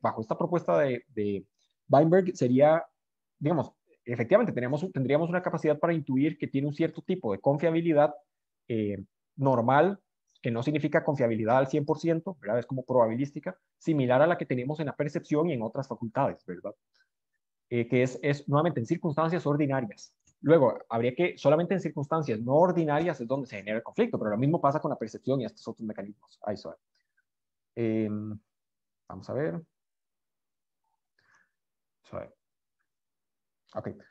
bajo esta propuesta de, Weinberg sería, digamos, efectivamente tenemos, tendríamos una capacidad para intuir que tiene un cierto tipo de confiabilidad eh, normal, que no significa confiabilidad al 100%, ¿verdad? Es como probabilística, similar a la que tenemos en la percepción y en otras facultades, ¿verdad? Eh, que es, nuevamente en circunstancias ordinarias. Luego, habría que, solamente en circunstancias no ordinarias es donde se genera el conflicto, pero lo mismo pasa con la percepción y estos otros mecanismos. Ahí em, vamos a ver.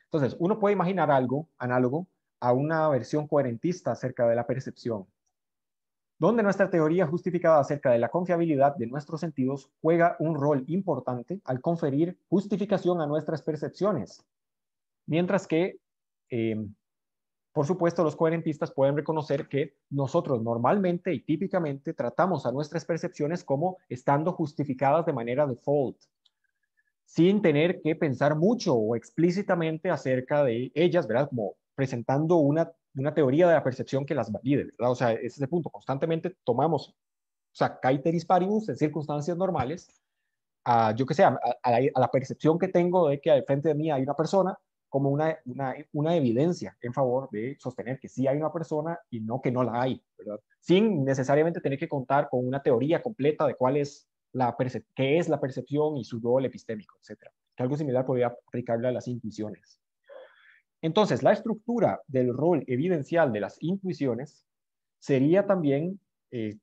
entonces uno puede imaginar algo análogo a una versión coherentista acerca de la percepción, donde nuestra teoría justificada acerca de la confiabilidad de nuestros sentidos juega un rol importante al conferir justificación a nuestras percepciones. Mientras que, eh, por supuesto, los coherentistas pueden reconocer que nosotros normalmente y típicamente tratamos a nuestras percepciones como estando justificadas de manera default, sin tener que pensar mucho o explícitamente acerca de ellas, ¿verdad? Como presentando una una teoría de la percepción que las valide, ¿verdad? O sea, ese es punto. Constantemente tomamos, o sea, caeteris paribus en circunstancias normales, a, yo que sé, a, la, percepción que tengo de que al frente de mí hay una persona como una, una, evidencia en favor de sostener que sí hay una persona y no que no la hay, ¿verdad? Sin necesariamente tener que contar con una teoría completa de cuál es la qué es la percepción y su rol epistémico, etcétera. Que algo similar podría aplicarle a las intuiciones. Entonces, la estructura del rol evidencial de las intuiciones sería también, eh,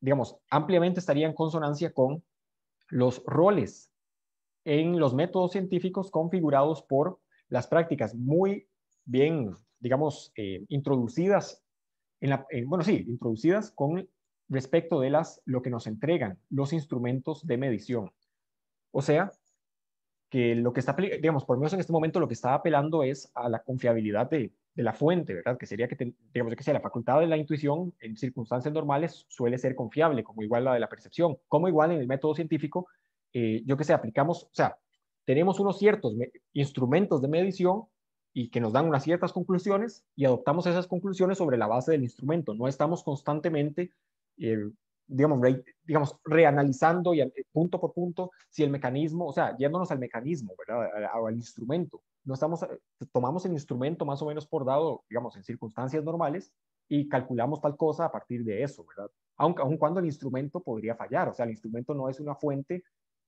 digamos, ampliamente estaría en consonancia con los roles en los métodos científicos configurados por las prácticas muy bien, digamos, eh, introducidas, en eh, bueno, sí, introducidas con respecto de las, lo que nos entregan los instrumentos de medición. O sea, que lo que está, digamos, por lo menos en este momento lo que está apelando es a la confiabilidad de, la fuente, ¿verdad? Que sería que, digamos, digamos, que sea la facultad de la intuición en circunstancias normales suele ser confiable, como igual la de la percepción, como igual en el método científico, eh, yo que sé, aplicamos, o sea, tenemos unos ciertos instrumentos de medición y que nos dan unas ciertas conclusiones y adoptamos esas conclusiones sobre la base del instrumento. No estamos constantemente eh, digamos, reanalizando y eh, punto por punto si el mecanismo, o sea, yéndonos al mecanismo, ¿verdad? O al instrumento. No estamos, eh, tomamos el instrumento más o menos por dado, digamos, en circunstancias normales y calculamos tal cosa a partir de eso, ¿verdad? Aunque, aun cuando el instrumento podría fallar, o sea, el instrumento no es una fuente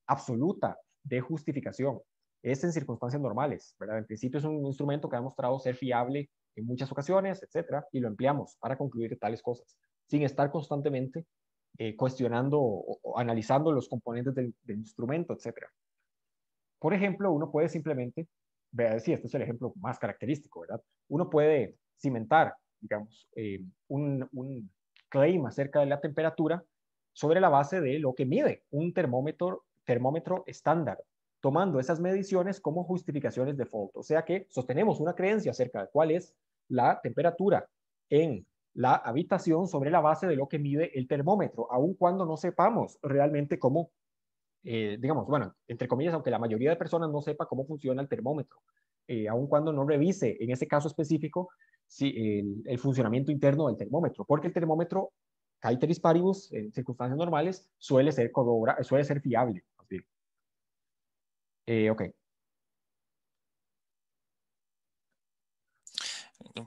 absoluta de justificación, es en circunstancias normales, ¿verdad? En principio es un instrumento que ha demostrado ser fiable en muchas ocasiones, etcétera, y lo empleamos para concluir tales cosas, sin estar constantemente eh, cuestionando o, analizando los componentes del, instrumento, etc. Por ejemplo, uno puede simplemente, vea, si este es el ejemplo más característico, ¿verdad? Uno puede cimentar, digamos, eh, un, un claim acerca de la temperatura sobre la base de lo que mide un termómetro, termómetro estándar, tomando esas mediciones como justificaciones de fondo. O sea que sostenemos una creencia acerca de cuál es la temperatura en la habitación sobre la base de lo que mide el termómetro, aun cuando no sepamos realmente cómo, eh, digamos, bueno, entre comillas, aunque la mayoría de personas no sepa cómo funciona el termómetro, eh, aun cuando no revise en ese caso específico si, el, funcionamiento interno del termómetro, porque el termómetro, caeteris paribus, en circunstancias normales, suele ser, suele ser fiable. Eh, ok.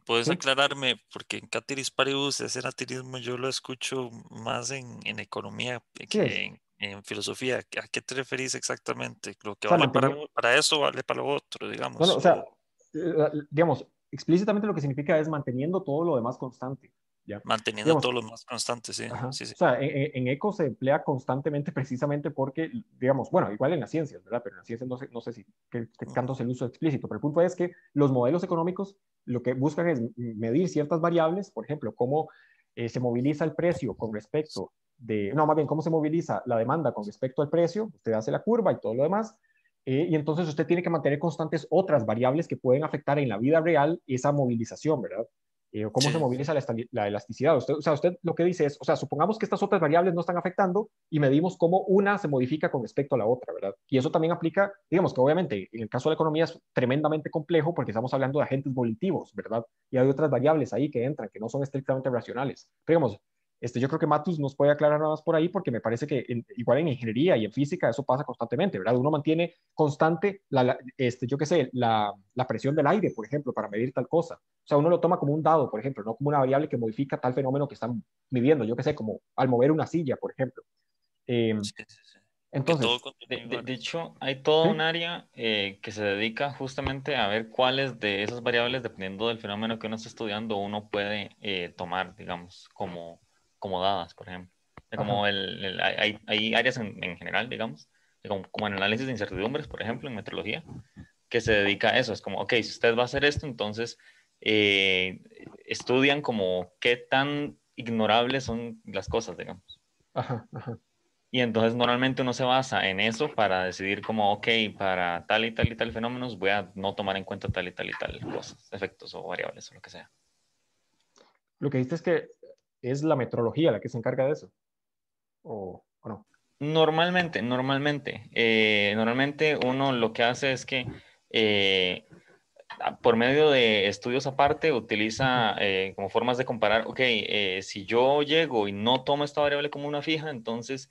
¿Puedes aclararme? Porque en Catiris Paribus, ese natirismo yo lo escucho más en, en economía que en, filosofía. ¿A qué te referís exactamente? Lo que vale para, para, eso vale para lo otro, digamos. Bueno, o sea, eh, digamos, explícitamente lo que significa es manteniendo todo lo demás constante. Manteniendo todos los más constantes, en, ECO se emplea constantemente precisamente porque, digamos, bueno, igual en las ciencias, ¿verdad? Pero en las ciencias no sé, no si tanto es el uso explícito, pero el punto es que los modelos económicos lo que buscan es medir ciertas variables, por ejemplo, cómo eh, se moviliza el precio con respecto de, no, más bien, cómo se moviliza la demanda con respecto al precio, usted hace la curva y todo lo demás, eh, y entonces usted tiene que mantener constantes otras variables que pueden afectar en la vida real esa movilización, ¿verdad? Eh, cómo se moviliza la, elasticidad. o sea, usted lo que dice es, o sea, supongamos que estas otras variables no están afectando y medimos cómo una se modifica con respecto a la otra, ¿verdad? Y eso también aplica, digamos que obviamente en el caso de la economía es tremendamente complejo porque estamos hablando de agentes volitivos, ¿verdad? Y hay otras variables ahí que entran, que no son estrictamente racionales. digamos, este, yo creo que Matus nos puede aclarar nada más por ahí, porque me parece que igual en ingeniería y en física eso pasa constantemente, ¿verdad? Uno mantiene constante, la, este, yo qué sé, la, la, presión del aire, por ejemplo, para medir tal cosa. O sea, uno lo toma como un dado, por ejemplo, no como una variable que modifica tal fenómeno que están midiendo, yo qué sé, como al mover una silla, por ejemplo. Em, entonces, de, hecho, hay todo un área eh, que se dedica justamente a ver cuáles de esas variables, dependiendo del fenómeno que uno está estudiando, uno puede eh, tomar, digamos, como, acomodadas, por ejemplo. como el, hay, hay, áreas en, en general, digamos, como, en análisis de incertidumbres, por ejemplo, en metrología, que se dedica a eso. Es como, ok, si usted va a hacer esto, entonces eh, estudian como qué tan ignorables son las cosas, digamos. Ajá, ajá. Y entonces normalmente uno se basa en eso para decidir como, ok, para tal y tal y tal fenómenos voy a no tomar en cuenta tal y tal y tal cosas, efectos o variables o lo que sea. Lo que dices es que es la metrología la que se encarga de eso. ¿O, no? Normalmente, normalmente. Eh, normalmente uno lo que hace es que eh, por medio de estudios aparte utiliza eh, como formas de comparar, ok, si yo llego y no tomo esta variable como una fija, entonces,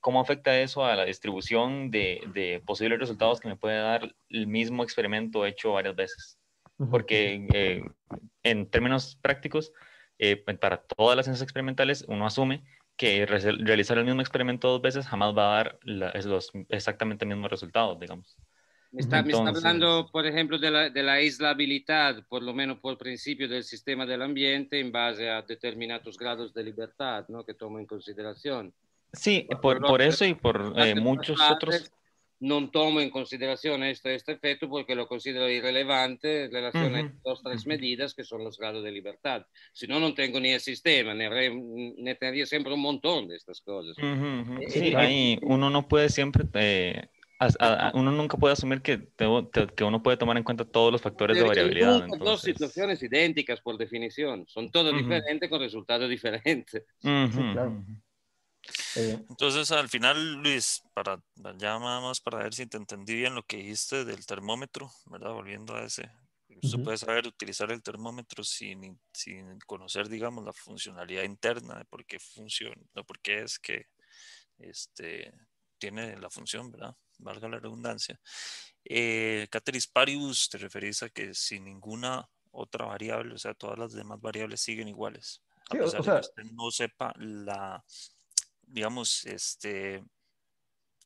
¿cómo afecta eso a la distribución de, de, posibles resultados que me puede dar el mismo experimento hecho varias veces? Porque en términos prácticos, eh, pues, para todas las ciencias experimentales uno asume que realizar el mismo experimento dos veces jamás va a dar exactamente los exactamente mismos resultados, digamos. Me está, hablando, por ejemplo, de la, de aislabilidad, por lo menos por principio del sistema del ambiente, en base a determinados grados de libertad ¿no? que tomo en consideración. Sí, por, eso y por eh, muchos otros no tomo in considerazione este efecto porque lo considero irrelevante en relazione a dos tres medidas que son los grados de libertad. Si no no tengo ni el sistema, ne, tendría siempre un montón de estas cosas. sí, uno no puede siempre... Eh, uno nunca puede asumir que, que uno puede tomar en cuenta todos los factores de variabilidad. Son dos situaciones idénticas por definición, son todas diferentes con resultados diferentes. Sí, claro. Entonces, al final, Luis, para ya nada más para ver si te entendí bien lo que dijiste del termómetro, ¿verdad? Volviendo a ese. Usted puede saber utilizar el termómetro sin, sin, conocer, digamos, la funcionalidad interna de por qué funciona, no por qué es que este, tiene la función, ¿verdad? Valga la redundancia. Eh, Cateris Parius, te referís a que sin ninguna otra variable, o sea, todas las demás variables siguen iguales. A pesar o sea, de que usted no sepa la, digamos, este,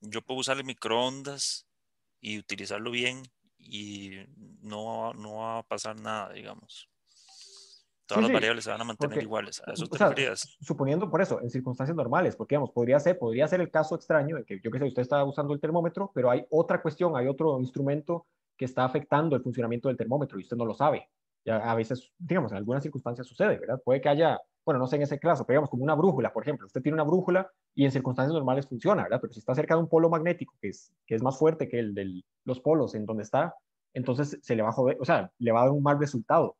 yo puedo usar el microondas y utilizarlo bien y no, no va a pasar nada, digamos. Todas las variables se van a mantener iguales. A eso te Suponiendo por eso, en circunstancias normales, porque digamos, podría ser, podría ser el caso extraño de que yo que sé, usted está usando el termómetro, pero hay otra cuestión, hay otro instrumento que está afectando el funcionamiento del termómetro y usted no lo sabe. Ya, a veces, digamos, en algunas circunstancias sucede, ¿verdad? Puede que haya bueno, no sé en ese caso, pero digamos como una brújula, por ejemplo, usted tiene una brújula y en circunstancias normales funciona, ¿verdad? Pero si está cerca de un polo magnético que es, que es más fuerte que el de los polos en donde está, entonces se le va a joder, o sea, le va a dar un mal resultado.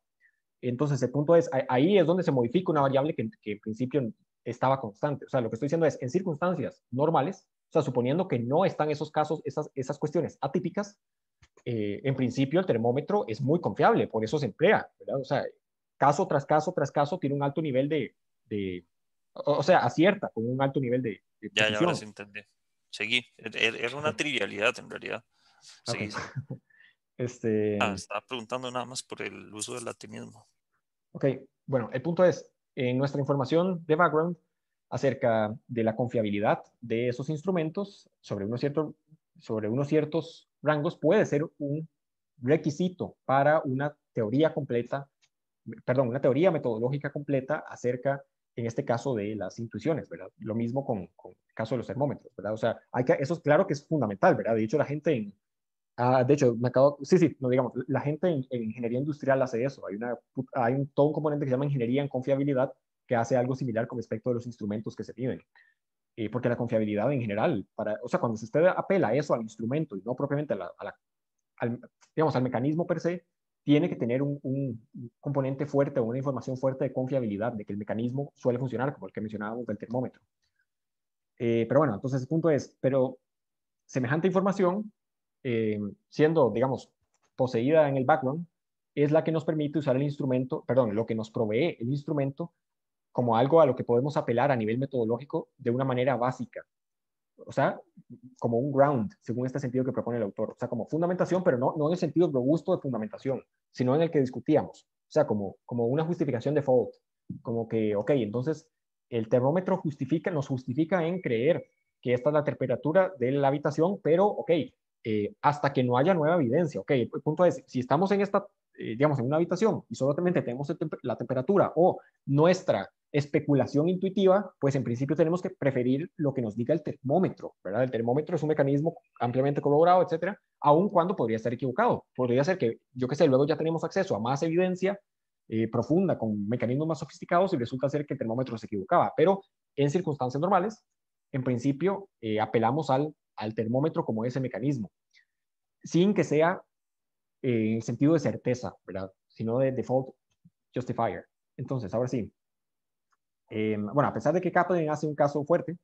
Entonces el punto es, ahí es donde se modifica una variable que, en principio estaba constante. O sea, lo que estoy diciendo es, en circunstancias normales, o sea, suponiendo que no están esos casos, esas, esas cuestiones atípicas, eh, en principio el termómetro es muy confiable, por eso se emplea, ¿verdad? O sea, caso tras caso tras caso, tiene un alto nivel de, de o sea, acierta con un alto nivel de... ya, ya, ahora sí entendí. Seguí. Era una trivialidad en realidad. Seguí. Este... está ah, estaba preguntando nada más por el uso del latinismo. Ok, bueno, el punto es, en nuestra información de background acerca de la confiabilidad de esos instrumentos sobre unos, cierto, sobre unos ciertos rangos puede ser un requisito para una teoría completa perdón, una teoría metodológica completa acerca, en este caso, de las intuiciones, ¿verdad? Lo mismo con, el caso de los termómetros, ¿verdad? O sea, hay que, eso es claro que es fundamental, ¿verdad? De hecho, la gente en, ah, de hecho, me acabo, sí, sí, no digamos, la gente en, ingeniería industrial hace eso, hay, una, hay un, todo un componente que se llama ingeniería en confiabilidad que hace algo similar con respecto a los instrumentos que se piden. Eh, porque la confiabilidad en general, para, o sea, cuando usted apela eso al instrumento y no propiamente a la, digamos, al mecanismo per se, tiene que tener un, componente fuerte o una información fuerte de confiabilidad, de que el mecanismo suele funcionar, como el que mencionábamos del termómetro. Eh, pero bueno, entonces el punto es, pero semejante información, eh, siendo, digamos, poseída en el background, es la que nos permite usar el instrumento, perdón, lo que nos provee el instrumento como algo a lo que podemos apelar a nivel metodológico de una manera básica. O sea, como un ground, según este sentido que propone el autor. O sea, como fundamentación, pero no, no en el sentido robusto de fundamentación, sino en el que discutíamos. O sea, como, como una justificación de default. Como que, ok, entonces el termómetro justifica, nos justifica en creer que esta es la temperatura de la habitación, pero, ok, eh, hasta que no haya nueva evidencia. Ok, el punto es, si estamos en esta, eh, digamos, en una habitación y solamente tenemos la temperatura o nuestra especulación intuitiva, pues en principio tenemos que preferir lo que nos diga el termómetro, ¿verdad? El termómetro es un mecanismo ampliamente corroborado, etcétera, aun cuando podría estar equivocado. Podría ser que, yo qué sé, luego ya tenemos acceso a más evidencia eh, profunda con mecanismos más sofisticados y resulta ser que el termómetro se equivocaba. Pero en circunstancias normales, en principio, eh, apelamos al, al termómetro como ese mecanismo, sin que sea eh, en sentido de certeza, ¿verdad? Sino de default justifier. Entonces, ahora sí, Em, bueno, a pesar de que Kaplan hace un caso fuerte,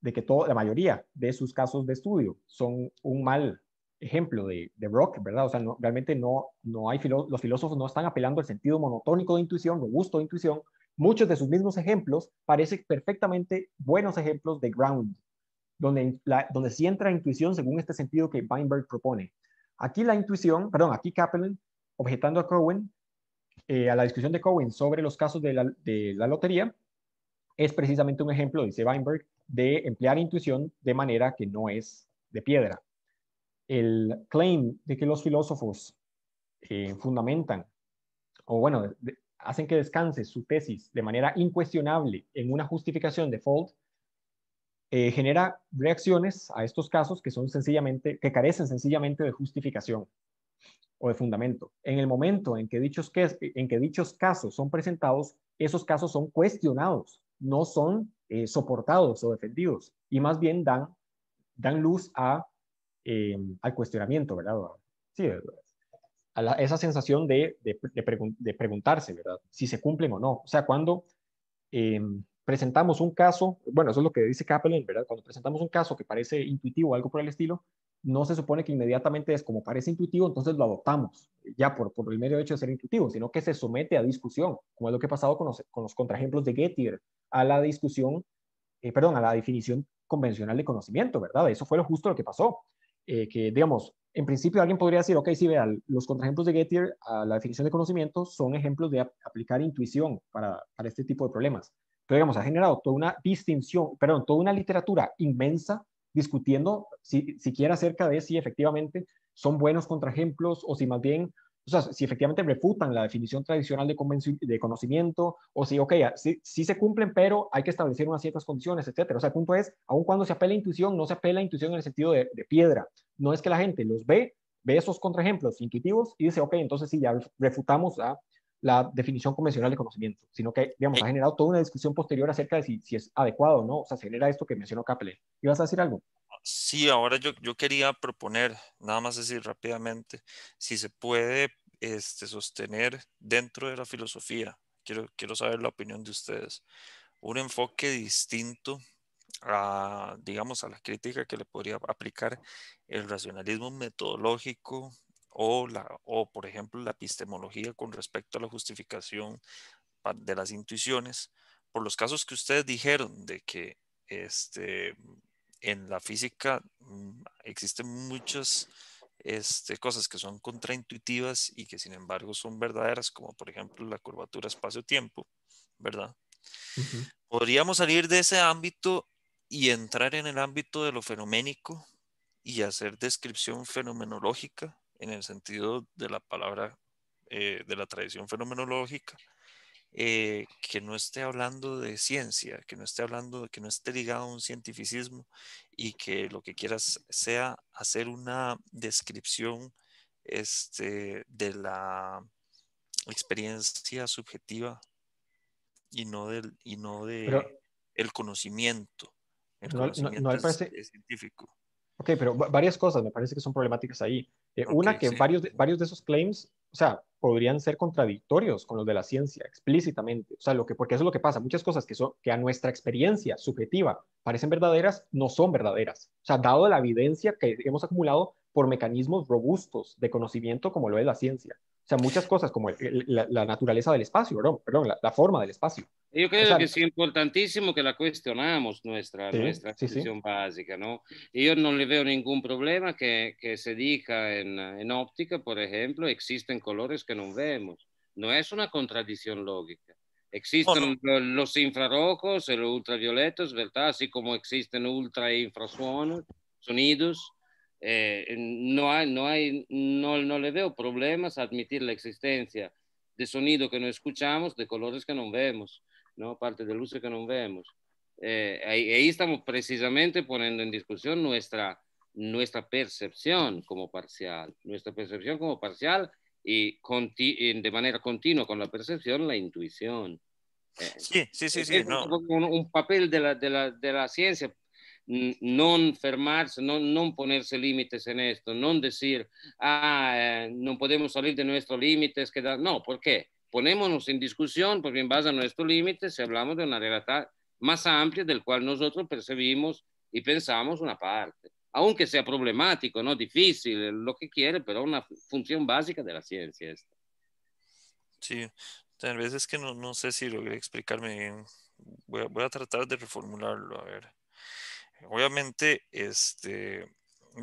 de que toda la mayoría de sus casos de estudio son un mal ejemplo de, Brock, ¿verdad? O sea, realmente no, no hay los filósofos no están apelando al sentido monotónico de intuición, robusto de intuición. Muchos de sus mismos ejemplos parecen perfectamente buenos ejemplos de ground, donde, donde sí entra intuición según este sentido que Weinberg propone. Aquí la intuición, perdón, aquí Kaplan, objetando a Crowen, eh, a la discusión de Cohen sobre los casos de la, lotería es precisamente un ejemplo, dice Weinberg, de emplear intuición de manera que no es de piedra. El claim de que los filósofos eh, fundamentan, o bueno, hacen que descanse su tesis de manera incuestionable en una justificación de eh, genera reacciones a estos casos que son sencillamente, que carecen sencillamente de justificación o de fundamento. En el momento en que dichos, casos son presentados, esos casos son cuestionados, no son eh, soportados o defendidos, y más bien dan, dan luz a, em, al cuestionamiento, ¿verdad? Sí, eh, A esa sensación de, preguntarse, ¿verdad? Si se cumplen o no. O sea, cuando em, presentamos un caso, bueno, eso es lo que dice Kaplan, ¿verdad? Cuando presentamos un caso que parece intuitivo o algo por el estilo, no se supone que inmediatamente es como parece intuitivo, entonces lo adoptamos, ya por, por el medio hecho de ser intuitivo, sino que se somete a discusión, como es lo que ha pasado con los, contraejemplos de Gettier, a la discusión, eh, perdón, a la definición convencional de conocimiento, ¿verdad? Eso fue lo justo lo que pasó. Eh, que, digamos, en principio alguien podría decir, ok, sí, vean, los contraejemplos de Gettier a la definición de conocimiento son ejemplos de aplicar intuición para, para este tipo de problemas. Pero, digamos, ha generado toda una distinción, perdón, toda una literatura inmensa discutiendo si, siquiera acerca de si efectivamente son buenos contraejemplos o si más bien, o sea, si efectivamente refutan la definición tradicional de, conocimiento o si, ok, si se cumplen, pero hay que establecer unas ciertas condiciones, etcétera. O sea, el punto es, aun cuando se apela a intuición, no se apela a intuición en el sentido de, piedra. No es que la gente los ve, ve esos contraejemplos intuitivos y dice, ok, entonces sí, ya refutamos a la definición convencional de conocimiento, sino que, digamos, ha generado toda una discusión posterior acerca de si, es adecuado o no, o sea, se genera esto que mencionó Kaplan. ¿Ibas a decir algo? Sí, ahora yo, quería proponer, nada más decir rápidamente, si se puede este, sostener dentro de la filosofía, quiero, quiero saber la opinión de ustedes, un enfoque distinto digamos, a la crítica que le podría aplicar el racionalismo metodológico o, la, o, por ejemplo, la epistemología con respecto a la justificación de las intuiciones, por los casos que ustedes dijeron de que este, en la física mm, existen muchas este, cosas que son contraintuitivas y que sin embargo son verdaderas, como por ejemplo la curvatura espacio-tiempo, ¿verdad? Podríamos salir de ese ámbito y entrar en el ámbito de lo fenoménico y hacer descripción fenomenológica en el sentido de la palabra, eh, de la tradición fenomenológica, eh, que no esté hablando de ciencia, que no esté hablando, que no esté ligado a un cientificismo y que lo que quieras sea hacer una descripción este, de la experiencia subjetiva y no del y no de el conocimiento. científico. Ok, pero varias cosas me parece que son problemáticas ahí. Eh, una que varios, de, esos claims, o sea, podrían ser contradictorios con los de la ciencia explícitamente. O sea, lo que, porque eso es lo que pasa. Muchas cosas que, que a nuestra experiencia subjetiva parecen verdaderas, no son verdaderas. O sea, dado la evidencia que hemos acumulado por mecanismos robustos de conocimiento como lo es la ciencia. O sea, muchas cosas como la, naturaleza del espacio, perdón, la, forma del espacio. Yo creo que es importantísimo que la cuestionamos nuestra, sí, nuestra básica, ¿no? Y yo no le veo ningún problema que, se diga en, óptica, por ejemplo, existen colores que no vemos. No es una contradicción lógica. Existen los infrarrojos y los ultravioletos, ¿verdad? Así como existen ultra e sonidos eh, no, hay, no, hay, no, no le veo problemas a admitir la existencia de sonido que no escuchamos, de colores que no vemos, ¿no? parte de luces que no vemos. Eh, ahí, estamos precisamente poniendo en discusión nuestra, nuestra percepción como parcial, nuestra percepción como parcial y, de manera continua con la percepción, la intuición. Eh, sí, sí, sí, sí. un, papel de la, de la, de la ciencia no fermarsi, no no ponersi límites en esto, no decir, ah, eh, no podemos salir de nuestros límites, que no, ¿por qué? Ponémonos en discusión porque en base a nuestros límites si hablamos de una realidad más amplia del cual nosotros percibimos y pensamos una parte, aunque sea problemático, no difícil, lo que quiere, pero una función básica de la ciencia. Sí, tal vez es que no, sé si logré explicarme voy a tratar de reformularlo, a ver. Obviamente, este,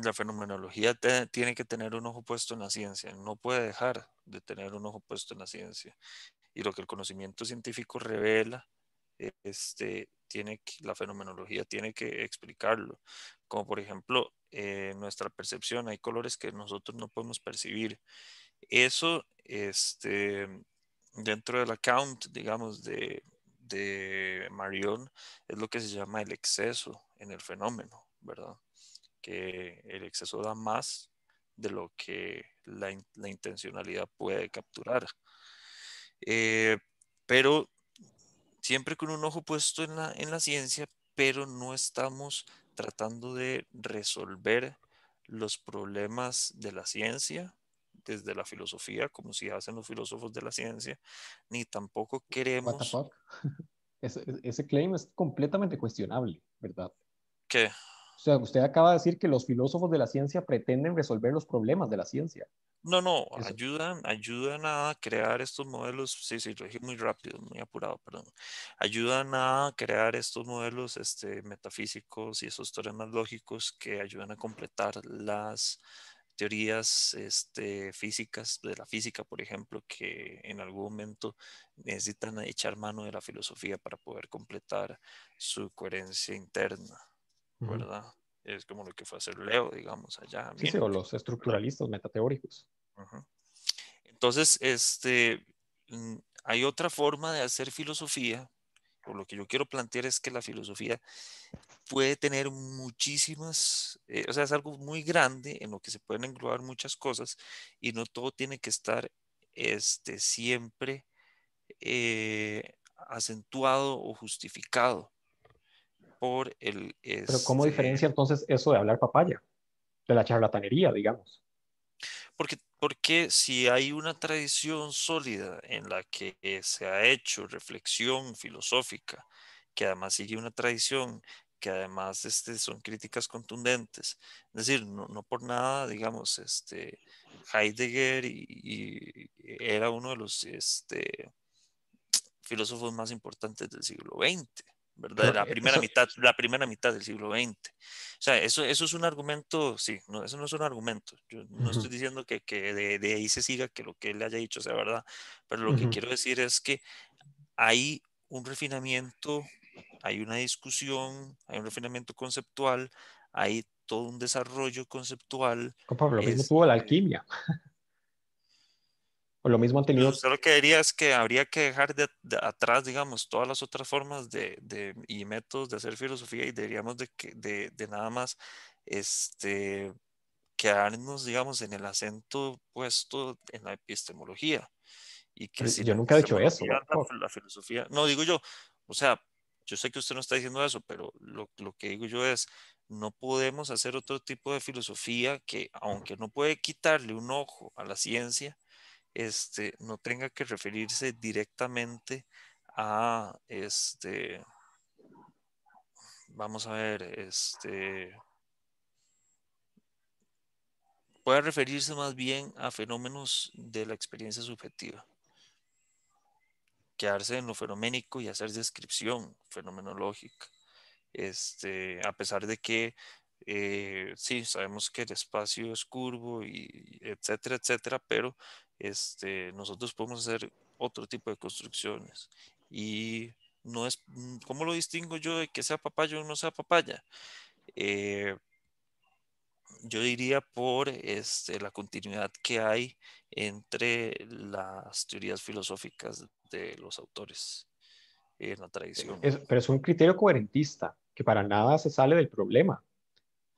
la fenomenología tiene que tener un ojo puesto en la ciencia, no puede dejar de tener un ojo puesto en la ciencia. Y lo que el conocimiento científico revela, e, este, tiene que, la fenomenología tiene que explicarlo. Como por ejemplo, eh, nuestra percepción, hay colores que nosotros no podemos percibir. Eso, este, dentro del account, digamos, de de Marion es lo que se llama el exceso en el fenómeno, ¿verdad? Que el exceso da más de lo que la, intencionalidad puede capturar. Eh, pero siempre con un ojo puesto en la ciencia, pero no estamos tratando de resolver los problemas de la ciencia de la filosofía, como si hacen los filósofos de la ciencia, ni tampoco queremos... Ese, ese claim es completamente cuestionable, ¿verdad? ¿Qué? O sea, usted acaba de decir que los filósofos de la ciencia pretenden resolver los problemas de la ciencia. No, no, ayudan, ayudan a crear estos modelos, sí, sí, lo dije muy rápido, muy apurado, perdón. Ayudan a crear estos modelos este, metafísicos y esos teoremas lógicos que ayudan a completar las teorías este, físicas, de la física, por ejemplo, que en algún momento necesitan echar mano de la filosofía para poder completar su coherencia interna, ¿verdad? Es como lo que fue hacer Leo, digamos, allá. Sí, o los estructuralistas metateóricos. Entonces, este, mm, hay otra forma de hacer filosofía lo que yo quiero plantear es que la filosofía puede tener muchísimas, eh, o sea, es algo muy grande en lo que se pueden englobar muchas cosas y no todo tiene que estar este, siempre eh, acentuado o justificado por el... Pero ¿cómo este diferencia entonces eso de hablar papaya? De la charlatanería, digamos. Porque porque si hay una tradición sólida en la que se ha hecho reflexión filosófica, que además sigue una tradición, que además este, son críticas contundentes, es decir, no, por nada, digamos, este, Heidegger era uno de los este, filósofos más importantes del siglo XX ¿verdad? La e, primera, mitad, la primera mitad del siglo XX. O sea, eso, eso es un argumento, sí, eso no es un argumento. Yo no estoy diciendo que, que de, ahí se siga que lo que él haya dicho sea verdad, pero lo que quiero decir es que hay un refinamiento, hay una discusión, hay un refinamiento conceptual, hay todo un desarrollo conceptual. Pablo, lo mismo tuvo la alquimia lo mismo han tenido. lo que diría es que habría que dejar de, atrás, digamos, todas las otras formas de, y métodos de hacer filosofía y deberíamos de, de nada más este, quedarnos, digamos, en el acento puesto en la epistemología. Y que si yo nunca he dicho eso. La, filosofía, no digo yo, o sea, yo sé que usted no está diciendo eso, pero lo, lo que digo yo es, no podemos hacer otro tipo de filosofía que, aunque no puede quitarle un ojo a la ciencia, este, no tenga que referirse directamente a este, vamos a ver, este, pueda referirse más bien a fenómenos de la experiencia subjetiva. Quedarse en lo fenoménico y hacer descripción fenomenológica. Este, a pesar de que eh, sí, sabemos que el espacio es curvo y etcétera, etcétera, pero este, nosotros podemos hacer otro tipo de construcciones. Y no es, mm, ¿cómo lo distingo yo de que sea papaya o no sea papaya? Eh, yo diría por este, la continuidad que hay entre las teorías filosóficas de los autores en la tradición. pero es un criterio coherentista que para nada se sale del problema.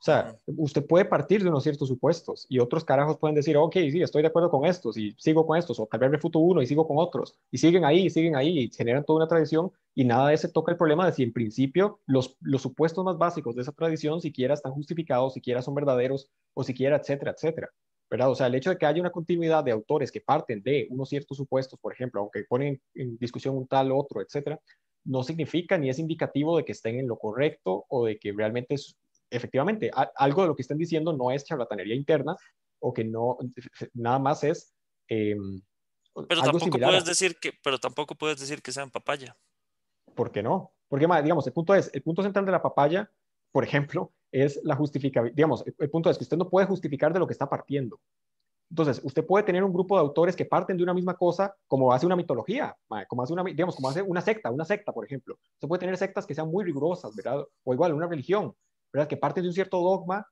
O sea, usted puede partir de unos ciertos supuestos y otros carajos pueden decir, ok, sí, estoy de acuerdo con estos y sigo con estos, o tal vez refuto uno y sigo con otros, y siguen ahí, y siguen ahí, y generan toda una tradición y nada de ese toca el problema de si en principio los, los supuestos más básicos de esa tradición siquiera están justificados, siquiera son verdaderos, o siquiera, etcétera, etcétera. ¿verdad? O sea, el hecho de que haya una continuidad de autores que parten de unos ciertos supuestos, por ejemplo, aunque ponen en discusión un tal otro, etcétera, no significa ni es indicativo de que estén en lo correcto o de que realmente es efectivamente, algo de lo que están diciendo no es charlatanería interna o que no, nada más es... Eh, pero, tampoco puedes decir que, pero tampoco puedes decir que sean papaya. ¿Por qué no? Porque, digamos, el punto es, el punto central de la papaya, por ejemplo, es la justificabilidad. Digamos, el, punto es que usted no puede justificar de lo que está partiendo. Entonces, usted puede tener un grupo de autores que parten de una misma cosa, como hace una mitología, como hace una, digamos, como hace una secta, una secta, por ejemplo. Usted puede tener sectas que sean muy rigurosas, ¿verdad? O igual, una religión. ¿verdad? Que parten de un cierto dogma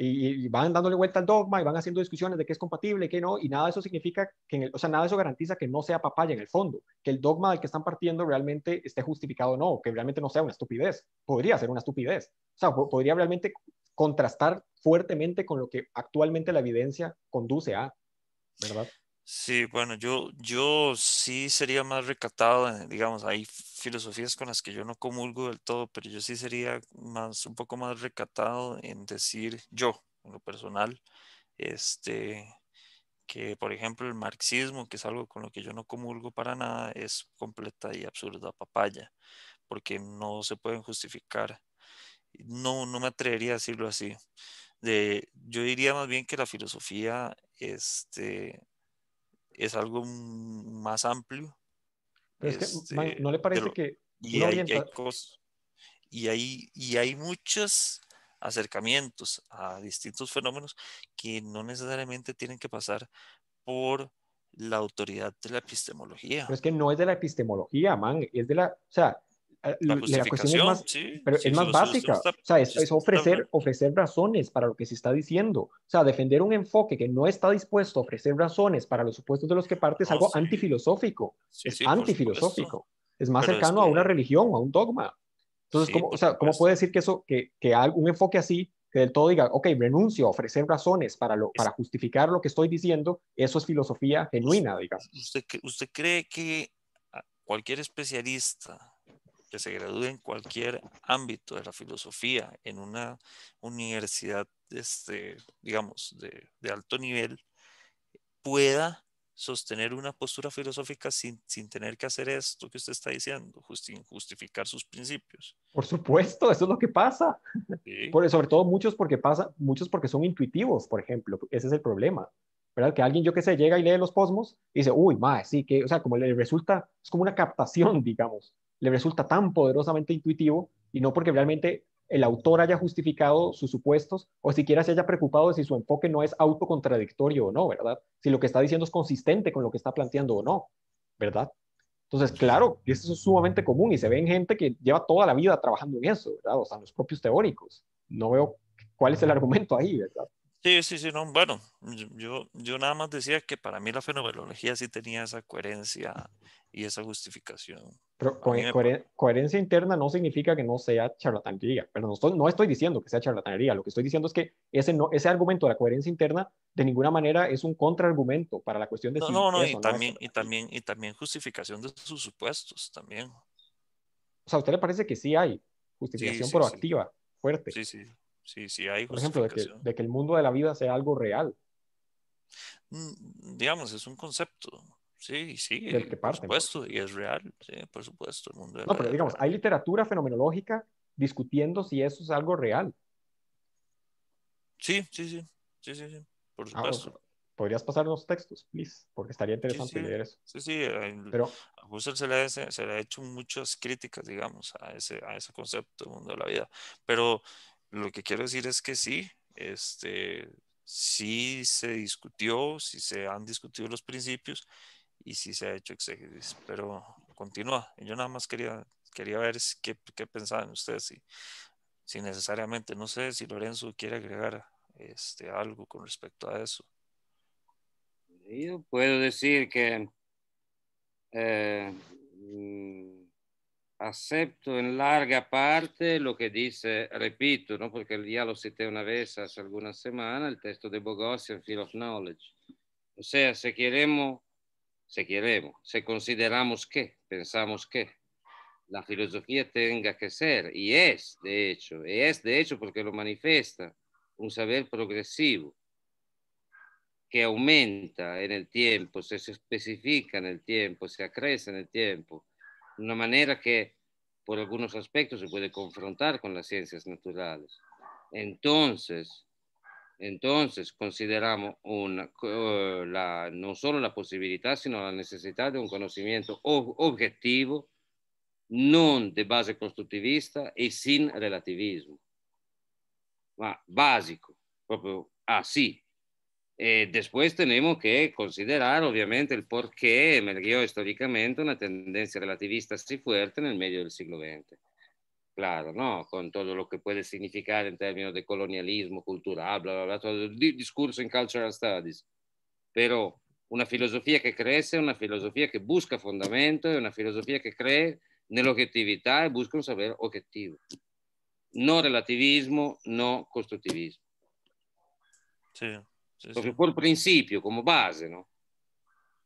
y, van dándole vuelta al dogma y van haciendo discusiones de qué es compatible y qué no, y nada de eso significa, que o sea, nada eso garantiza que no sea papaya en el fondo, que el dogma del que están partiendo realmente esté justificado o no, que realmente no sea una estupidez, podría ser una estupidez, o sea, podría realmente contrastar fuertemente con lo que actualmente la evidencia conduce a, ¿verdad? Sí, bueno, yo, yo sí sería más recatado, digamos, hay filosofías con las que yo no comulgo del todo, pero yo sí sería más, un poco más recatado en decir yo, en lo personal, este, que por ejemplo el marxismo, que es algo con lo que yo no comulgo para nada, es completa y absurda papaya, porque no se pueden justificar. No, no me atrevería a decirlo así. De, yo diría más bien que la filosofía, este, es algo más amplio. Este, ¿no le parece que... Y hay, y, hay, muchos acercamientos a distintos fenómenos que no necesariamente tienen que pasar por la autoridad de la epistemología. Pero es que no es de la epistemología, man, es de la, o sea, eh, la, cuestión es más, pero es más básica. o sea, es, ofrecer, ofrecer razones para lo que se está diciendo. O sea, defender un enfoque que no está dispuesto a ofrecer razones para los supuestos de los que parte es algo antifilosófico. es antifilosófico. Es más cercano a una religión, a un dogma. Entonces, ¿cómo, o sea, ¿cómo puede decir que, eso, que, que un enfoque así que del todo diga, ok, renuncio a ofrecer razones para, lo, para justificar lo que estoy diciendo, eso es filosofía genuina, digamos. ¿Usted, usted cree que cualquier especialista que se gradúe en cualquier ámbito de la filosofía, en una universidad, este, digamos, de, alto nivel, pueda sostener una postura filosófica sin, sin, tener que hacer esto que usted está diciendo, sin justificar sus principios. Por supuesto, eso es lo que pasa. sobre todo muchos porque pasa, muchos porque son intuitivos, por ejemplo, ese es el problema. Que alguien, yo que sé, llega y lee los posmos y dice, uy, ma, sí, que, o sea, como le resulta, es como una captación, digamos le resulta tan poderosamente intuitivo y no porque realmente el autor haya justificado sus supuestos o siquiera se haya preocupado de si su enfoque no es autocontradictorio o no, ¿verdad? Si lo que está diciendo es consistente con lo que está planteando o no, ¿verdad? Entonces, claro, eso es sumamente común y se ve en gente que lleva toda la vida trabajando en eso, ¿verdad? O sea, los propios teóricos. No veo cuál es el argumento ahí, ¿verdad? Sí, sí, sí, no, bueno, yo, yo nada más decía que para mí la fenomenología sí tenía esa coherencia y esa justificación. Pero coherencia interna no significa que no sea charlatanería, pero no estoy, no estoy, diciendo que sea charlatanería, lo que estoy diciendo es que ese, no, ese argumento de la coherencia interna de ninguna manera es un contraargumento para la cuestión de... No, no, no, y, también, y, también, y también justificación de sus supuestos, también. O sea, ¿a usted le parece que sí hay justificación proactiva, fuerte? Sí, sí. Sí, sí, hay Por ejemplo, de que, el mundo de la vida sea algo real. Mm, digamos, es un concepto. Sí, sí. Del que Por pues. supuesto, y es real. Sí, por supuesto, el mundo No, pero digamos, hay literatura fenomenológica discutiendo si eso es algo real. Sí, sí, sí. Sí, sí, sí. Por ah, supuesto. Podrías pasar los textos, please, porque estaría interesante leer eso. Sí, sí. pero, a Husserl se le, se le ha hecho muchas críticas, digamos, a ese, a ese concepto del mundo de la vida. Pero lo que quiero decir es que sí, este, sí se discutió, sí se han discutido los principios y sí se ha hecho exégesis, pero continúa. Yo nada más quería, quería ver qué, qué pensaban ustedes, si, si necesariamente, no sé si Lorenzo quiere agregar este, algo con respecto a eso. Yo puedo decir que eh, mm, acepto en larga parte lo que dice, repito, ¿no? porque ya lo cité una vez hace algunas semana, el texto de Bogosian, Field of Knowledge. O sea, si queremos, si queremos, si consideramos que, pensamos que la filosofía tenga que ser, y es de hecho, y es de hecho porque lo manifiesta, un saber progresivo que aumenta en el tiempo, se especifica en el tiempo, se acrece en el tiempo, una manera que por algunos aspectos se puede confrontar con las ciencias naturales. Entonces, entonces consideramos una, eh, no solo la posibilidad, sino la necesidad de un conocimiento objetivo, no de base constructivista y sin relativismo, ah, Básico, propio ah así, E después tenemos que considerar, obviamente, el por qué emergió históricamente una tendencia relativista así fuerte en el medio del siglo XX. Claro, ¿no? Con todo lo que puede significar en términos de colonialismo cultural, bla, bla, bla, todo el discurso en Cultural Studies. Pero una filosofia che cresce, una filosofia che busca fondamento, è una filosofia che crea nell'oggettività e busca un sapere oggettivo. No relativismo, no costruttivismo. Sì. sí, el principio, como base, ¿no?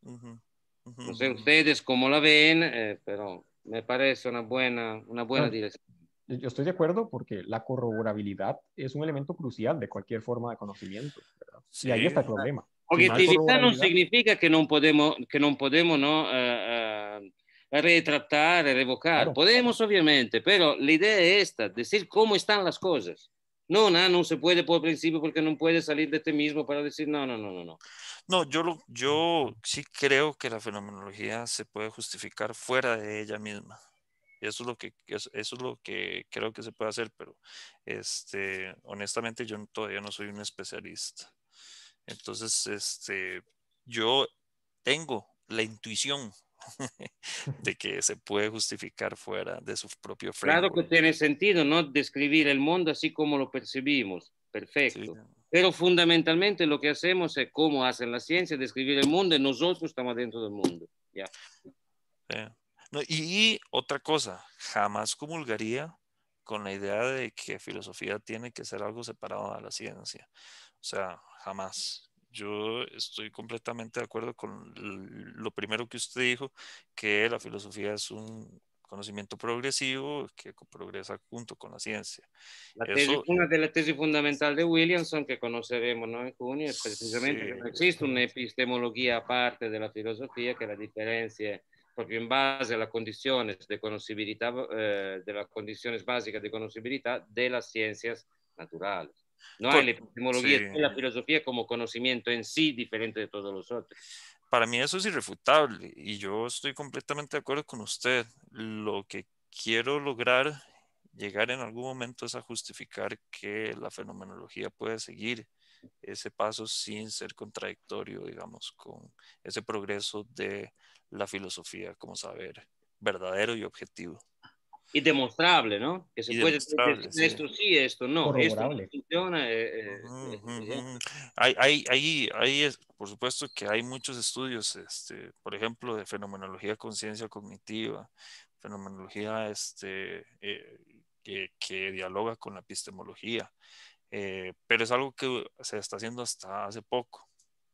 No sé ustedes cómo la ven, eh, pero me parece una buena, una buena ah, dirección. Yo estoy de acuerdo porque la corroborabilidad es un elemento crucial de cualquier forma de conocimiento. Sí. Y ahí está el problema. Objetividad no significa que no podemos, que no podemos ¿no? Eh, eh, retratar, revocar. Podemos, obviamente, pero la idea es esta, decir cómo están las cosas. No, nada, no se puede por principio porque no puede salir de este mismo para decir no, no, no, no, no. No, yo, lo, yo sí creo que la fenomenología se puede justificar fuera de ella misma. Eso es lo que, eso es lo que creo que se puede hacer, pero este, honestamente yo todavía no soy un especialista. Entonces, este, yo tengo la intuición de que se puede justificar fuera de su propio framework. Claro que tiene sentido, ¿no? Describir el mundo así como lo percibimos. Perfecto. Pero fundamentalmente lo que hacemos es cómo hacen la ciencia, describir el mundo y nosotros estamos dentro del mundo. ya y, otra cosa, jamás comulgaría con la idea de que filosofía tiene que ser algo separado de la ciencia. O sea, jamás yo estoy completamente de acuerdo con lo primero que usted dijo, que la filosofía es un conocimiento progresivo que progresa junto con la ciencia. una de las tesis fundamentales de Williamson que conoceremos ¿no? en junio es precisamente que no existe una epistemología aparte de la filosofía que la diferencia porque en base a las di conoscibilità, de conocibilidad eh, de las di conoscibilità ¿no? la epistemología es la filosofía como conocimiento en sí diferente de todos los otros. Para mí eso es irrefutable y yo estoy completamente de acuerdo con usted. Lo que quiero lograr llegar en algún momento es a justificar que la fenomenología puede seguir ese paso sin ser contradictorio, digamos, con ese progreso de la filosofía como saber verdadero y objetivo y demostrable, ¿no? Que se puede decir esto sí. esto no, esto funciona. hay, hay, es, por supuesto que hay muchos estudios, este, por ejemplo, de fenomenología conciencia cognitiva, fenomenología este, eh, que, dialoga con la epistemología, eh, pero es algo que se está haciendo hasta hace poco.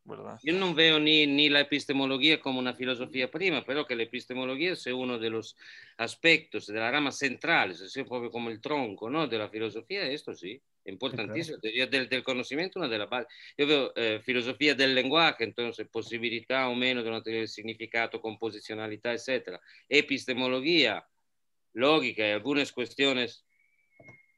¿verdad? Yo no veo ni, ni, la epistemología como una filosofía prima, pero que la epistemología es uno de los aspectos de la rama central, es decir, proprio como el tronco ¿no? de la filosofía, esto sí, importantísimo, eh, teoría certo. del, del, conocimiento, una de las bases. Yo veo eh, filosofía del lenguaje, entonces posibilidad o meno di una teoría del significato, composicionalidad, etc. Epistemología, lógica y algunas cuestiones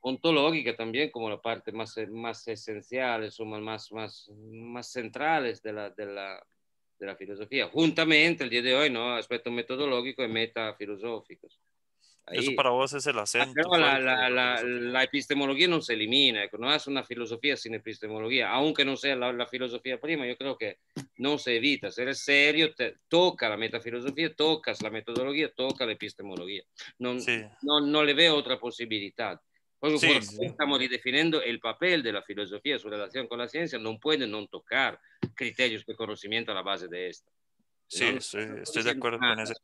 ontológica también como la parte más, eh, más esencial, más, más, más, centrales de la, de, la, filosofía, juntamente el día de hoy, ¿no? aspecto metodológico y metafilosófico. Eso para vos es el ah, acento. La, la, la, epistemología no se elimina, no es una filosofía sin epistemología, aunque no sea la, filosofía prima, yo creo que no se evita. Ser serio, te, toca la metafilosofía, tocas la metodología, toca la epistemología. No, no, no le veo otra posibilidad estamos sì, estamos sì. stiamo ridefinendo il papel della relación con la ciencia, no puede no tocar criterios de conocimiento a la base de esto. Sí, estoy, de acuerdo con ese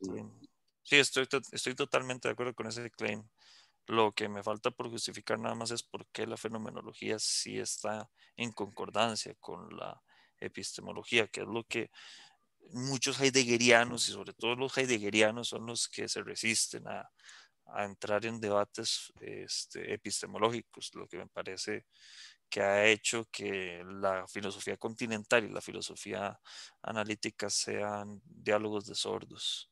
Sí, estoy totalmente de acuerdo con ese claim. Lo que me falta por justificar nada más es por qué la fenomenología sí está en concordancia con la epistemología, que es lo que muchos heideggerianos y sobre todo los heideggerianos son los que se resisten a, a entrar en debates este, epistemológicos, lo que me parece que ha hecho que la filosofía continental y la filosofía analítica sean diálogos de sordos.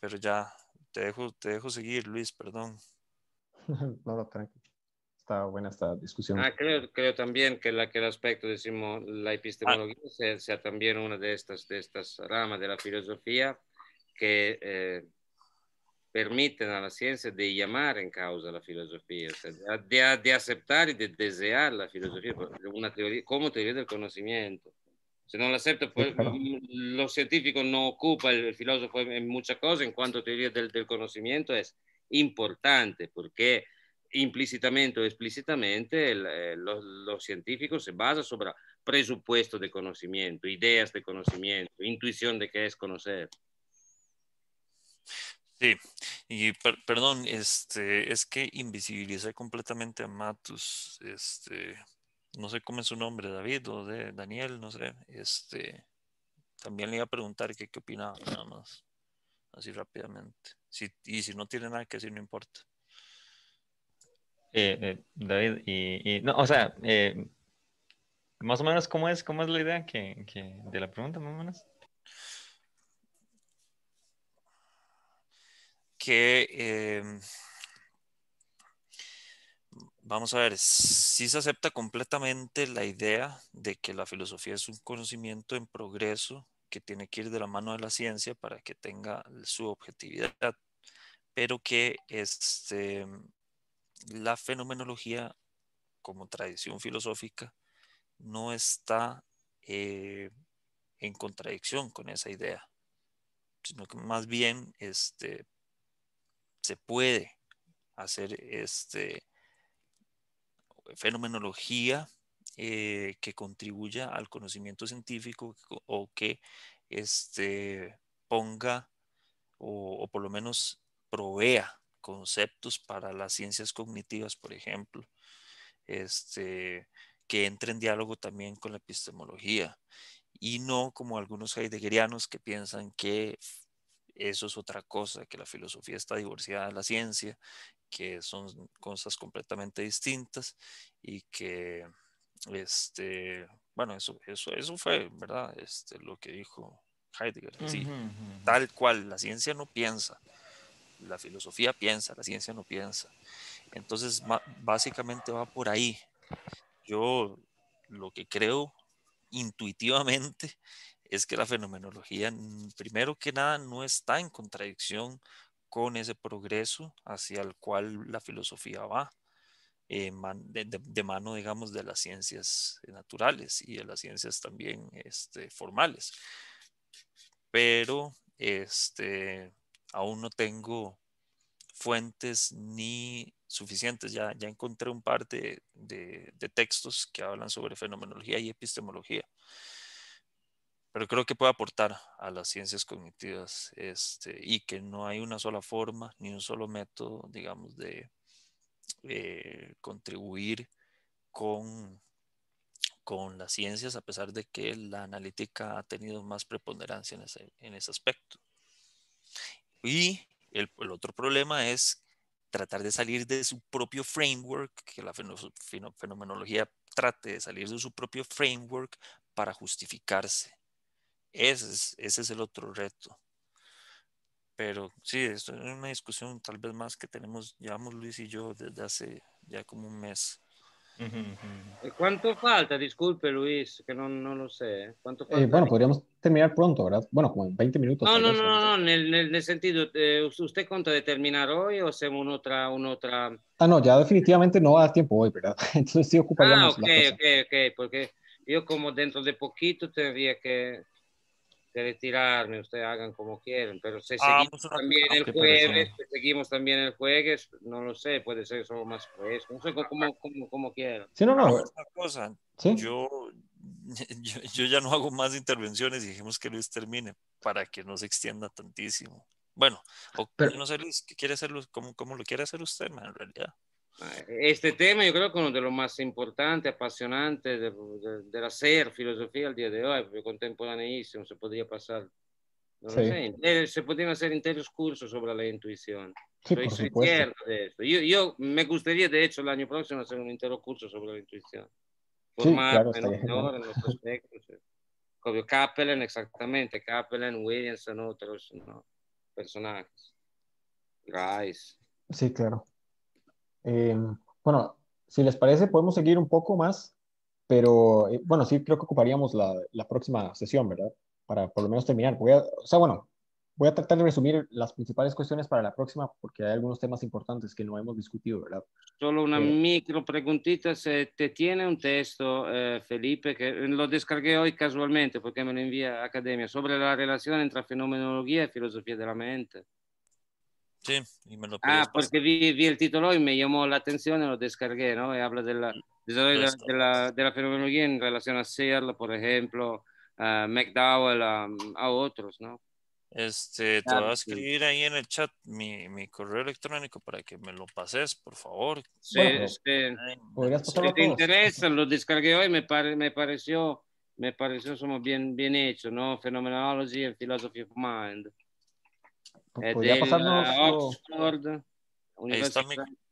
Pero ya, te dejo, te dejo seguir, Luis, perdón. No, no, tranquilo. Está buena esta discusión. Ah, creo, creo, también que, la, que el aspecto, decimos, la epistemología sea, también una de estas, de estas ramas de la filosofía que... Eh, permiten a la ciencia de llamar en causa la filosofía, de, aceptar y de desear la filosofía una como teoría del conocimiento. Si no la acepta, pues mm, los científicos no ocupa el, filósofo en, muchas cosas, en cuanto a teoría del, conocimiento es importante, porque implícitamente o explícitamente el, científico eh, los, se basa sobre presupuesto de conocimiento, ideas de conocimiento, intuición de qué es conocer. Sí, y perdón, este, es que invisibilicé completamente a Matus, este, no sé cómo es su nombre, David o de Daniel, no sé, este, también le iba a preguntar qué, opinaba, nada más, así rápidamente, y si no tiene nada que decir, no importa. Eh, eh, David, y, no, o sea, eh, más o menos, ¿cómo es, cómo es la idea que, que de la pregunta, más o menos? que, em, vamos a ver, si se acepta completamente la idea de que la filosofía es un conocimiento en progreso que tiene que ir de la mano de la ciencia para que tenga su objetividad, pero que este, la fenomenología como tradición filosófica no está eh, en contradicción con esa idea, sino que más bien este, se puede hacer este, fenomenología eh, que contribuya al conocimiento científico o que este, ponga o, por lo menos provea conceptos para las ciencias cognitivas, por ejemplo, este, que entre en diálogo también con la epistemología y no como algunos heideggerianos que piensan que eso es otra cosa, que la filosofía está divorciada de la ciencia, que son cosas completamente distintas y que, este, bueno, eso, eso, eso fue, ¿verdad? Este, lo que dijo Heidegger. Tal cual, la ciencia no piensa, la filosofía piensa, la ciencia no piensa. Entonces, básicamente va por ahí. Yo lo que creo intuitivamente es que la fenomenología, mm, primero que nada, no está en contradicción con ese progreso hacia el cual la filosofía va, eh, de, mano, digamos, de las ciencias naturales y de las ciencias también este, formales. Pero este, aún no tengo fuentes ni suficientes. Ya, ya encontré un par de textos que hablan sobre fenomenología y epistemología pero creo que puede aportar a las ciencias cognitivas este, y que no hay una sola forma ni un solo método, digamos, de eh, contribuir con, con las ciencias, a pesar de que la analítica ha tenido más preponderancia en ese, en ese aspecto. Y el, el otro problema es tratar de salir de su propio framework, que la fenomenología trate de salir de su propio framework para justificarse ese es, ese es el otro reto. Pero sí, esto es una discusión tal vez más que tenemos, llevamos Luis y yo desde hace ya como un mes. ¿Cuánto falta? Disculpe Luis, que no, no lo sé. ¿eh? ¿Cuánto eh, falta? bueno, podríamos terminar pronto, ¿verdad? Bueno, como en 20 minutos. No, no, no, no, en el, sentido, eh, ¿usted cuenta de terminar hoy o hacemos otra, una otra? Ah, no, ya definitivamente no va a dar tiempo hoy, ¿verdad? Entonces sí ocuparíamos Ah, ok, ok, ok, porque yo como dentro de poquito tendría que de retirarme, ustedes hagan como quieran, pero ah, seguimos pues, también ah, el jueves, pues, seguimos también el jueves, no lo sé, puede ser solo más jueves, no sé ah, cómo, quieran. no, no. Cosa, yo, yo, ya no hago más intervenciones y dijimos que Luis termine para que no se extienda tantísimo. Bueno, pero, no sé Luis, ¿qué quiere hacerlo? ¿Cómo, ¿Cómo lo quiere hacer usted, en realidad? Este tema yo creo que es uno de los más importantes, apasionantes de, la ser filosofía al día de hoy, porque contemporaneísimo se podría pasar, no sé, se podrían hacer enteros cursos sobre la intuición. Sí, soy, Yo, me gustaría, de hecho, el año próximo hacer un intero curso sobre la intuición. Formar sí, claro, en, los aspectos. Eh. Como Kaplan, exactamente, Kaplan, Williamson, otros personajes. Rice. Sí, claro. Eh, bueno, si les parece, podemos seguir un poco más, pero eh, bueno, sí creo que ocuparíamos la, próxima sesión, ¿verdad? Para por lo menos terminar. Voy a, o sea, bueno, voy a tratar de resumir las principales cuestiones para la próxima, porque hay algunos temas importantes que no hemos discutido, ¿verdad? Solo una eh, micro preguntita. ¿se ¿Te tiene un texto, Felipe, que lo descargué hoy casualmente porque me lo envía a Academia, sobre la relación entre fenomenología y filosofía de la mente? Sí, y me lo Ah, porque vi, vi, el título y me llamó la atención lo descargué, ¿no? Eh, habla de la, de, la, de la, fenomenología en relación a Searle, por ejemplo, a McDowell, a, otros, ¿no? Este, te voy a escribir ahí en el chat mi, mi, correo electrónico para que me lo pases, por favor. Sí, si te interesa, lo descargué hoy, me, me pareció, me pareció somos bien, bien hecho, ¿no? Phenomenology and Philosophy of Mind. Pues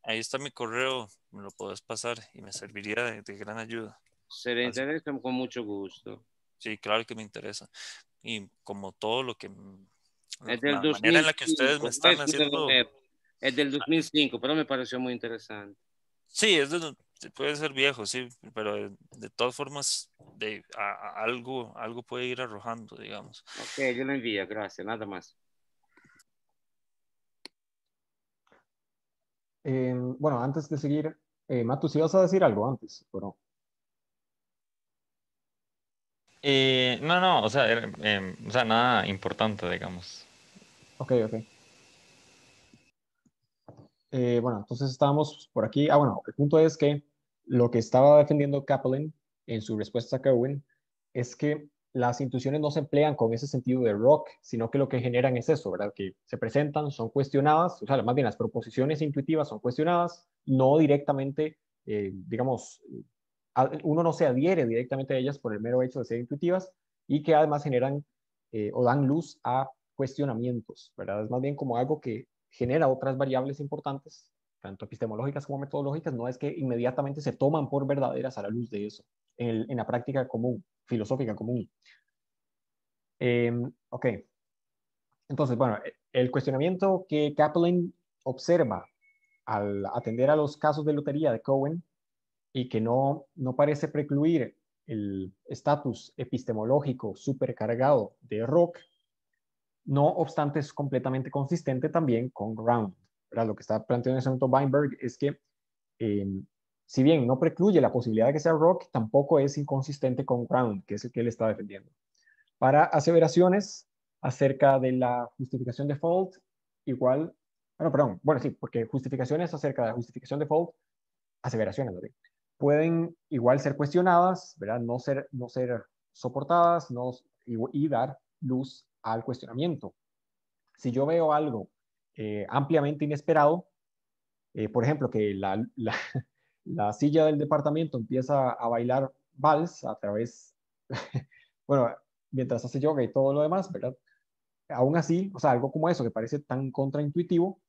ahí, está mi, correo, me lo podés pasar y me serviría de, gran ayuda. Se le interesa con mucho gusto. Sí, claro que me interesa. Y como todo lo que. Es del 2005, la que ustedes me están haciendo. Es del 2005, pero me pareció muy interesante. Sí, es puede ser viejo, sí, pero eh, de, todas formas, algo, algo puede ir arrojando, digamos. Ok, yo lo envío, gracias, nada más. Em, bueno, antes de seguir, eh, Matu, si vas a decir algo antes o no? Eh, no, no, em, o sea, nada importante, digamos. Ok, ok. Eh, bueno, entonces estábamos por aquí. Ah, bueno, el punto es que lo que estaba defendiendo Kaplan en su respuesta a Kevin es que las intuiciones no se emplean con ese sentido de rock, sino que lo que generan es eso, ¿verdad? Que se presentan, son cuestionadas, o sea, más bien las proposiciones intuitivas son cuestionadas, no directamente, eh, digamos, uno no se adhiere directamente a ellas por el mero hecho de ser intuitivas y que además generan eh, o dan luz a cuestionamientos, ¿verdad? Es más bien como algo que genera otras variables importantes, tanto epistemológicas como metodológicas, no es que inmediatamente se toman por verdaderas a la luz de eso en la práctica común filosófica común. Em, ok. Entonces, bueno, e, el cuestionamiento que Kaplan observa al atender a los casos de lotería de Cohen y que no, no parece precluir el estatus epistemológico supercargado de Rock, no obstante es completamente consistente también con Ground. Lo que está planteando en ese momento Weinberg es que em, si bien no precluye la posibilidad de que sea Rock, tampoco es inconsistente con GROUND, que es el que él está defendiendo. Para aseveraciones acerca de la justificación de Fault, igual, bueno, ah, perdón, bueno, sí, porque justificaciones acerca de la justificación de Fault, aseveraciones, ¿verdad? pueden igual ser cuestionadas, ¿verdad? No ser, no ser soportadas no, y, dar luz al cuestionamiento. Si yo veo algo eh, ampliamente inesperado, eh, por ejemplo, que la la silla del departamento empieza a bailar vals a través, bueno, mientras hace yoga y todo lo demás, ¿verdad? Aún así, o sea, algo como eso que parece tan contraintuitivo,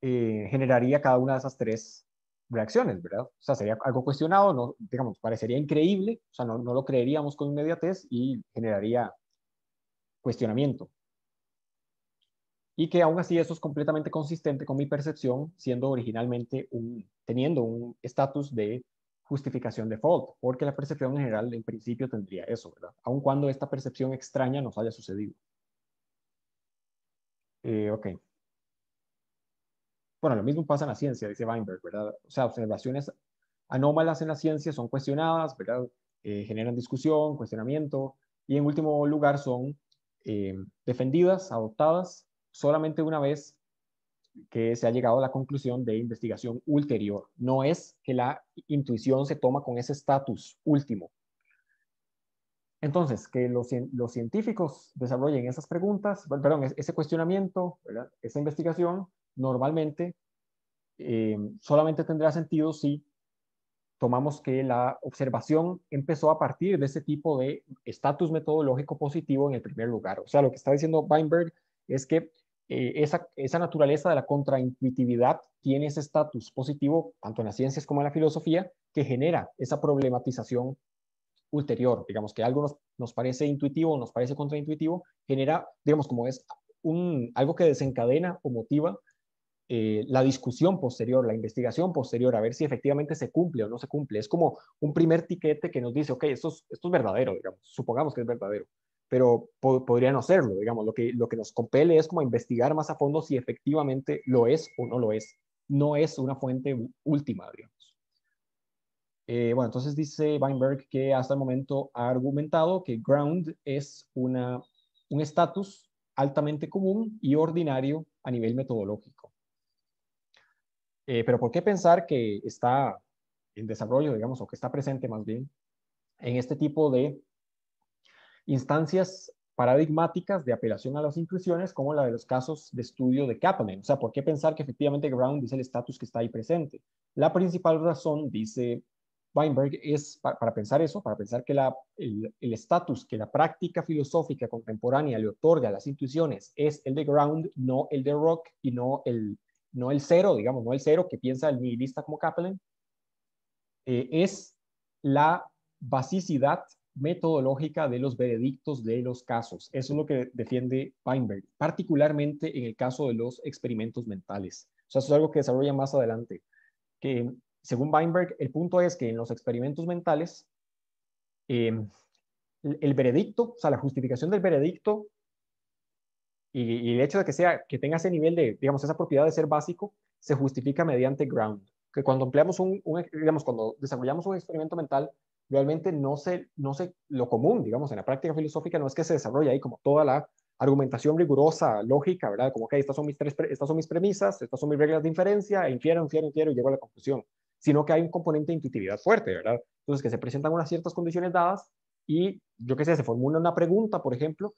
eh, generaría cada una de esas tres reacciones, ¿verdad? O sea, sería algo cuestionado, no, digamos, parecería increíble, o sea, no, no lo creeríamos con inmediatez y generaría cuestionamiento, y que aún así eso es completamente consistente con mi percepción, siendo originalmente un, teniendo un estatus de justificación default, porque la percepción en general en principio tendría eso, ¿verdad? Aun cuando esta percepción extraña nos haya sucedido. Eh, ok. Bueno, lo mismo pasa en la ciencia, dice Weinberg, ¿verdad? O sea, observaciones anómalas en la ciencia son cuestionadas, ¿verdad? Eh, generan discusión, cuestionamiento, y en último lugar son eh, defendidas, adoptadas solamente una vez que se ha llegado a la conclusión de investigación ulterior. No es que la intuición se toma con ese estatus último. Entonces, que los, científicos desarrollen esas preguntas, perdón, ese cuestionamiento, esa investigación, normalmente eh, solamente tendrá sentido si tomamos que la observación empezó a partir de ese tipo de estatus metodológico positivo en el primer lugar. O sea, lo que está diciendo Weinberg es que eh, esa, naturaleza de la contraintuitividad tiene ese estatus positivo, tanto en las ciencias como en la filosofía, que genera esa problematización ulterior, digamos que algo nos, parece intuitivo, o nos parece contraintuitivo, genera, digamos, como es un, algo que desencadena o motiva eh, la discusión posterior, la investigación posterior, a ver si efectivamente se cumple o no se cumple. Es como un primer tiquete que nos dice, ok, esto es, esto es verdadero, digamos, supongamos que es verdadero pero podría no serlo, digamos, lo que, lo que nos compele es como investigar más a fondo si efectivamente lo es o no lo es. No es una fuente última, digamos. Eh, bueno, entonces dice Weinberg que hasta el momento ha argumentado que ground es una, un estatus altamente común y ordinario a nivel metodológico. Eh, pero ¿por qué pensar que está en desarrollo, digamos, o que está presente más bien en este tipo de instancias paradigmáticas de apelación a las intuiciones, como la de los casos de estudio de Kaplan. O sea, ¿por qué pensar que efectivamente Ground dice el estatus que está ahí presente? La principal razón, dice Weinberg, es para, pensar eso, para pensar que el estatus que la práctica filosófica contemporánea le otorga a las intuiciones es el de Ground, no el de Rock y no el, no el cero, digamos, no el cero que piensa el nihilista como Kaplan, eh, es la basicidad metodológica de los veredictos de los casos. Eso es lo que defiende Weinberg, particularmente en el caso de los experimentos mentales. O sea, eso es algo que desarrolla más adelante. Que, según Weinberg, el punto es que en los experimentos mentales, em, el, veredicto, o sea, la justificación del veredicto y, el hecho de que, sea, que tenga ese nivel de, digamos, esa propiedad de ser básico, se justifica mediante ground. Que cuando empleamos un digamos, cuando desarrollamos un experimento mental, realmente no sé no lo común, digamos, en la práctica filosófica no es que se desarrolle ahí como toda la argumentación rigurosa, lógica, ¿verdad? Como que estas son mis tres, estas son mis premisas, estas son mis reglas de inferencia, infiero, infiero, infiero y llego a la conclusión, sino que hay un componente de intuitividad fuerte, ¿verdad? Entonces que se presentan unas ciertas condiciones dadas y yo qué sé, se formula una pregunta, por ejemplo,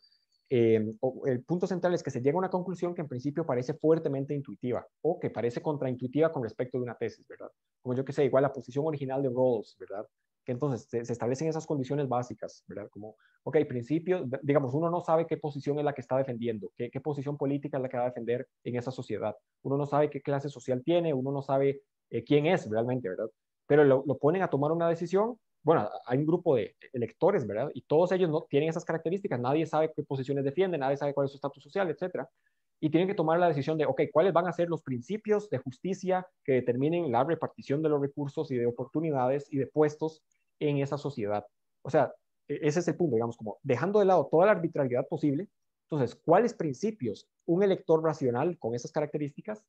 eh, el punto central es que se llega a una conclusión que en principio parece fuertemente intuitiva o que parece contraintuitiva con respecto de una tesis, ¿verdad? Como yo que sé, igual la posición original de Rawls, ¿verdad? que entonces se, establecen esas condiciones básicas, ¿verdad? Como, ok, principios, digamos, uno no sabe qué posición es la que está defendiendo, qué, posición política es la que va a defender en esa sociedad, uno no sabe qué clase social tiene, uno no sabe eh, quién es realmente, ¿verdad? Pero lo, ponen a tomar una decisión, bueno, hay un grupo de electores, ¿verdad? Y todos ellos no tienen esas características, nadie sabe qué posiciones defienden, nadie sabe cuál es su estatus social, etcétera. Y tienen que tomar la decisión de, ok, ¿cuáles van a ser los principios de justicia que determinen la repartición de los recursos y de oportunidades y de puestos en esa sociedad. O sea, e-, ese es el punto, digamos, como dejando de lado toda la arbitrariedad posible. Entonces, ¿cuáles principios un elector racional con esas características,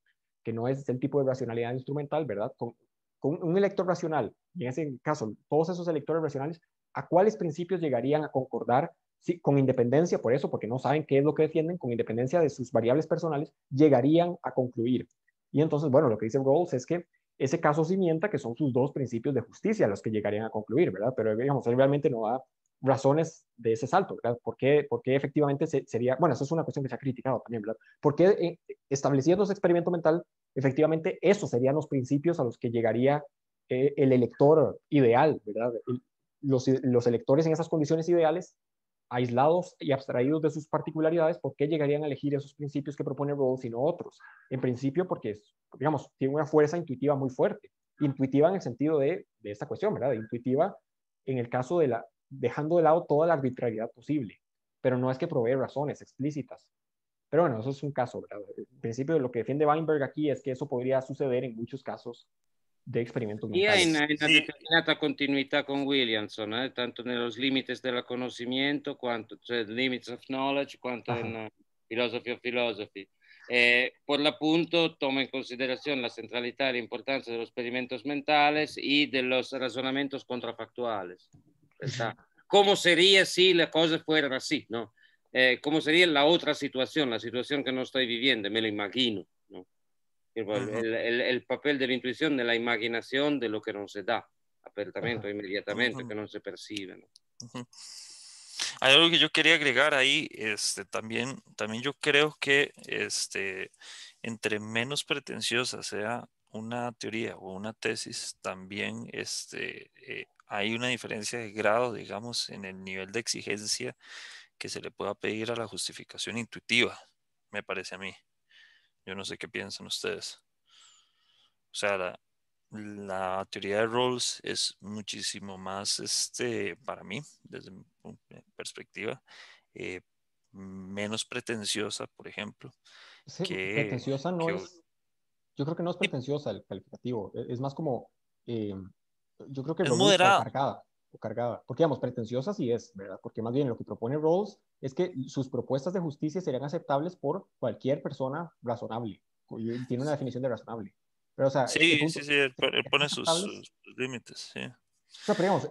que no es el tipo de racionalidad instrumental, ¿verdad? Con, un elector racional, en ese caso, todos esos electores racionales, ¿a cuáles principios llegarían a concordar Sí, con independencia, por eso, porque no saben qué es lo que defienden, con independencia de sus variables personales, llegarían a concluir. Y entonces, bueno, lo que dice Rawls es que ese caso cimienta que son sus dos principios de justicia los que llegarían a concluir, ¿verdad? Pero digamos, realmente no da razones de ese salto, ¿verdad? ¿Por qué, efectivamente sería, bueno, eso es una cuestión que se ha criticado también, ¿verdad? ¿Por qué eh, estableciendo ese experimento mental, efectivamente esos serían los principios a los que llegaría eh, el elector ideal, ¿verdad? los, electores en esas condiciones ideales aislados y abstraídos de sus particularidades, ¿por qué llegarían a elegir esos principios que propone Rawls y no otros? En principio porque, es, digamos, tiene una fuerza intuitiva muy fuerte. Intuitiva en el sentido de, esta cuestión, ¿verdad? intuitiva en el caso de la, dejando de lado toda la arbitrariedad posible, pero no es que provee razones explícitas. Pero bueno, eso es un caso, ¿verdad? En principio lo que defiende Weinberg aquí es que eso podría suceder en muchos casos de experimentos una determinada continuidad con Williamson, eh, tanto en los límites del conocimiento, quanto, cioè limits of knowledge, quanto en en in eh, philosophy of philosophy. Eh, por l'appunto toma en consideración la e importancia de los experimentos mentales y e de los razonamientos contrafactuales. ¿Cómo sería si las cosas fueran así, ¿no? Eh, ¿Cómo sería la otra situación, la situación que no estoy viviendo? Me lo imagino. El, papel de la intuición, de la imaginación, de lo que no se da apertamente, inmediatamente, que no se percibe. Hay algo que yo quería agregar ahí, este, también, también yo creo que este, entre menos pretenciosa sea una teoría o una tesis, también este, eh, hay una diferencia de grado, digamos, en el nivel de exigencia que se le pueda pedir a la justificación intuitiva, me parece a mí. Yo no sé qué piensan ustedes. O sea, la, teoría de roles es muchísimo más, este, para mí, desde mi eh, perspectiva, eh, menos pretenciosa, por ejemplo. pretenciosa no es, yo creo que no es pretenciosa el calificativo, e-, es más como, eh, yo creo que es moderada cargada. Porque, digamos, pretenciosa sí es, ¿verdad? Porque más bien lo que propone Rawls es que sus propuestas de justicia serían aceptables por cualquier persona razonable. Tiene una definición de razonable. Pero, sí, sí, sí, él pone sus, sus límites, sí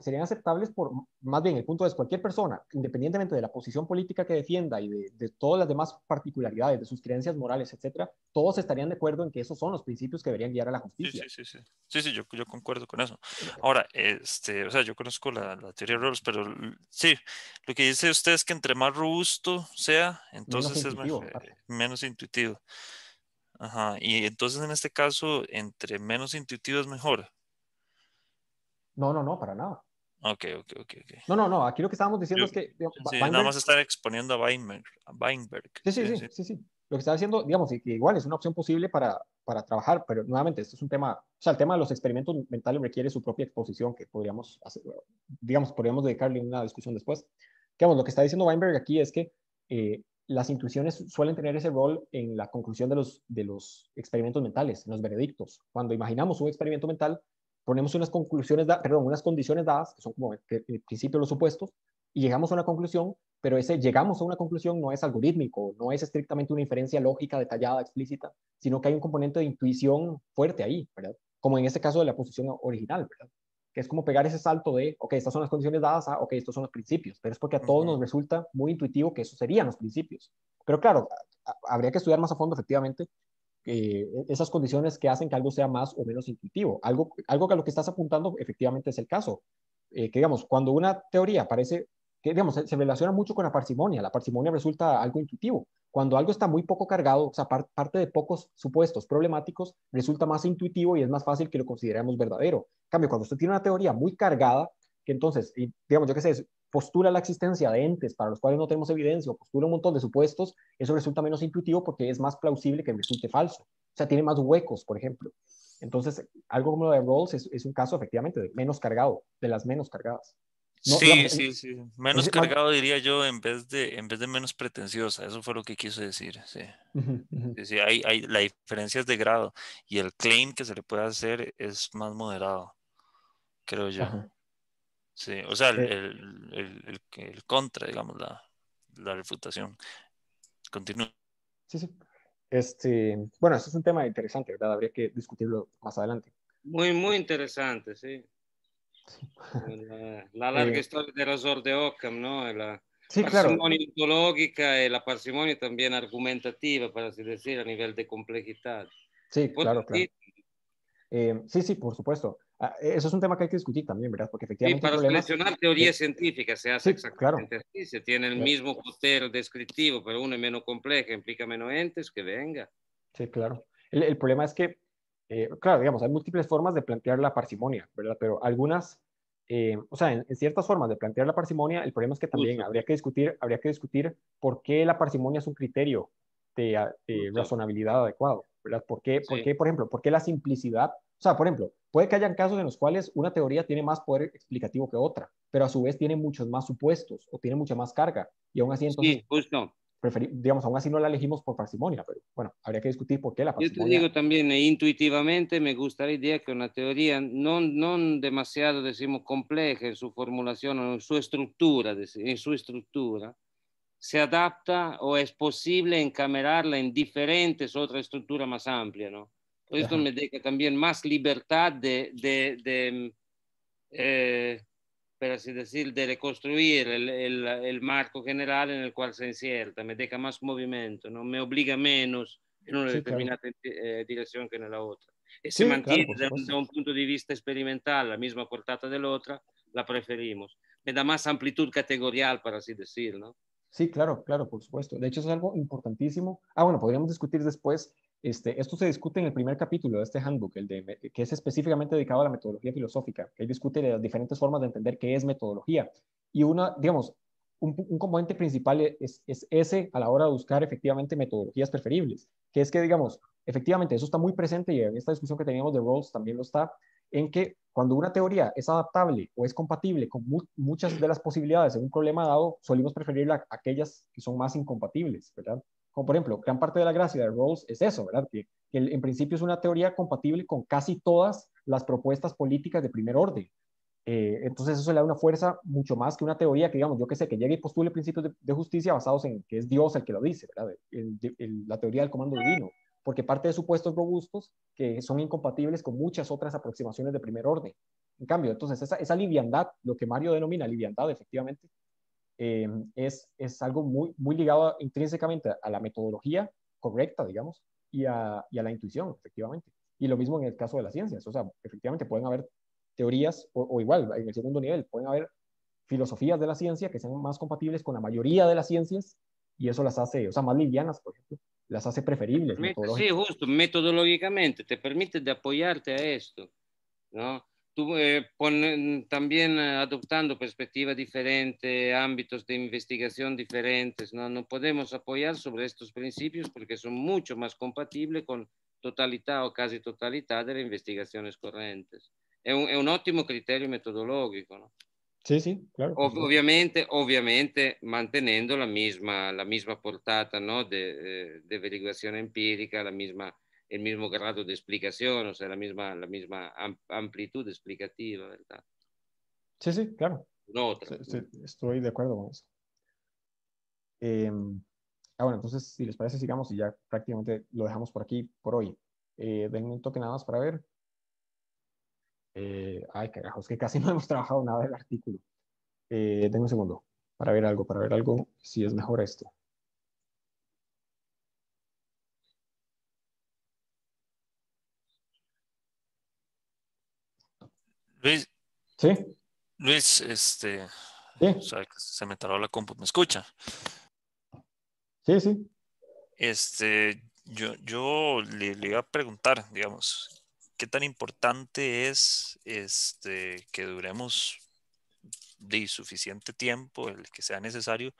serían aceptables por, más bien, el punto es, cualquier persona, independientemente de la posición política que defienda y de, todas las demás particularidades, de sus creencias morales, etcétera, todos estarían de acuerdo en que esos son los principios que deberían guiar a la justicia. Sí, sí, sí. Sí, sí, yo, yo, concuerdo con eso. Ahora, este, o sea, yo conozco la, la teoría de Rawls, pero sí, lo que dice usted es que entre más robusto sea, entonces es menos intuitivo. Ajá, y entonces en este caso, entre menos intuitivo es mejor. No, no, no, para nada. Ok, ok, ok. okay. No, no, no, aquí lo que estábamos diciendo es que... sí, nada más estar exponiendo a Weinberg. Weinberg. Sí, sí, sí, sí, sí, Lo que está diciendo, digamos, igual es una opción posible para, para trabajar, pero nuevamente, esto es un tema, o sea, el tema de los experimentos mentales requiere su propia exposición que podríamos digamos, podríamos dedicarle una discusión después. Digamos, lo que está diciendo Weinberg aquí es que eh, las intuiciones suelen tener ese rol en la conclusión de los, de los experimentos mentales, en los veredictos. Cuando imaginamos un experimento mental, ponemos unas conclusiones, perdón, unas condiciones dadas, que son como el principio los supuestos, y llegamos a una conclusión, pero ese llegamos a una conclusión no es algorítmico, no es estrictamente una inferencia lógica, detallada, explícita, sino que hay un componente de intuición fuerte ahí, ¿verdad? Como en este caso de la posición original, ¿verdad? Que es como pegar ese salto de, ok, estas son las condiciones dadas, a, ah, ok, estos son los principios, pero es porque a todos nos resulta muy intuitivo que esos serían los principios. Pero claro, habría que estudiar más a fondo, efectivamente, eh, e-, esas condiciones que hacen que algo sea más o menos intuitivo. Algo, algo que a lo que estás apuntando efectivamente es el caso. Eh, que digamos, cuando una teoría parece, que digamos, se, relaciona mucho con la parsimonia, la parsimonia resulta algo intuitivo. Cuando algo está muy poco cargado, o sea, parte de pocos supuestos problemáticos, resulta más intuitivo y es más fácil que lo consideremos verdadero. cambio, cuando usted tiene una teoría muy cargada, que entonces, digamos, yo qué sé, postula la existencia de entes para los cuales no tenemos evidencia postura postula un montón de supuestos, eso resulta menos intuitivo porque es más plausible que resulte falso. O sea, tiene más huecos, por ejemplo. Entonces, algo como lo de Rawls es, un caso efectivamente de menos cargado, de las menos cargadas. sí, sí, sí. Menos cargado diría yo en vez, de, en vez de menos pretenciosa. Eso fue lo que quiso decir. Sí. hay, la diferencia es de grado y el claim que se le puede hacer es más moderado, creo yo. Sí, o sea, el, el, contra, digamos, la, la, refutación. Continúa. Sí, sí. Este, bueno, eso es un tema interesante, ¿verdad? Habría que discutirlo más adelante. Muy, muy interesante, sí. La, larga eh, historia de razor de Ockham, ¿no? La parsimonia y la parsimonia también argumentativa, para así decir, a nivel de complejidad. Sí, pues claro, claro. Eh, sí, sí, por supuesto. Ah, eso es un tema que hay que discutir también, ¿verdad? Porque efectivamente. Y para seleccionar teoría científica se hace exactamente así. Se tiene el mismo poder descriptivo, pero uno es menos complejo, implica menos entes, que venga. Sí, claro. El, problema es que, eh, claro, digamos, hay múltiples formas de plantear la parsimonia, ¿verdad? Pero algunas, eh, o sea, en, ciertas formas de plantear la parsimonia, el problema es que también habría que, discutir, habría que discutir por qué la parsimonia es un criterio de, razonabilidad adecuado, ¿verdad? ¿Por qué, por qué, por ejemplo, por qué la simplicidad o sea, por ejemplo, puede que hayan casos en los cuales una teoría tiene más poder explicativo que otra, pero a su vez tiene muchos más supuestos o tiene mucha más carga. Y aún así, entonces. digamos, aún así no la elegimos por parsimonia, pero bueno, habría que discutir por qué la parsimonia. Yo te digo también, eh, intuitivamente me gusta la idea que una teoría no, no demasiado, decimos, compleja en su formulación o en su estructura, en su estructura, se adapta o es posible encamerarla en diferentes otras estructuras más amplias, ¿no? Esto me deja también más libertad de, de, eh, por así decir, de reconstruir el, marco general en el cual se encierra. Me deja más movimiento, ¿no? me obliga menos en una determinada eh, dirección que en la otra. Y eh, sí, mantiene desde un, punto de vista experimental, la misma portata de la otra, la preferimos. Me da más amplitud categorial, para así decir, ¿no? Sí, claro, claro, por supuesto. De hecho, es algo importantísimo. Ah, bueno, podríamos discutir después este, esto se discute en el primer capítulo de este handbook, el que es específicamente dedicado a la metodología filosófica. Él discute las diferentes formas de entender qué es metodología. Y una, digamos, un, componente principal es, ese a la hora de buscar efectivamente metodologías preferibles, que es que, digamos, efectivamente eso está muy presente y en esta discusión que teníamos de Rawls también lo está, en que cuando una teoría es adaptable o es compatible con muchas de las posibilidades en un problema dado, solemos preferirla aquellas que son más incompatibles, ¿verdad? como por ejemplo, gran parte de la gracia de Rawls es eso, ¿verdad? Que, en principio es una teoría compatible con casi todas las propuestas políticas de primer orden. Eh, entonces eso le da una fuerza mucho más que una teoría que, digamos, yo que sé, que llegue y postule principios de, justicia basados en que es Dios el que lo dice, ¿verdad? la teoría del comando divino, porque parte de supuestos robustos que son incompatibles con muchas otras aproximaciones de primer orden. En cambio, entonces esa liviandad, lo que Mario denomina liviandad efectivamente, eh, es, es algo muy, muy ligado intrínsecamente a la metodología correcta, digamos, y a, la intuición, efectivamente. Y lo mismo en el caso de las ciencias, o sea, efectivamente pueden haber teorías, o, igual, en el segundo nivel, pueden haber filosofías de la ciencia que sean más compatibles con la mayoría de las ciencias y eso las hace, o sea, más livianas, por ejemplo, las hace preferibles. Sí, justo, metodológicamente, te permite de apoyarte a esto, ¿no? Eh, también eh, adoptando perspectiva diferente, ámbitos de investigación diferentes. ¿no? no podemos apoyar sobre estos principios porque son mucho más compatibles con totalidad o casi totalidad de las investigaciones corrientes. Es un, es un óptimo criterio metodológico. Sí, sí, claro. obviamente, obviamente manteniendo la misma, la misma portata ¿no? de, eh, de averiguación empírica, la misma el mismo grado de explicación, o sea, la misma, la misma amplitud explicativa, ¿verdad? Sí, sí, claro. No estoy de acuerdo con eso. Em, ah, bueno, entonces, si les parece, sigamos y ya prácticamente lo dejamos por aquí por hoy. Eh, denme un toque nada más para ver. Eh, ay, carajos, que casi no hemos trabajado nada del artículo. tengo eh, un segundo para ver algo, para ver algo, si es mejor esto. Sí. Luis, este. se me tardó la compu, ¿me escucha? Sí, sí. Este, yo, yo le, iba a preguntar, digamos, qué tan importante es este, que duremos de suficiente tiempo, el que sea necesario,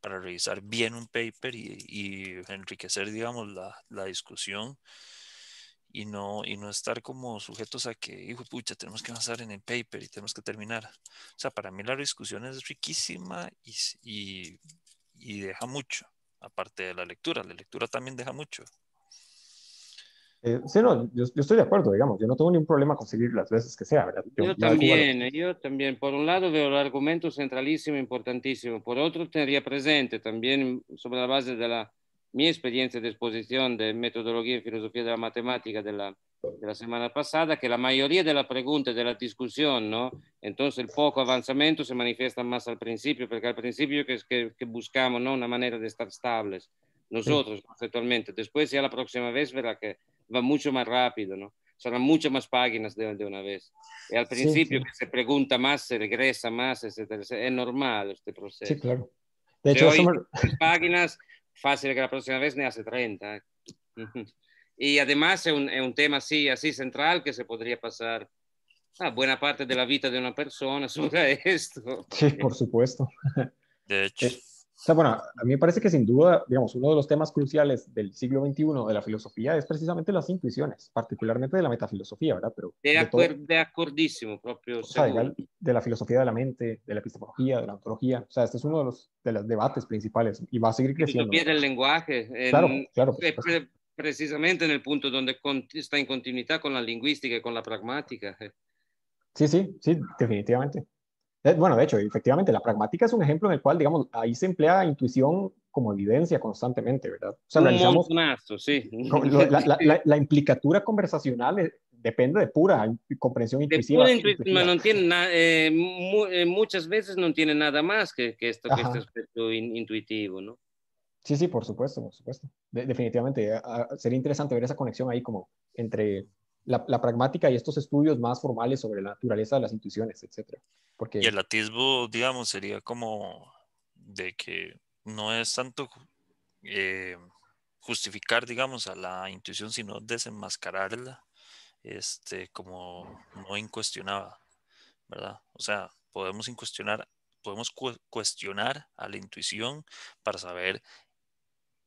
para revisar bien un paper y, enriquecer, digamos, la discusión y no, y no estar como sujetos a que, hijo pucha, tenemos que avanzar en el paper y tenemos que terminar. O sea, para mí la discusión es riquísima y, y, deja mucho, aparte de la lectura. La lectura también deja mucho. Eh, sí, no, yo, estoy de acuerdo, digamos, yo no tengo ningún problema conseguir las veces que sea, ¿verdad? Yo, también, eh, yo también. Por un lado veo el argumento centralísimo, importantísimo. Por otro, tendría presente también sobre la base de la mi experiencia de exposición de metodología y filosofía de la matemática de la semana pasada, que la mayoría de las pregunta, de la discusión, ¿no? Entonces el poco avanzamiento se manifiesta más al principio, porque al principio que, que, buscamos, ¿no? Una manera de estar estables, nosotros conceptualmente. Después ya la próxima vez verá que va mucho más rápido, ¿no? Serán muchas más páginas de, una vez. Y al principio que se pregunta más, se regresa más, etcétera. Es normal este proceso. Sí, claro. De hecho, páginas fácil que la próxima vez me hace 30. ¿eh? Y además es un, es un tema así, así central que se podría pasar a buena parte de la vida de una persona sobre esto. Sí, por supuesto. De hecho. Eh, o bueno, a mí me parece que sin duda, digamos, uno de los temas cruciales del siglo XXI de la filosofía es precisamente las intuiciones, particularmente de la metafilosofía, ¿verdad? de, acordísimo, propio. de, la filosofía de la mente, de la epistemología, de la ontología. O sea, este es uno de los, de los debates principales y va a seguir creciendo. también el lenguaje. claro, precisamente en el punto donde está en continuidad con la lingüística y con la pragmática. Sí, sí, sí, definitivamente. Eh, bueno, de hecho, efectivamente, la pragmática es un ejemplo en el cual, digamos, ahí se emplea intuición como evidencia constantemente, ¿verdad? O sea, un sí. La, implicatura conversacional eh, depende de pura comprensión intuitiva. Pura No tiene eh, muchas veces no tiene nada más que, esto, que este aspecto intuitivo, ¿no? Sí, sí, por supuesto, por supuesto. definitivamente, sería interesante ver esa conexión ahí como entre la, pragmática y estos estudios más formales sobre la naturaleza de las intuiciones, etc. Porque... el atisbo, digamos, sería como de que no es tanto eh, justificar, digamos, a la intuición, sino desenmascararla este, como no incuestionada, ¿verdad? O sea, podemos incuestionar, podemos cuestionar a la intuición para saber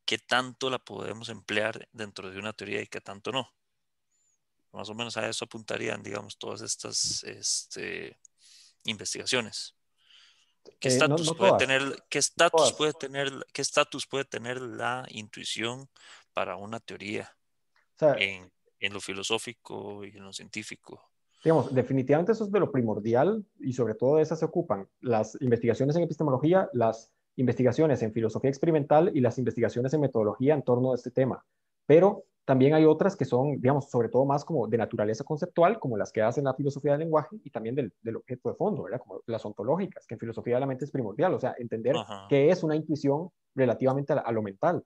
qué tanto la podemos emplear dentro de una teoría y qué tanto no. Más o menos a eso apuntarían, digamos, todas estas este, investigaciones. ¿Qué eh, estatus puede tener, qué estatus puede tener, qué estatus puede tener la intuición para una teoría en, en, lo filosófico y en lo científico? Digamos, definitivamente eso es de lo primordial y sobre todo de esas se ocupan las investigaciones en epistemología, las investigaciones en filosofía experimental y las investigaciones en metodología en torno a este tema. Pero también hay otras que son, digamos, sobre todo más como de naturaleza conceptual, como las que hacen la filosofía del lenguaje y también del, objeto de fondo, ¿verdad? Como las ontológicas, que en filosofía de la mente es primordial, o sea, entender qué es una intuición relativamente a, lo mental.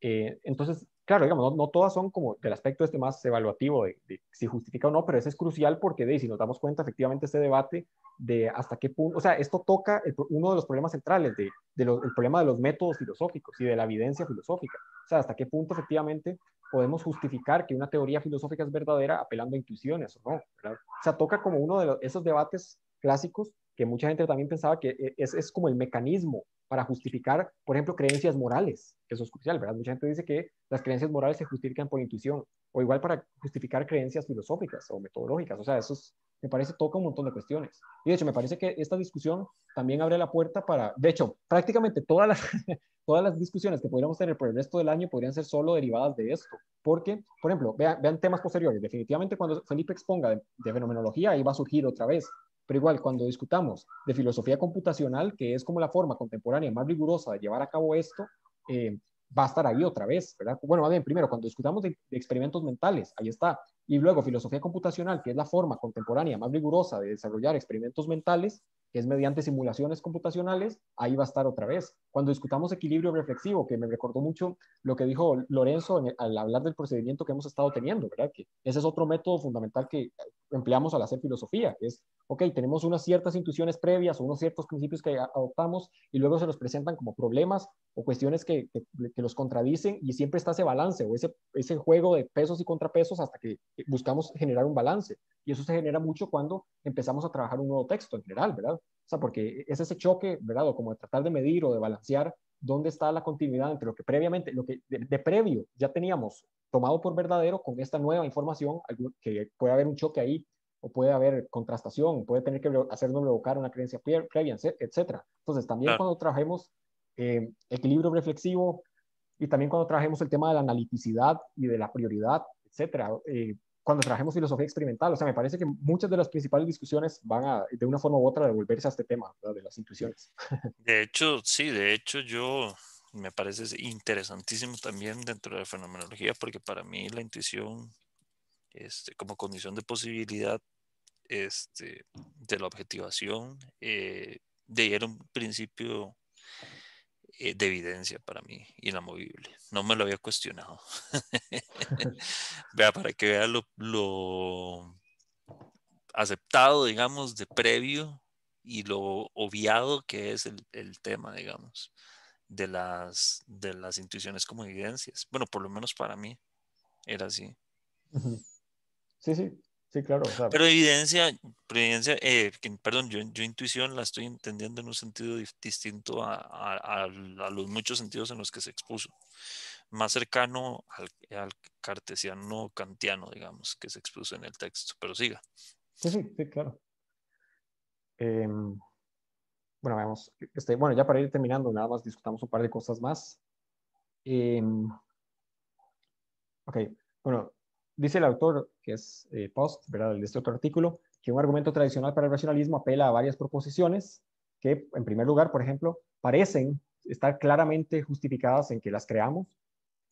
Eh, entonces, claro, digamos, no, todas son como del aspecto este más evaluativo de, si justifica o no, pero ese es crucial porque de, si nos damos cuenta efectivamente este debate de hasta qué punto, o sea, esto toca uno de los problemas centrales, de, el problema de los métodos filosóficos y de la evidencia filosófica, o sea, hasta qué punto efectivamente podemos justificar que una teoría filosófica es verdadera apelando a intuiciones o no. O sea, toca como uno de esos debates clásicos que mucha gente también pensaba que eh, es, es, como el mecanismo para justificar, por ejemplo, creencias morales. Eso es crucial, ¿verdad? Mucha gente dice que las creencias morales se justifican por intuición, o igual para justificar creencias filosóficas o metodológicas. O sea, eso me parece toca un montón de cuestiones. Y de hecho, me parece que esta discusión también abre la puerta para, de hecho, prácticamente todas las, todas las discusiones que podríamos tener por el resto del año podrían ser solo derivadas de esto. Porque, por ejemplo, vean, temas posteriores. Definitivamente cuando Felipe exponga de, fenomenología, ahí va a surgir otra vez. Pero igual, cuando discutamos de filosofía computacional, que es como la forma contemporánea más rigurosa de llevar a cabo esto, eh, va a estar ahí otra vez, ¿verdad? Bueno, más bien, primero, cuando discutamos de, de experimentos mentales, ahí está y luego filosofía computacional, que es la forma contemporánea más rigurosa de desarrollar experimentos mentales, que es mediante simulaciones computacionales, ahí va a estar otra vez. Cuando discutamos equilibrio reflexivo, que me recordó mucho lo que dijo Lorenzo al hablar del procedimiento que hemos estado teniendo, ¿verdad? Que ese es otro método fundamental que empleamos al hacer filosofía, que es, ok, tenemos unas ciertas intuiciones previas o unos ciertos principios que adoptamos y luego se nos presentan como problemas o cuestiones que, que, que los contradicen y siempre está ese balance o ese, ese juego de pesos y contrapesos hasta que buscamos generar un balance. Y eso se genera mucho cuando empezamos a trabajar un nuevo texto en general, ¿verdad? O sea, porque es ese choque, ¿verdad? O como tratar de medir o de balancear dónde está la continuidad entre lo que previamente, lo que de, previo ya teníamos tomado por verdadero con esta nueva información, que puede haber un choque ahí o puede haber contrastación, puede tener que hacernos revocar una creencia previa, etcétera. Entonces, también cuando trabajemos eh, equilibrio reflexivo y también cuando trabajemos el tema de la analiticidad y de la prioridad, etcétera, eh, cuando trajemos filosofía experimental. O sea, me parece que muchas de las principales discusiones van a, de una forma u otra, devolverse a este tema de las intuiciones. De hecho, sí, de hecho yo me parece interesantísimo también dentro de la fenomenología, porque para mí la intuición, este, como condición de posibilidad este, de la objetivación, eh, de de era un principio eh, de evidencia para mí, inamovible. No me lo había cuestionado. Vea, para que vea lo, aceptado, digamos, de previo y lo obviado que es el, tema, digamos, de las, de las intuiciones como evidencias. Bueno, por lo menos para mí era así. Sí, sí claro. pero evidencia, evidencia eh, perdón, yo, yo, intuición la estoy entendiendo en un sentido distinto a, a, los muchos sentidos en los que se expuso. Más cercano al, cartesiano kantiano, digamos, que se expuso en el texto. Pero siga. Sí, sí, sí, claro. Em, bueno, vamos. Este, bueno, ya para ir terminando, nada más discutamos un par de cosas más. Em, ok, bueno, dice el autor, que es eh, Post, ¿verdad? de este otro artículo, que un argumento tradicional para el racionalismo apela a varias proposiciones que, en primer lugar, por ejemplo, parecen estar claramente justificadas en que las creamos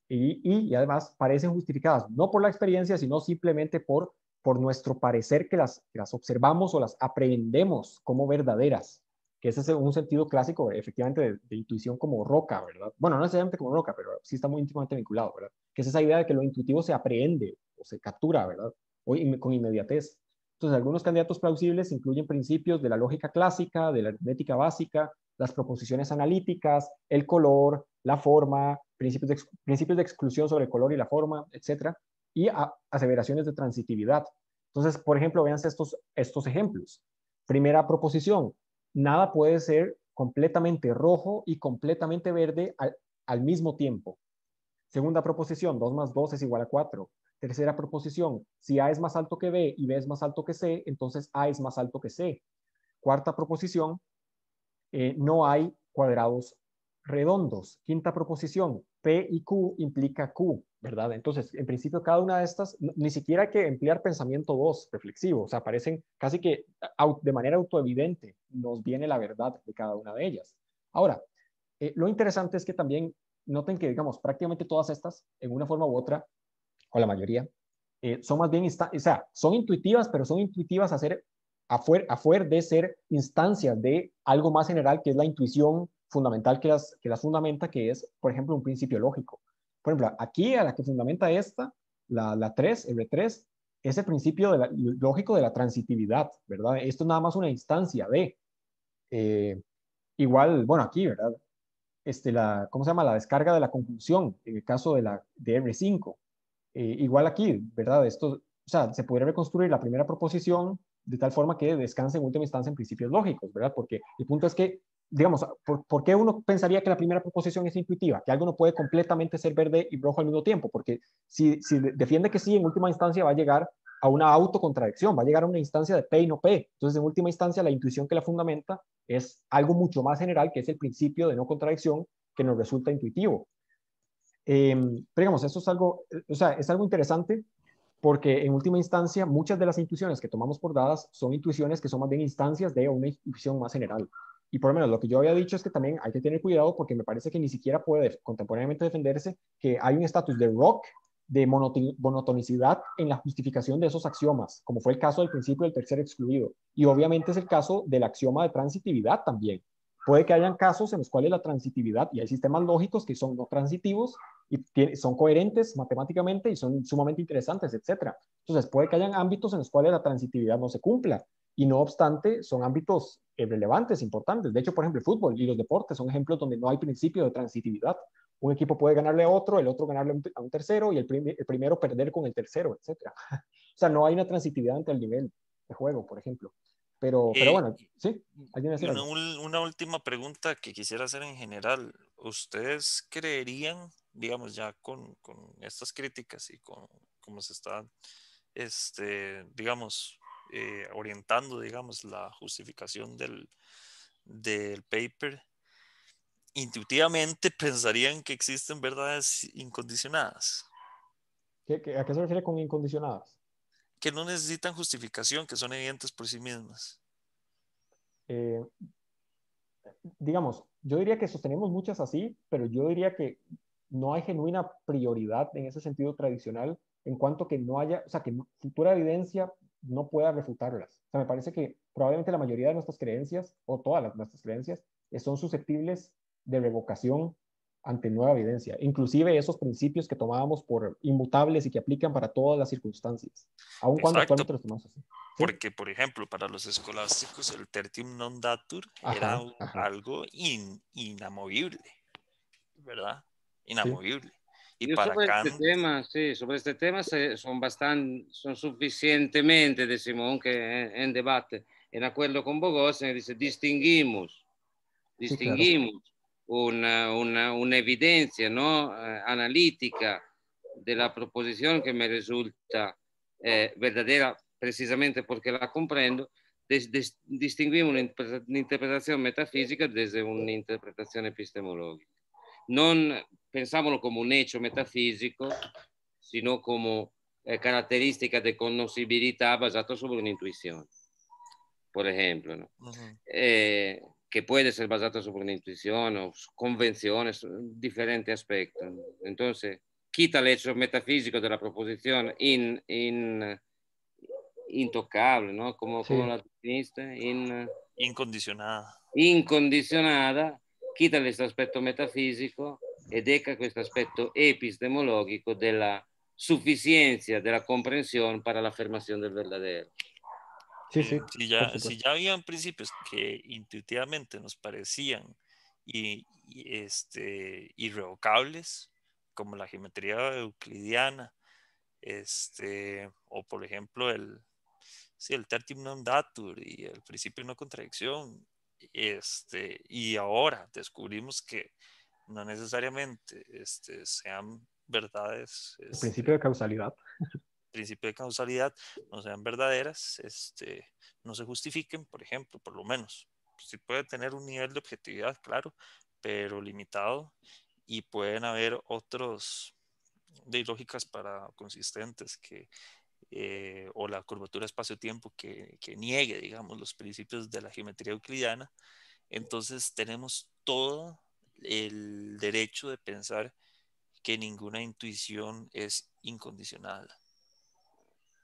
y, además parecen justificadas no por la experiencia, sino simplemente por, por nuestro parecer que las, las observamos o las aprendemos como verdaderas que ese es un sentido clásico, efectivamente, de, de, intuición como roca, ¿verdad? Bueno, no necesariamente como roca, pero sí está muy íntimamente vinculado, ¿verdad? que es esa idea de que lo intuitivo se aprehende o se captura, ¿verdad? O con inmediatez. Entonces, algunos candidatos plausibles incluyen principios de la lógica clásica, de la aritmética básica, las proposiciones analíticas, el color, la forma, principios de, principios de exclusión sobre el color y la forma, etcétera, y aseveraciones de transitividad. Entonces, por ejemplo, véanse estos, estos ejemplos. Primera proposición, nada puede ser completamente rojo y completamente verde al mismo tiempo. Segunda proposición, 2 más 2 es igual a 4. Tercera proposición, si A es más alto que B y B es más alto que C, entonces A es más alto que C. Cuarta proposición, eh, no hay cuadrados redondos. Quinta proposición, P y Q implica Q, ¿verdad? Entonces, en principio, cada una de estas, ni siquiera hay que emplear pensamiento 2 reflexivo, o sea, aparecen casi que de manera autoevidente, nos viene la verdad de cada una de ellas. Ahora, eh, lo interesante es que también noten que, digamos, prácticamente todas estas, en una forma u otra, o la mayoría, eh, son más bien, o sea, son intuitivas, pero son intuitivas a ser, afuera, afuera de ser instancias de algo más general, que es la intuición fundamental que las, que las fundamenta, que es, por ejemplo, un principio lógico. Por ejemplo, aquí a la que fundamenta esta, la, la 3, R3, el principio lógico de la transitividad, ¿verdad? Esto es nada más una instancia de, eh, igual, bueno, aquí, ¿verdad? este, la, ¿cómo se llama? La descarga de la conclusión en el caso de, la, de R5. Eh, igual aquí, ¿verdad? Esto, o sea, se podría reconstruir la primera proposición de tal forma que descanse en última instancia en principios lógicos, ¿verdad? Porque el punto es que digamos, por, qué uno pensaría que la primera proposición es intuitiva? Que algo no puede completamente ser verde y rojo al mismo tiempo, porque si, si defiende que sí, en última instancia va a llegar a una autocontradicción, va a llegar a una instancia de P y no P. Entonces, en última instancia, la intuición que la fundamenta es algo mucho más general, que es el principio de no contradicción, que nos resulta intuitivo. Em, pero digamos, eso es algo, o sea, es algo interesante porque en última instancia muchas de las intuiciones que tomamos por dadas son intuiciones que son más bien instancias de una intuición más general. Y por lo menos lo que yo había dicho es que también hay que tener cuidado porque me parece que ni siquiera puede contemporáneamente defenderse que hay un estatus de rock de monotonicidad en la justificación de esos axiomas, como fue el caso del principio del tercer excluido. Y obviamente es el caso del axioma de transitividad también. Puede que hayan casos en los cuales la transitividad, y hay sistemas lógicos que son no transitivos y son coherentes matemáticamente y son sumamente interesantes, etc. Entonces, puede que hayan ámbitos en los cuales la transitividad no se cumpla y no obstante son ámbitos eh, relevantes, importantes. De hecho, por ejemplo, el fútbol y los deportes son ejemplos donde no hay principio de transitividad. Un equipo puede ganarle a otro, el otro ganarle a un tercero y el, primero perder con el tercero, etc. o sea, no hay una transitividad ante el nivel de juego, por ejemplo. Pero, eh, pero bueno, sí. Una, una última pregunta que quisiera hacer en general. ¿Ustedes creerían, digamos, ya con, con estas críticas y con cómo se está, este, digamos, eh, orientando, digamos, la justificación del, paper, intuitivamente pensarían que existen verdades incondicionadas. a qué se refiere con incondicionadas? Que no necesitan justificación, que son evidentes por sí mismas. Eh, digamos, yo diría que sostenemos muchas así, pero yo diría que no hay genuina prioridad en ese sentido tradicional en cuanto que no haya, o sea, que futura evidencia no pueda refutarlas. O sea, me parece que probablemente la mayoría de nuestras creencias, o todas las, nuestras creencias, eh, son susceptibles de revocación ante nueva evidencia, inclusive esos principios que tomábamos por inmutables y que aplican para todas las circunstancias, aun cuando actualmente los tomamos así. Porque, por ejemplo, para los escolásticos el tertium non datur era algo inamovible, ¿verdad? Inamovible. y Yo para sobre Cannes. Este tema, sí, sobre este tema son, bastante, son suficientemente, decimos, aunque en, en debate, en acuerdo con Bogosian, dice, distinguimos, distinguimos sí, claro. una, una, una, evidencia ¿no? Eh, analítica de la proposición que me resulta eh, verdadera precisamente porque la comprendo, Des, des, distinguiamo un'interpretazione metafisica da un'interpretazione epistemologica. Non pensavano come un hecho metafisico, sino come eh, característica de conocibilidad basada sobre una intuición, por ejemplo, ¿no? uh mm-hmm. -huh. eh, que puede ser basada sobre una intuición o convenciones, diferentes aspectos. Entonces, quita el metafisico della proposizione la proposición in, in, intocable, ¿no? Como, sí. como la definiste, in, incondizionata. Incondicionada, quita este aspecto metafísico edeca este aspecto epistemológico de la suficiencia de la comprensión para la afirmación del verdadero. Eh, si, ya, habían principios que intuitivamente nos parecían y, este, irrevocables, como la geometría euclidiana, este, o por ejemplo el, sí, el tertium non datur y el principio de no contradicción, este, y ahora descubrimos que no necesariamente este, sean verdades. el este, principio de causalidad. principio de causalidad no sean verdaderas, este, no se justifiquen, por ejemplo, por lo menos. Pues, sí puede tener un nivel de objetividad, claro, pero limitado y pueden haber otros de lógicas para consistentes que eh, o la curvatura espacio-tiempo que, niegue, digamos, los principios de la geometría euclidiana. Entonces tenemos todo el derecho de pensar que ninguna intuición es incondicional.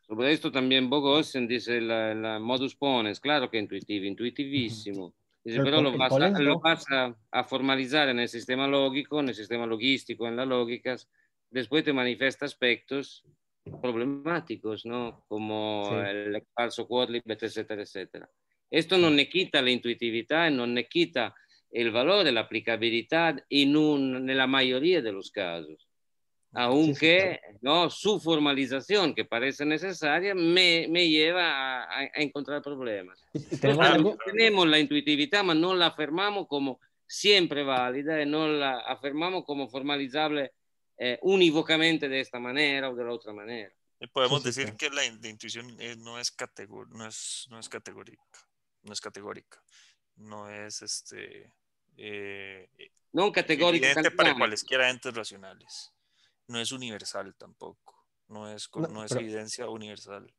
Sobre esto también Bogosian dice la, modus ponens, claro que intuitivo, intuitivísimo, pero, lo, vas a, formalizar en el sistema lógico, en el sistema logístico, en las lógicas, después te manifiesta aspectos problemáticos, ¿no? Como el falso quadlibet, etcétera, etcétera. Esto no le quita la intuitividad, no le quita el valor de la un, en la mayoría de los casos. Ah, Aunque ¿no? su formalización, que parece necesaria, me, me lleva a, encontrar problemas. ¿Tenemos, la intuitividad, pero no la afirmamos como siempre válida y no la afirmamos como formalizable eh, unívocamente de esta manera o de la otra manera. Podemos decir que la, intuición eh, no, es no, es, no es categórica, no es categórica, no es este eh, no categórico. para cualesquiera entes racionales. No es universal tampoco. No es, no, es evidencia universal.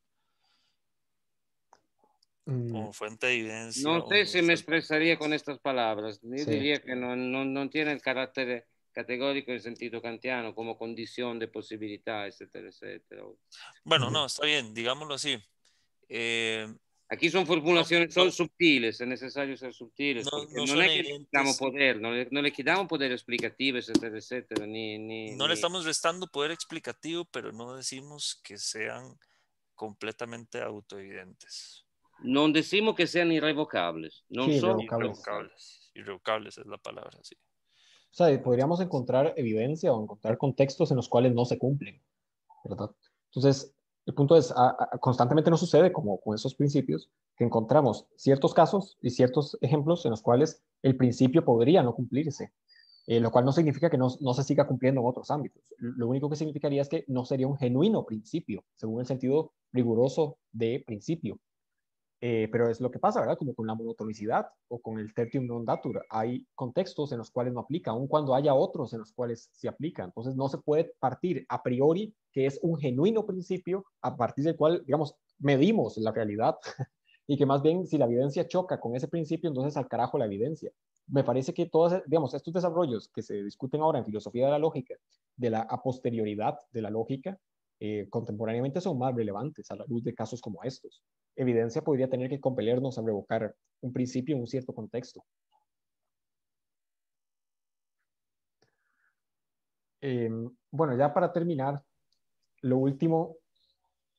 Mm. Como fuente de evidencia. No sé si me expresaría con estas palabras. diría que no, no, no, tiene el carácter categórico en sentido kantiano como condición de posibilidad, etcétera, etcétera. Bueno, no, está bien, digámoslo así. Eh, Aquí son formulaciones, son sutiles, es necesario ser sutiles. No, le quitamos poder, no le, quitamos poder explicativo, etcétera, etcétera. Ni, ni, no le estamos restando poder explicativo, pero no decimos que sean completamente autoevidentes. No decimos que sean irrevocables, no son irrevocables. irrevocables. es la palabra, sí. O sea, podríamos encontrar evidencia o encontrar contextos en los cuales no se cumplen, ¿verdad? Entonces, el punto es, constantemente nos sucede, como con esos principios, que encontramos ciertos casos y ciertos ejemplos en los cuales el principio podría no cumplirse, eh, lo cual no significa que no, se siga cumpliendo en otros ámbitos. Lo único que significaría es que no sería un genuino principio, según el sentido riguroso de principio. Eh, pero es lo que pasa, ¿verdad? Como con la monotonicidad o con el tertium non datur. Hay contextos en los cuales no aplica, aun cuando haya otros en los cuales se aplica. Entonces no se puede partir a priori que es un genuino principio a partir del cual, digamos, medimos la realidad y que más bien si la evidencia choca con ese principio, entonces al carajo la evidencia. Me parece que todos, digamos, estos desarrollos que se discuten ahora en filosofía de la lógica, de la a posterioridad de la lógica, eh, contemporáneamente son más relevantes a la luz de casos como estos. Evidencia podría tener que compelernos a revocar un principio en un cierto contexto. Em, bueno, ya para terminar, lo último,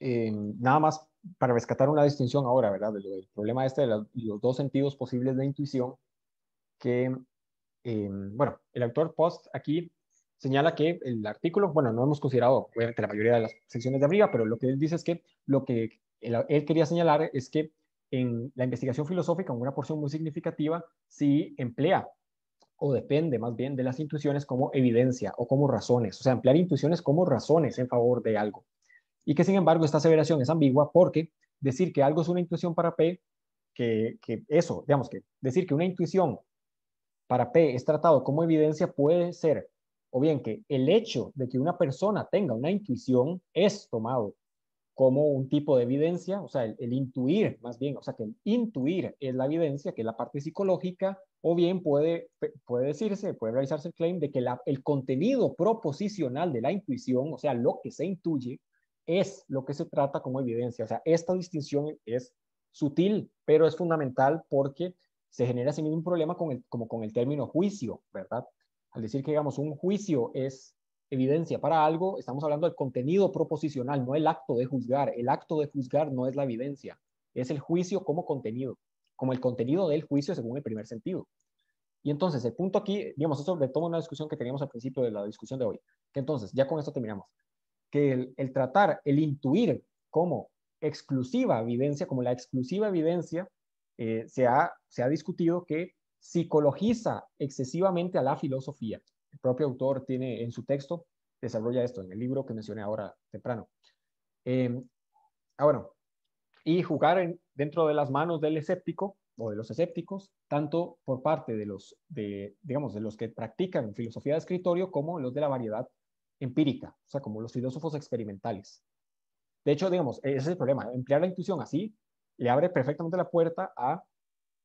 eh, nada más para rescatar una distinción ahora, ¿verdad? El, problema este de los dos sentidos posibles de intuición, que, eh, bueno, el autor Post aquí señala que el artículo, bueno, no hemos considerado obviamente la mayoría de las secciones de arriba, pero lo que él dice es que lo que él, él quería señalar es que en la investigación filosófica, en una porción muy significativa, sí emplea o depende más bien de las intuiciones como evidencia o como razones, o sea, emplear intuiciones como razones en favor de algo. Y que sin embargo esta aseveración es ambigua porque decir que algo es una intuición para P, que, eso, digamos que decir que una intuición para P es tratado como evidencia puede ser, o bien que el hecho de que una persona tenga una intuición es tomado como un tipo de evidencia, o sea, el, intuir más bien, o sea, que el intuir es la evidencia, que la parte psicológica, o bien puede, puede decirse, puede realizarse el claim de que el contenido proposicional de la intuición, o sea, lo que se intuye, es lo que se trata como evidencia. O sea, esta distinción es sutil, pero es fundamental porque se genera ese mismo problema con el, como con el término juicio, ¿verdad? Al decir que, digamos, un juicio es evidencia para algo, estamos hablando del contenido proposicional, no el acto de juzgar. El acto de juzgar no es la evidencia, es el juicio como contenido como el contenido del juicio según el primer sentido. Y entonces, el punto aquí, digamos, eso todo una discusión que teníamos al principio de la discusión de hoy, que entonces, ya con esto terminamos, que el, tratar, el intuir como exclusiva evidencia, como la exclusiva evidencia, eh, se, ha, discutido que psicologiza excesivamente a la filosofía. El propio autor tiene en su texto, desarrolla esto en el libro que mencioné ahora temprano. Eh, ah, bueno, y jugar dentro de las manos del escéptico o de los escépticos, tanto por parte de los, digamos, de los que practican filosofía de escritorio como los de la variedad empírica, o sea, como los filósofos experimentales. De hecho, digamos, e-, ese es el problema. Emplear la intuición así le abre perfectamente la puerta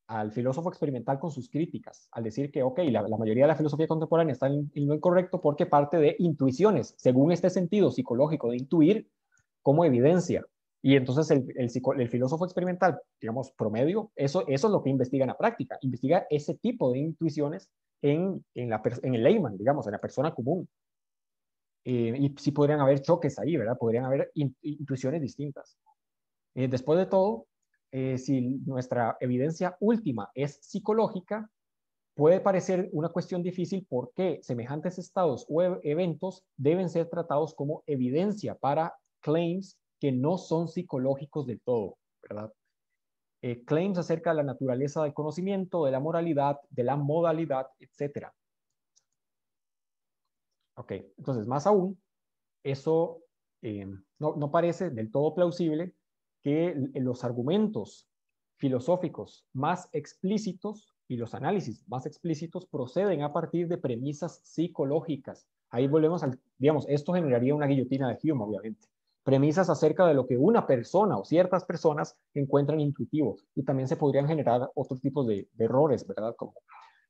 al filósofo experimental con sus críticas, al decir que, ok, la, mayoría de la filosofía contemporánea está en, en lo incorrecto porque parte de intuiciones, según este sentido psicológico de intuir como evidencia y entonces el, el, filósofo experimental, digamos, promedio, eso, eso es lo que investiga en la práctica, investiga ese tipo de intuiciones en, en, la, en el layman, digamos, en la persona común. Eh, y sí podrían haber choques ahí, ¿verdad? Podrían haber intuiciones distintas. Eh, después de todo, eh, si nuestra evidencia última es psicológica, puede parecer una cuestión difícil porque semejantes estados o eventos deben ser tratados como evidencia para claims que no son psicológicos del todo, ¿verdad? Eh, claims acerca de la naturaleza del conocimiento, de la moralidad, de la modalidad, etc. Ok, entonces, más aún, eso eh, no, no parece del todo plausible que los argumentos filosóficos más explícitos y los análisis más explícitos proceden a partir de premisas psicológicas. Ahí volvemos al, digamos, esto generaría una guillotina de Hume, obviamente premisas acerca de lo que una persona o ciertas personas encuentran intuitivo. Y también se podrían generar otros tipos de, errores, ¿verdad? Como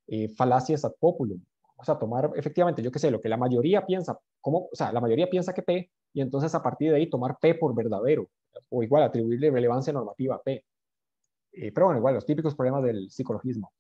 eh, falacias ad populum. O sea, tomar efectivamente, yo qué sé, lo que la mayoría piensa, como, o sea, la mayoría piensa que P, y entonces a partir de ahí tomar P por verdadero, o igual atribuirle relevancia normativa a P. Eh, pero bueno, igual los típicos problemas del psicologismo.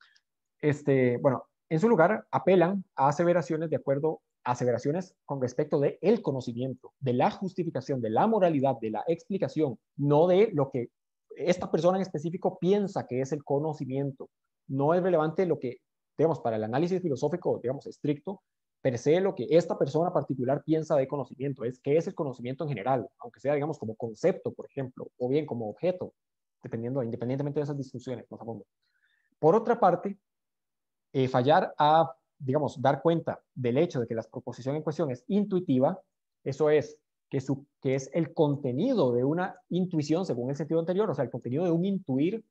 Este, bueno, en su lugar, apelan a aseveraciones de acuerdo aseveraciones con respecto de el conocimiento, de la justificación, de la moralidad, de la explicación, no de lo que esta persona en específico piensa que es el conocimiento. No es relevante lo que, digamos, para el análisis filosófico, digamos, estricto, per se lo que esta persona particular piensa de conocimiento, es que es el conocimiento en general, aunque sea, digamos, como concepto, por ejemplo, o bien como objeto, dependiendo, independientemente de esas discusiones más a Por otra parte, eh, fallar a digamos, dar cuenta del hecho de que la proposición en cuestión es intuitiva, eso es, que, su, que es el contenido de una intuición según el sentido anterior, o sea, el contenido de un intuir,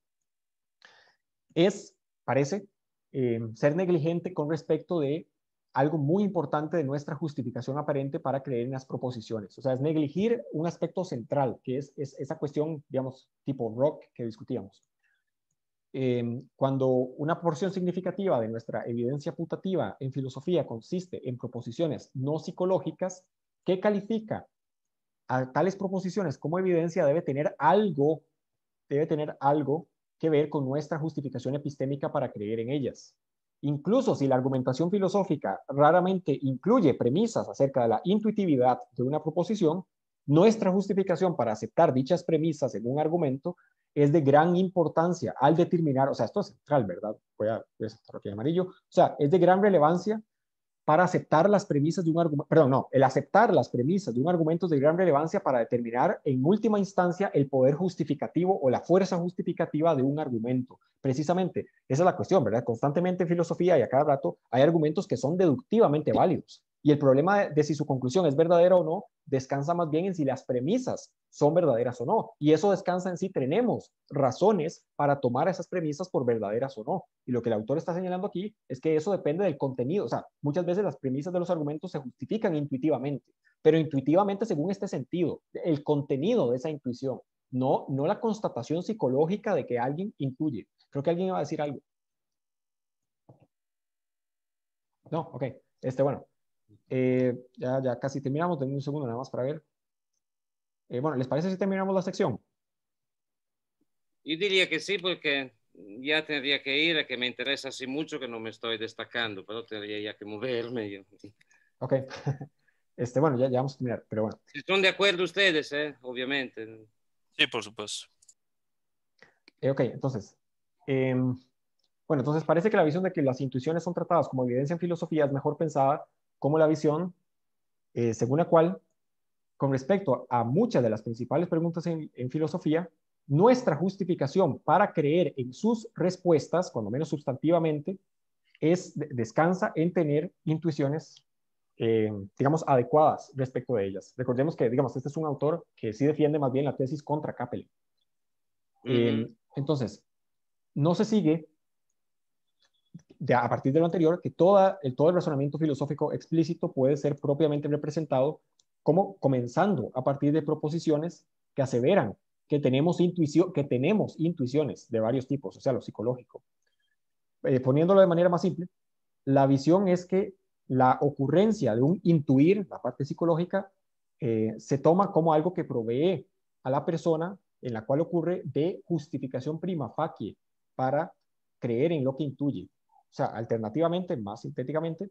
es, parece, em, ser negligente con respecto de algo muy importante de nuestra justificación aparente para creer en las proposiciones. O sea, es negligir un aspecto central, que es esa cuestión, digamos, tipo rock que discutíamos. Em, cuando una porción significativa de nuestra evidencia putativa en filosofía consiste en proposiciones no psicológicas, ¿qué califica a tales proposiciones como evidencia debe tener algo, debe tener algo que ver con nuestra justificación epistémica para creer en ellas. Incluso si la argumentación filosófica raramente incluye premisas acerca de la intuitividad de una proposición, nuestra justificación para aceptar dichas premisas en un argumento es de gran importancia al determinar, o sea, esto es central, ¿verdad? Voy a, ver amarillo. O sea, es de gran relevancia para aceptar las premisas de un argumento, perdón, no, el aceptar las premisas de un argumento es de gran relevancia para determinar en última instancia el poder justificativo o la fuerza justificativa de un argumento. Precisamente, esa es la cuestión, ¿verdad? Constantemente en filosofía y a cada rato hay argumentos que son deductivamente válidos. Y el problema de, si su conclusión es verdadera o no descansa más bien en si las premisas son verdaderas o no. Y eso descansa en si tenemos razones para tomar esas premisas por verdaderas o no. Y lo que el autor está señalando aquí es que eso depende del contenido. O sea, muchas veces las premisas de los argumentos se justifican intuitivamente, pero intuitivamente según este sentido, el contenido de esa intuición, no, no la constatación psicológica de que alguien intuye. Creo que alguien iba a decir algo. No, ok. Este, bueno, eh, ya, ya casi terminamos, tengo un segundo nada más para ver. Eh, bueno, ¿les parece si terminamos la sección? Yo diría que sí, porque ya tendría que ir, que me interesa así mucho que no me estoy destacando, pero tendría ya que moverme. Yo. Ok. Este, bueno, ya, ya vamos a terminar, pero bueno. si Están de acuerdo ustedes, eh? obviamente. Sí, por supuesto. Eh, ok, entonces. Em, bueno, entonces parece que la visión de que las intuiciones son tratadas como evidencia en filosofía es mejor pensada como la visión, eh, según la cual, con respecto a muchas de las principales preguntas en, filosofía, nuestra justificación para creer en sus respuestas, cuando menos sustantivamente, es, descansa en tener intuiciones, eh, digamos, adecuadas respecto de ellas. Recordemos que, digamos, este es un autor que sí defiende más bien la tesis contra Kappel. Eh, entonces, no se sigue a partir de lo anterior, que todo el razonamiento filosófico explícito puede ser propiamente representado como comenzando a partir de proposiciones que aseveran que tenemos, intuición, que tenemos intuiciones de varios tipos, o sea, lo psicológico. Eh, poniéndolo de manera más simple, la visión es que la ocurrencia de un intuir, la parte psicológica, eh, se toma como algo que provee a la persona en la cual ocurre de justificación prima facie para creer en lo que intuye o sea, alternativamente, más sintéticamente,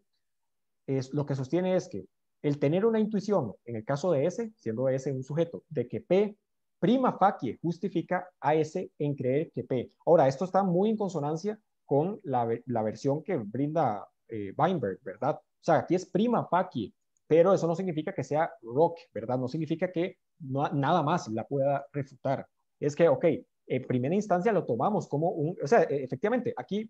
es, lo que sostiene es que el tener una intuición, en el caso de S, siendo S un sujeto, de que P prima facie justifica a S en creer que P. Ahora, esto está muy en consonancia con la, versión que brinda eh, Weinberg, ¿verdad? O sea, aquí es prima facie, pero eso no significa que sea rock, ¿verdad? No significa que no, nada más la pueda refutar. Es que, ok, en primera instancia lo tomamos como un, o sea, e, efectivamente, aquí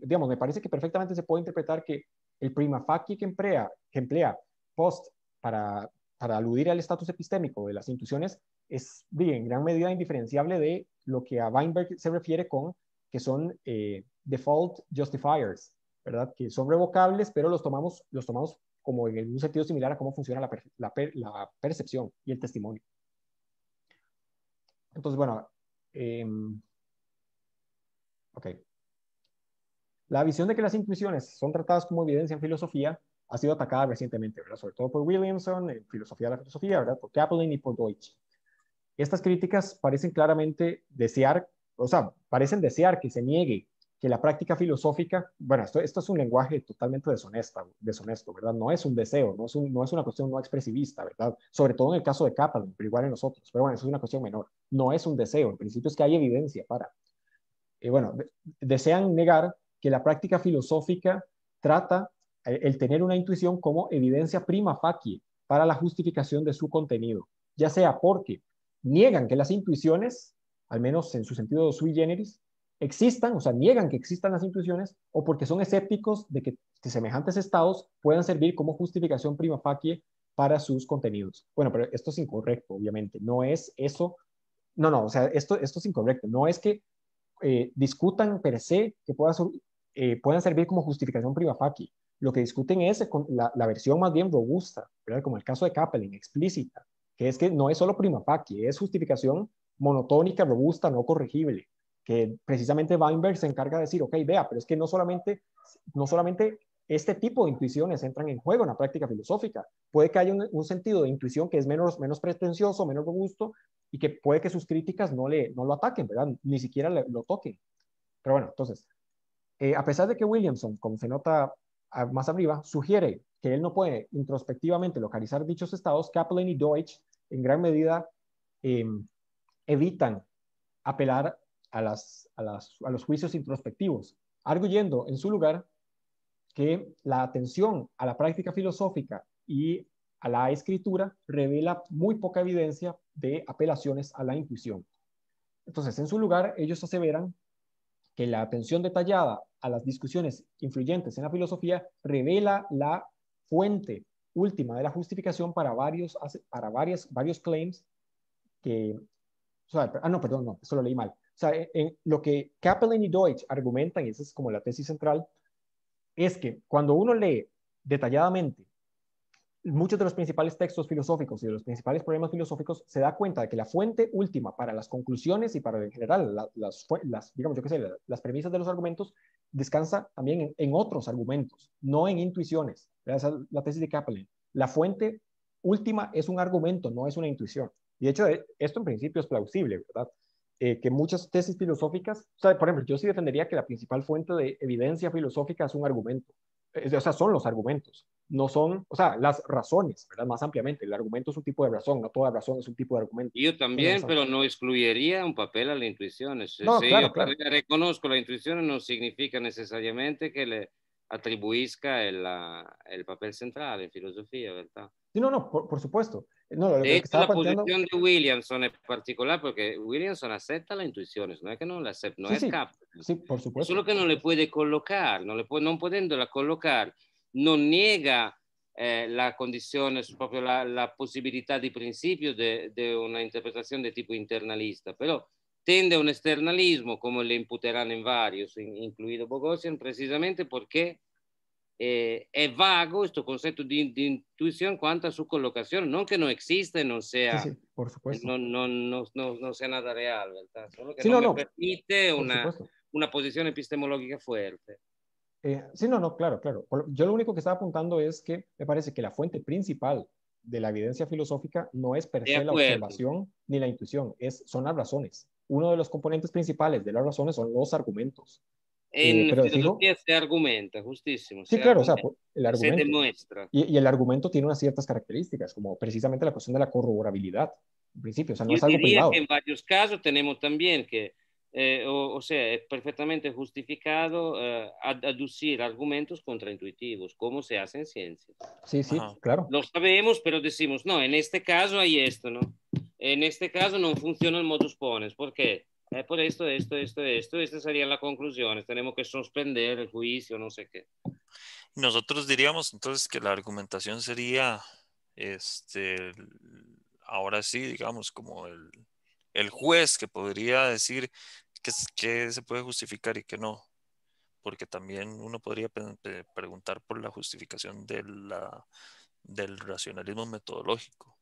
digamos, me parece que perfectamente se puede interpretar que el prima facie que emplea, que emplea post para, para aludir al estatus epistémico de las intuiciones es en gran medida indiferenciable de lo que a Weinberg se refiere con que son eh, default justifiers, ¿verdad? Que son revocables, pero los tomamos, los tomamos como en un sentido similar a cómo funciona la, percepción y el testimonio. Entonces, bueno, eh, ok. La visión de que las intuiciones son tratadas como evidencia en filosofía ha sido atacada recientemente, ¿verdad? sobre todo por Williamson, en Filosofía de la Filosofía, ¿verdad? por Kaplan y por Deutsch. Estas críticas parecen claramente desear, o sea, parecen desear que se niegue que la práctica filosófica, bueno, esto, es un lenguaje totalmente deshonesta, deshonesto, ¿verdad? No es un deseo, no es, un, no es una cuestión no expresivista, ¿verdad? Sobre todo en el caso de Kaplan, pero igual en nosotros, pero bueno, eso es una cuestión menor. No es un deseo, en principio es que hay evidencia para. Y eh, bueno, desean negar que la práctica filosófica trata eh, el tener una intuición como evidencia prima facie para la justificación de su contenido, ya sea porque niegan que las intuiciones, al menos en su sentido sui generis, existan, o sea, niegan que existan las intuiciones, o porque son escépticos de que, semejantes estados puedan servir como justificación prima facie para sus contenidos. Bueno, pero esto es incorrecto, obviamente. No es eso. No, no, o sea, esto, es incorrecto. No es que eh, discutan per se que pueda eh, puedan servir como justificación prima facie. Lo que discuten es la, la versión más bien robusta, como el caso de Kaplan, explícita, que es que no es solo prima facie, es justificación monotónica, robusta, no corregible, que precisamente Weinberg se encarga de decir, ok, vea, pero es que no solamente, no solamente este tipo de intuiciones entran en juego en la práctica filosófica. Puede que haya un, sentido de intuición que es menos, menos pretencioso, menos robusto, y que puede que sus críticas no, le, no lo ataquen, ¿verdad? Ni siquiera lo toquen. Pero bueno, entonces, eh, a pesar de que Williamson, como se nota más arriba, sugiere que él no puede introspectivamente localizar dichos estados, Kaplan y Deutsch en gran medida eh, evitan apelar a, a los juicios introspectivos, arguyendo en su lugar que la atención a la práctica filosófica y a la escritura revela muy poca evidencia de apelaciones a la intuición. Entonces, en su lugar, ellos aseveran la atención detallada a las discusiones influyentes en la filosofía revela la fuente última de la justificación para varios, para varias, varios claims que... ah, no, perdón, no, eso lo leí mal. O sea, en, lo que Kaplan y Deutsch argumentan, y esa es como la tesis central, es que cuando uno lee detalladamente muchos de los principales textos filosóficos y de los principales problemas filosóficos se da cuenta de que la fuente última para las conclusiones y para en general las, digamos, yo qué sé, las, premisas de los argumentos descansa también en, otros argumentos, no en intuiciones. Esa es la tesis de Kaplan. La fuente última es un argumento, no es una intuición. Y de hecho, eh, esto en principio es plausible, ¿verdad? Eh, que muchas tesis filosóficas, por ejemplo, yo sí defendería que la principal fuente de evidencia filosófica es un argumento, o sea, son los argumentos no son, o sea, las razones, ¿verdad? Más ampliamente, el argumento es un tipo de razón, no toda razón es un tipo de argumento. Yo también, pero no excluiría un papel a la intuición. no, sí, claro, yo reconozco la intuición, no significa necesariamente que le atribuisca ah, el, papel central en filosofía, ¿verdad? Sí, no, no, por, supuesto. No, la posición de Williamson en particular, porque Williamson acepta la intuición, no es que no la acepta, no es Sí, por supuesto. Solo que no le puede colocar, no, le puede, no la colocar non nega eh, la condizione, proprio la, la possibilità di principio di una interpretazione di tipo internalista, però tende a un esternalismo, come le imputeranno in varios, in, incluido Bogosian, precisamente perché eh, è vago questo concetto di, di intuizione quanto a sua collocazione, non che non esista e non sia, sì, sì, non, non, non, non, sia nada reale, solo che sì, non no, permette una, una, posizione epistemologica forte. Eh, sí, no, no, claro, claro. Yo lo único que estaba apuntando es que me parece que la fuente principal de la evidencia filosófica no es per se la observación ni la intuición, es, son las razones. Uno de los componentes principales de las razones son los argumentos. Eh, en eh, pero filosofía se argumenta, justísimo. Sí, claro, o sea, el argumento. Se demuestra. Y, el argumento tiene unas ciertas características, como precisamente la cuestión de la corroborabilidad, en principio, o sea, no es algo privado. Y en varios casos tenemos también que eh, o, sea, es perfectamente justificado eh, aducir argumentos contraintuitivos, como se hace en ciencia. Sí, sí, claro. Lo sabemos, pero decimos, no, en este caso hay esto, ¿no? En este caso no funciona el modus ponens, ¿por qué? por esto, esto, esto, esto, esta sería la conclusión, tenemos que suspender el juicio, no sé qué. Nosotros diríamos entonces que la argumentación sería, este, ahora sí, digamos, como el, el juez que podría decir que, que se puede justificar y que no, porque también uno podría preguntar por la justificación de la, del racionalismo metodológico.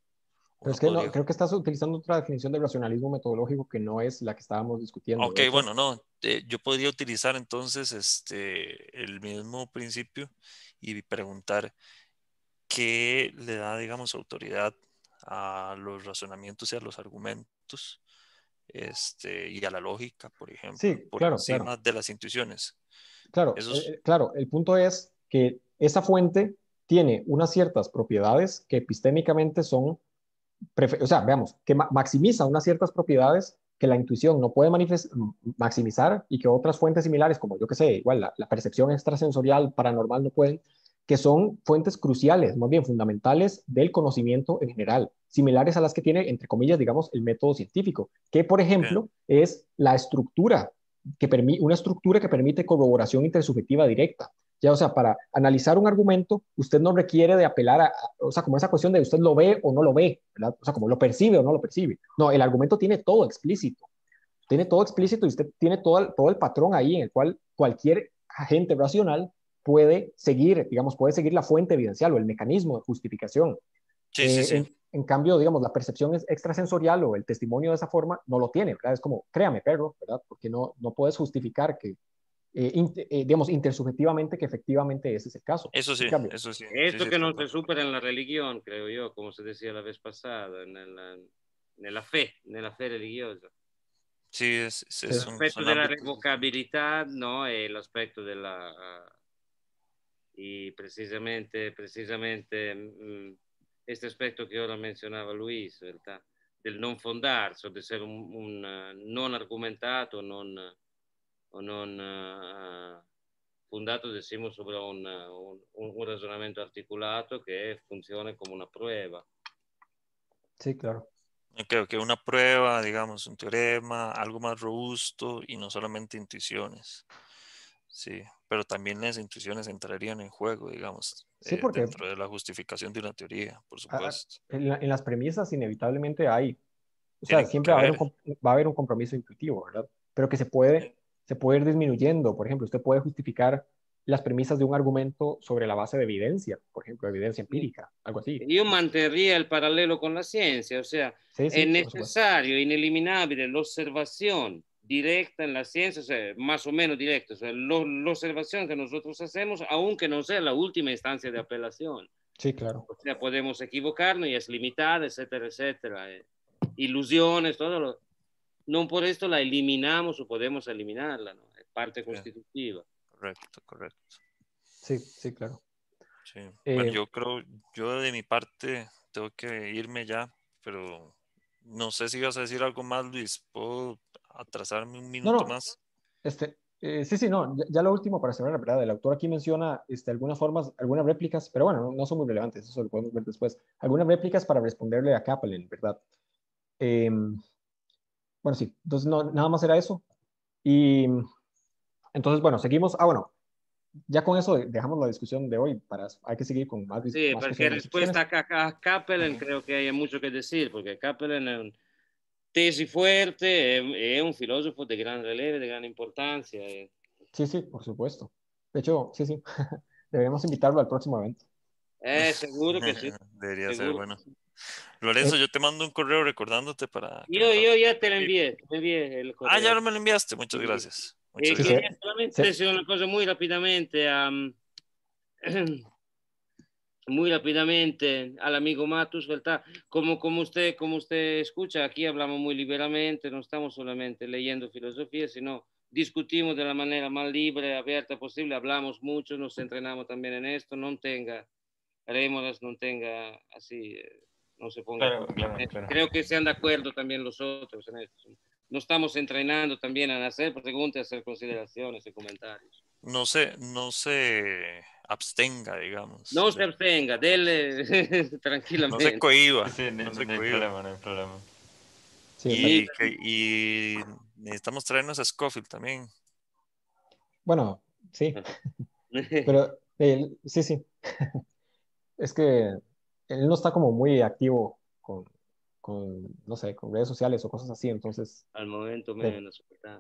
es que creo que estás utilizando otra definición de racionalismo metodológico que no es la que estábamos discutiendo. Ok, bueno, no, eh, yo podría utilizar entonces este, el mismo principio y preguntar qué le da, digamos, autoridad a los razonamientos y a los argumentos este, y a la lógica, por ejemplo, por claro, de las intuiciones. Claro, eh, eh, claro, el punto es que esa fuente tiene unas ciertas propiedades que epistémicamente son, o sea, veamos, que maximiza unas ciertas propiedades que la intuición no puede maximizar y que otras fuentes similares, como yo que sé, igual la percepción extrasensorial paranormal no pueden, que son fuentes cruciales, más bien fundamentales del conocimiento en general, similares a las que tiene, entre comillas, digamos, el método científico, que, por ejemplo, es la estructura, que una estructura que permite corroboración intersubjetiva directa. Ya, o sea, para analizar un argumento, usted no requiere de apelar a, o sea, como esa cuestión de usted lo ve o no lo ve, O sea, como lo percibe o no lo percibe. No, el argumento tiene todo explícito. Tiene todo explícito y usted tiene todo el patrón ahí en el cual cualquier agente racional puede seguir, digamos, puede seguir la fuente evidencial o el mecanismo de justificación. Sí, sí, eh, sí. En, cambio, digamos, la percepción es extrasensorial o el testimonio de esa forma no lo tiene, ¿verdad? Es como, créame, perro, ¿verdad? Porque no, no puedes justificar que, eh, eh, digamos, intersubjetivamente que efectivamente ese es el caso. Eso sí, eso sí. Esto que no se supera en la religión, creo yo, como se decía la vez pasada, en la, en la fe, en la fe religiosa. Sí, es, es, el aspecto de la revocabilidad, ¿no? El aspecto de la... e precisamente, precisamente mm, este aspecto que ahora mencionaba Luis, ¿verdad? del non fondarsi, di essere un, un uh, non argomentato non, o non uh, fondato, diciamo, su uh, un, un, un, ragionamento articolato che funziona come una prueba. Sí, claro. Creo que una prueba, digamos, un teorema, algo más robusto y no solamente intuiciones. Sí, pero también las intuiciones entrarían en juego, digamos, eh, porque dentro de la justificación de una teoría, por ah, ah, supuesto. En, las premisas inevitablemente hay, o sea, siempre va a, haber un, compromiso intuitivo, ¿verdad? Pero que se puede, se puede ir disminuyendo. Por ejemplo, usted puede justificar las premisas de un argumento sobre la base de evidencia, por ejemplo, evidencia empírica, algo así. Yo mantendría el paralelo con la ciencia, o sea, es necesario, ineliminable la observación directa en la ciencia, más o menos directa. O sea, la observación que nosotros hacemos, aunque no sea la última instancia de apelación. Sí, claro. O sea, podemos equivocarnos y es limitada, etcétera, etcétera. Eh, ilusiones, todo lo... No por esto la eliminamos o podemos eliminarla, ¿no? Es parte constitutiva. Correcto, correcto. Sí, sí, claro. Eh, yo creo, yo de mi parte tengo que irme ya, pero no sé si vas a decir algo más, Luis. ¿Puedo atrasarme un minuto más. Este, eh, sí, sí, no, ya, lo último para cerrar, ¿verdad? El autor aquí menciona este, algunas formas, algunas réplicas, pero bueno, no, son muy relevantes, eso lo podemos ver después. Algunas réplicas para responderle a Kaplan, ¿verdad? Em, bueno, sí, entonces no, nada más era eso. Y entonces, bueno, seguimos. Ah, bueno, ya con eso dejamos la discusión de hoy. Para, hay que seguir con más discusiones. Sí, porque respuesta a, Kaplan creo que hay mucho que decir, porque Kaplan eh, y Fuerte es, un filósofo de gran relieve, de gran importancia. Eh. Sí, sí, por supuesto. De hecho, sí, sí. Deberíamos invitarlo al próximo evento. Eh, seguro que sí. Debería ser bueno. Lorenzo, eh. yo te mando un correo recordándote para. Yo, ya te lo envié. Ah, ya no me lo enviaste. Muchas gracias. Muchas eh, solamente una cosa muy rápidamente. Um, muy rápidamente al amigo Matus, ¿verdad? Como, como, usted, como usted escucha, aquí hablamos muy liberamente, no estamos solamente leyendo filosofía, sino discutimos de la manera más libre, abierta posible, hablamos mucho, nos entrenamos también en esto, no tenga rémoras, no tenga así, eh, no se ponga... Creo que sean de acuerdo también los otros en esto. Nos estamos entrenando también a hacer preguntas, a hacer consideraciones y comentarios no se, no se abstenga, digamos. No se abstenga, dele tranquilamente. No se cohiba. no, es Hay problema, no hay problema. y, y, necesitamos traernos a Scofield también. Bueno, sí. Pero sí, sí. Es que él no está como muy activo con, con, no sé, con redes sociales o cosas así, entonces. Al momento menos. Eh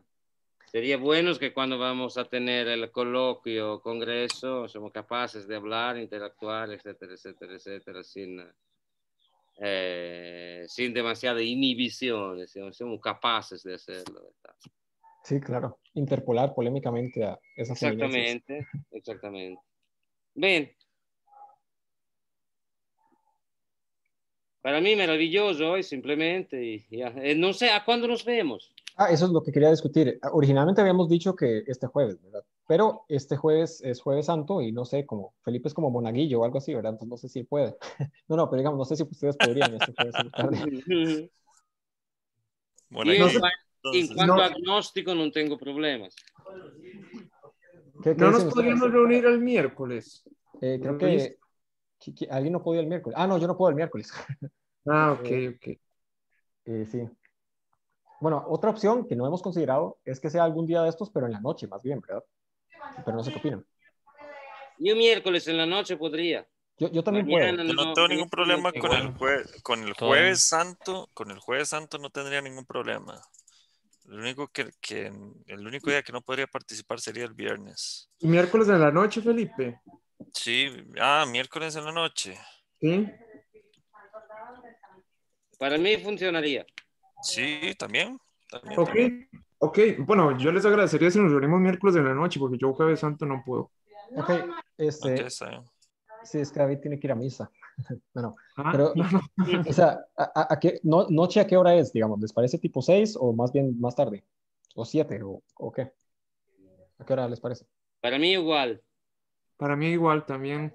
sería bueno que cuando vamos a tener el coloquio, congreso, somos capaces de hablar, interactuar, etcétera, etcétera, etcétera, sin, eh, sin demasiada inhibición, somos capaces de hacerlo. Sí, claro, interpolar polémicamente a esas Exactamente, exactamente. Bien. Para mí maravilloso hoy simplemente. Ah, eh, no sé a cuándo nos vemos. Ah, eso es lo que quería discutir. Ah, originalmente habíamos dicho que este jueves, ¿verdad? Pero este jueves es jueves santo y no sé, como Felipe es como monaguillo o algo así, ¿verdad? Entonces no sé si puede. No, no, pero digamos, no sé si ustedes podrían este jueves en en cuanto a agnóstico no tengo problemas. no nos podríamos reunir el miércoles. Eh, creo que, alguien no podía el miércoles. Ah, no, yo no puedo el miércoles. Ah, ok, ok. Eh, sí. Bueno, otra opción que no hemos considerado es que sea algún día de estos, pero en la noche más bien, ¿verdad? Pero no sé qué opinan. Yo miércoles en la noche podría. Yo, también puedo. No, no, tengo ningún problema con el, jueves santo. Con el jueves santo no tendría ningún problema. Lo único que, el único día que no podría participar sería el viernes. miércoles en la noche, Felipe? Sí, ah, miércoles en la noche. Sí. Para mí funcionaría. Sí, también. ok, ok. Bueno, yo les agradecería si nos reunimos miércoles de la noche porque yo jueves santo no puedo. Ok, este... sí, es que David tiene que ir a misa. bueno, ah, pero, o sea, ¿a, qué, ¿noche a qué hora es, digamos? ¿Les parece tipo 6 o más bien más tarde? ¿O 7 o, o qué? ¿A qué hora les parece? Para mí igual. Para mí igual también.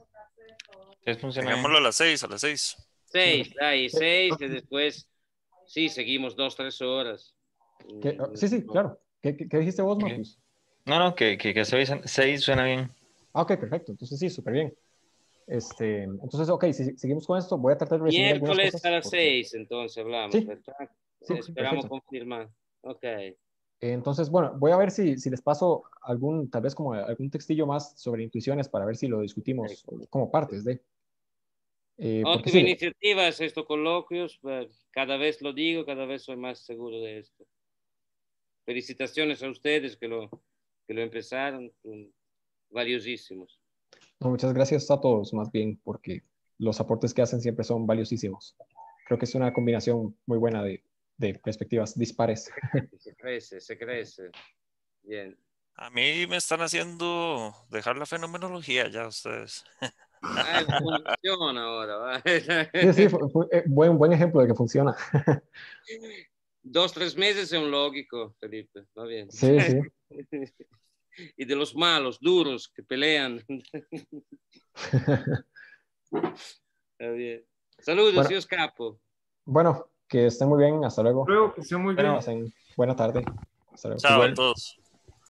Tengámoslo a las 6, a las 6. 6, ahí, 6 y después Sí, seguimos dos, tres horas. Mm, sí, sí, claro. ¿Qué, qué, dijiste vos, Marcos? No, no, que, que, que seis, seis, suena bien. Ah, ok, perfecto. Entonces sí, súper bien. Este, entonces, ok, si seguimos con esto, voy a tratar de recibir Miércoles a las seis, entonces hablamos, ¿Sí? Sí, Esperamos confirmar. Ok. Entonces, bueno, voy a ver si, si, les paso algún, tal vez como algún textillo más sobre intuiciones para ver si lo discutimos como partes de. Eh, iniciativas estos coloquios, pues, cada vez lo digo, cada vez soy más seguro de esto. Felicitaciones a ustedes que lo, que lo empezaron, valiosísimos. muchas gracias a todos, más bien, porque los aportes que hacen siempre son valiosísimos. Creo que es una combinación muy buena de, de perspectivas dispares. Se crece, se crece. Bien. A mí me están haciendo dejar la fenomenología ya ustedes. Ah, funciona ahora. sí, sí, eh, buen, ejemplo de que funciona. Dos, tres meses es un lógico, Felipe, va bien. Sí, sí. y de los malos, duros, que pelean. Saludos, yo Dios Bueno, que estén muy bien, hasta luego. Luego, que muy bien. buenas tardes. Chao a todos.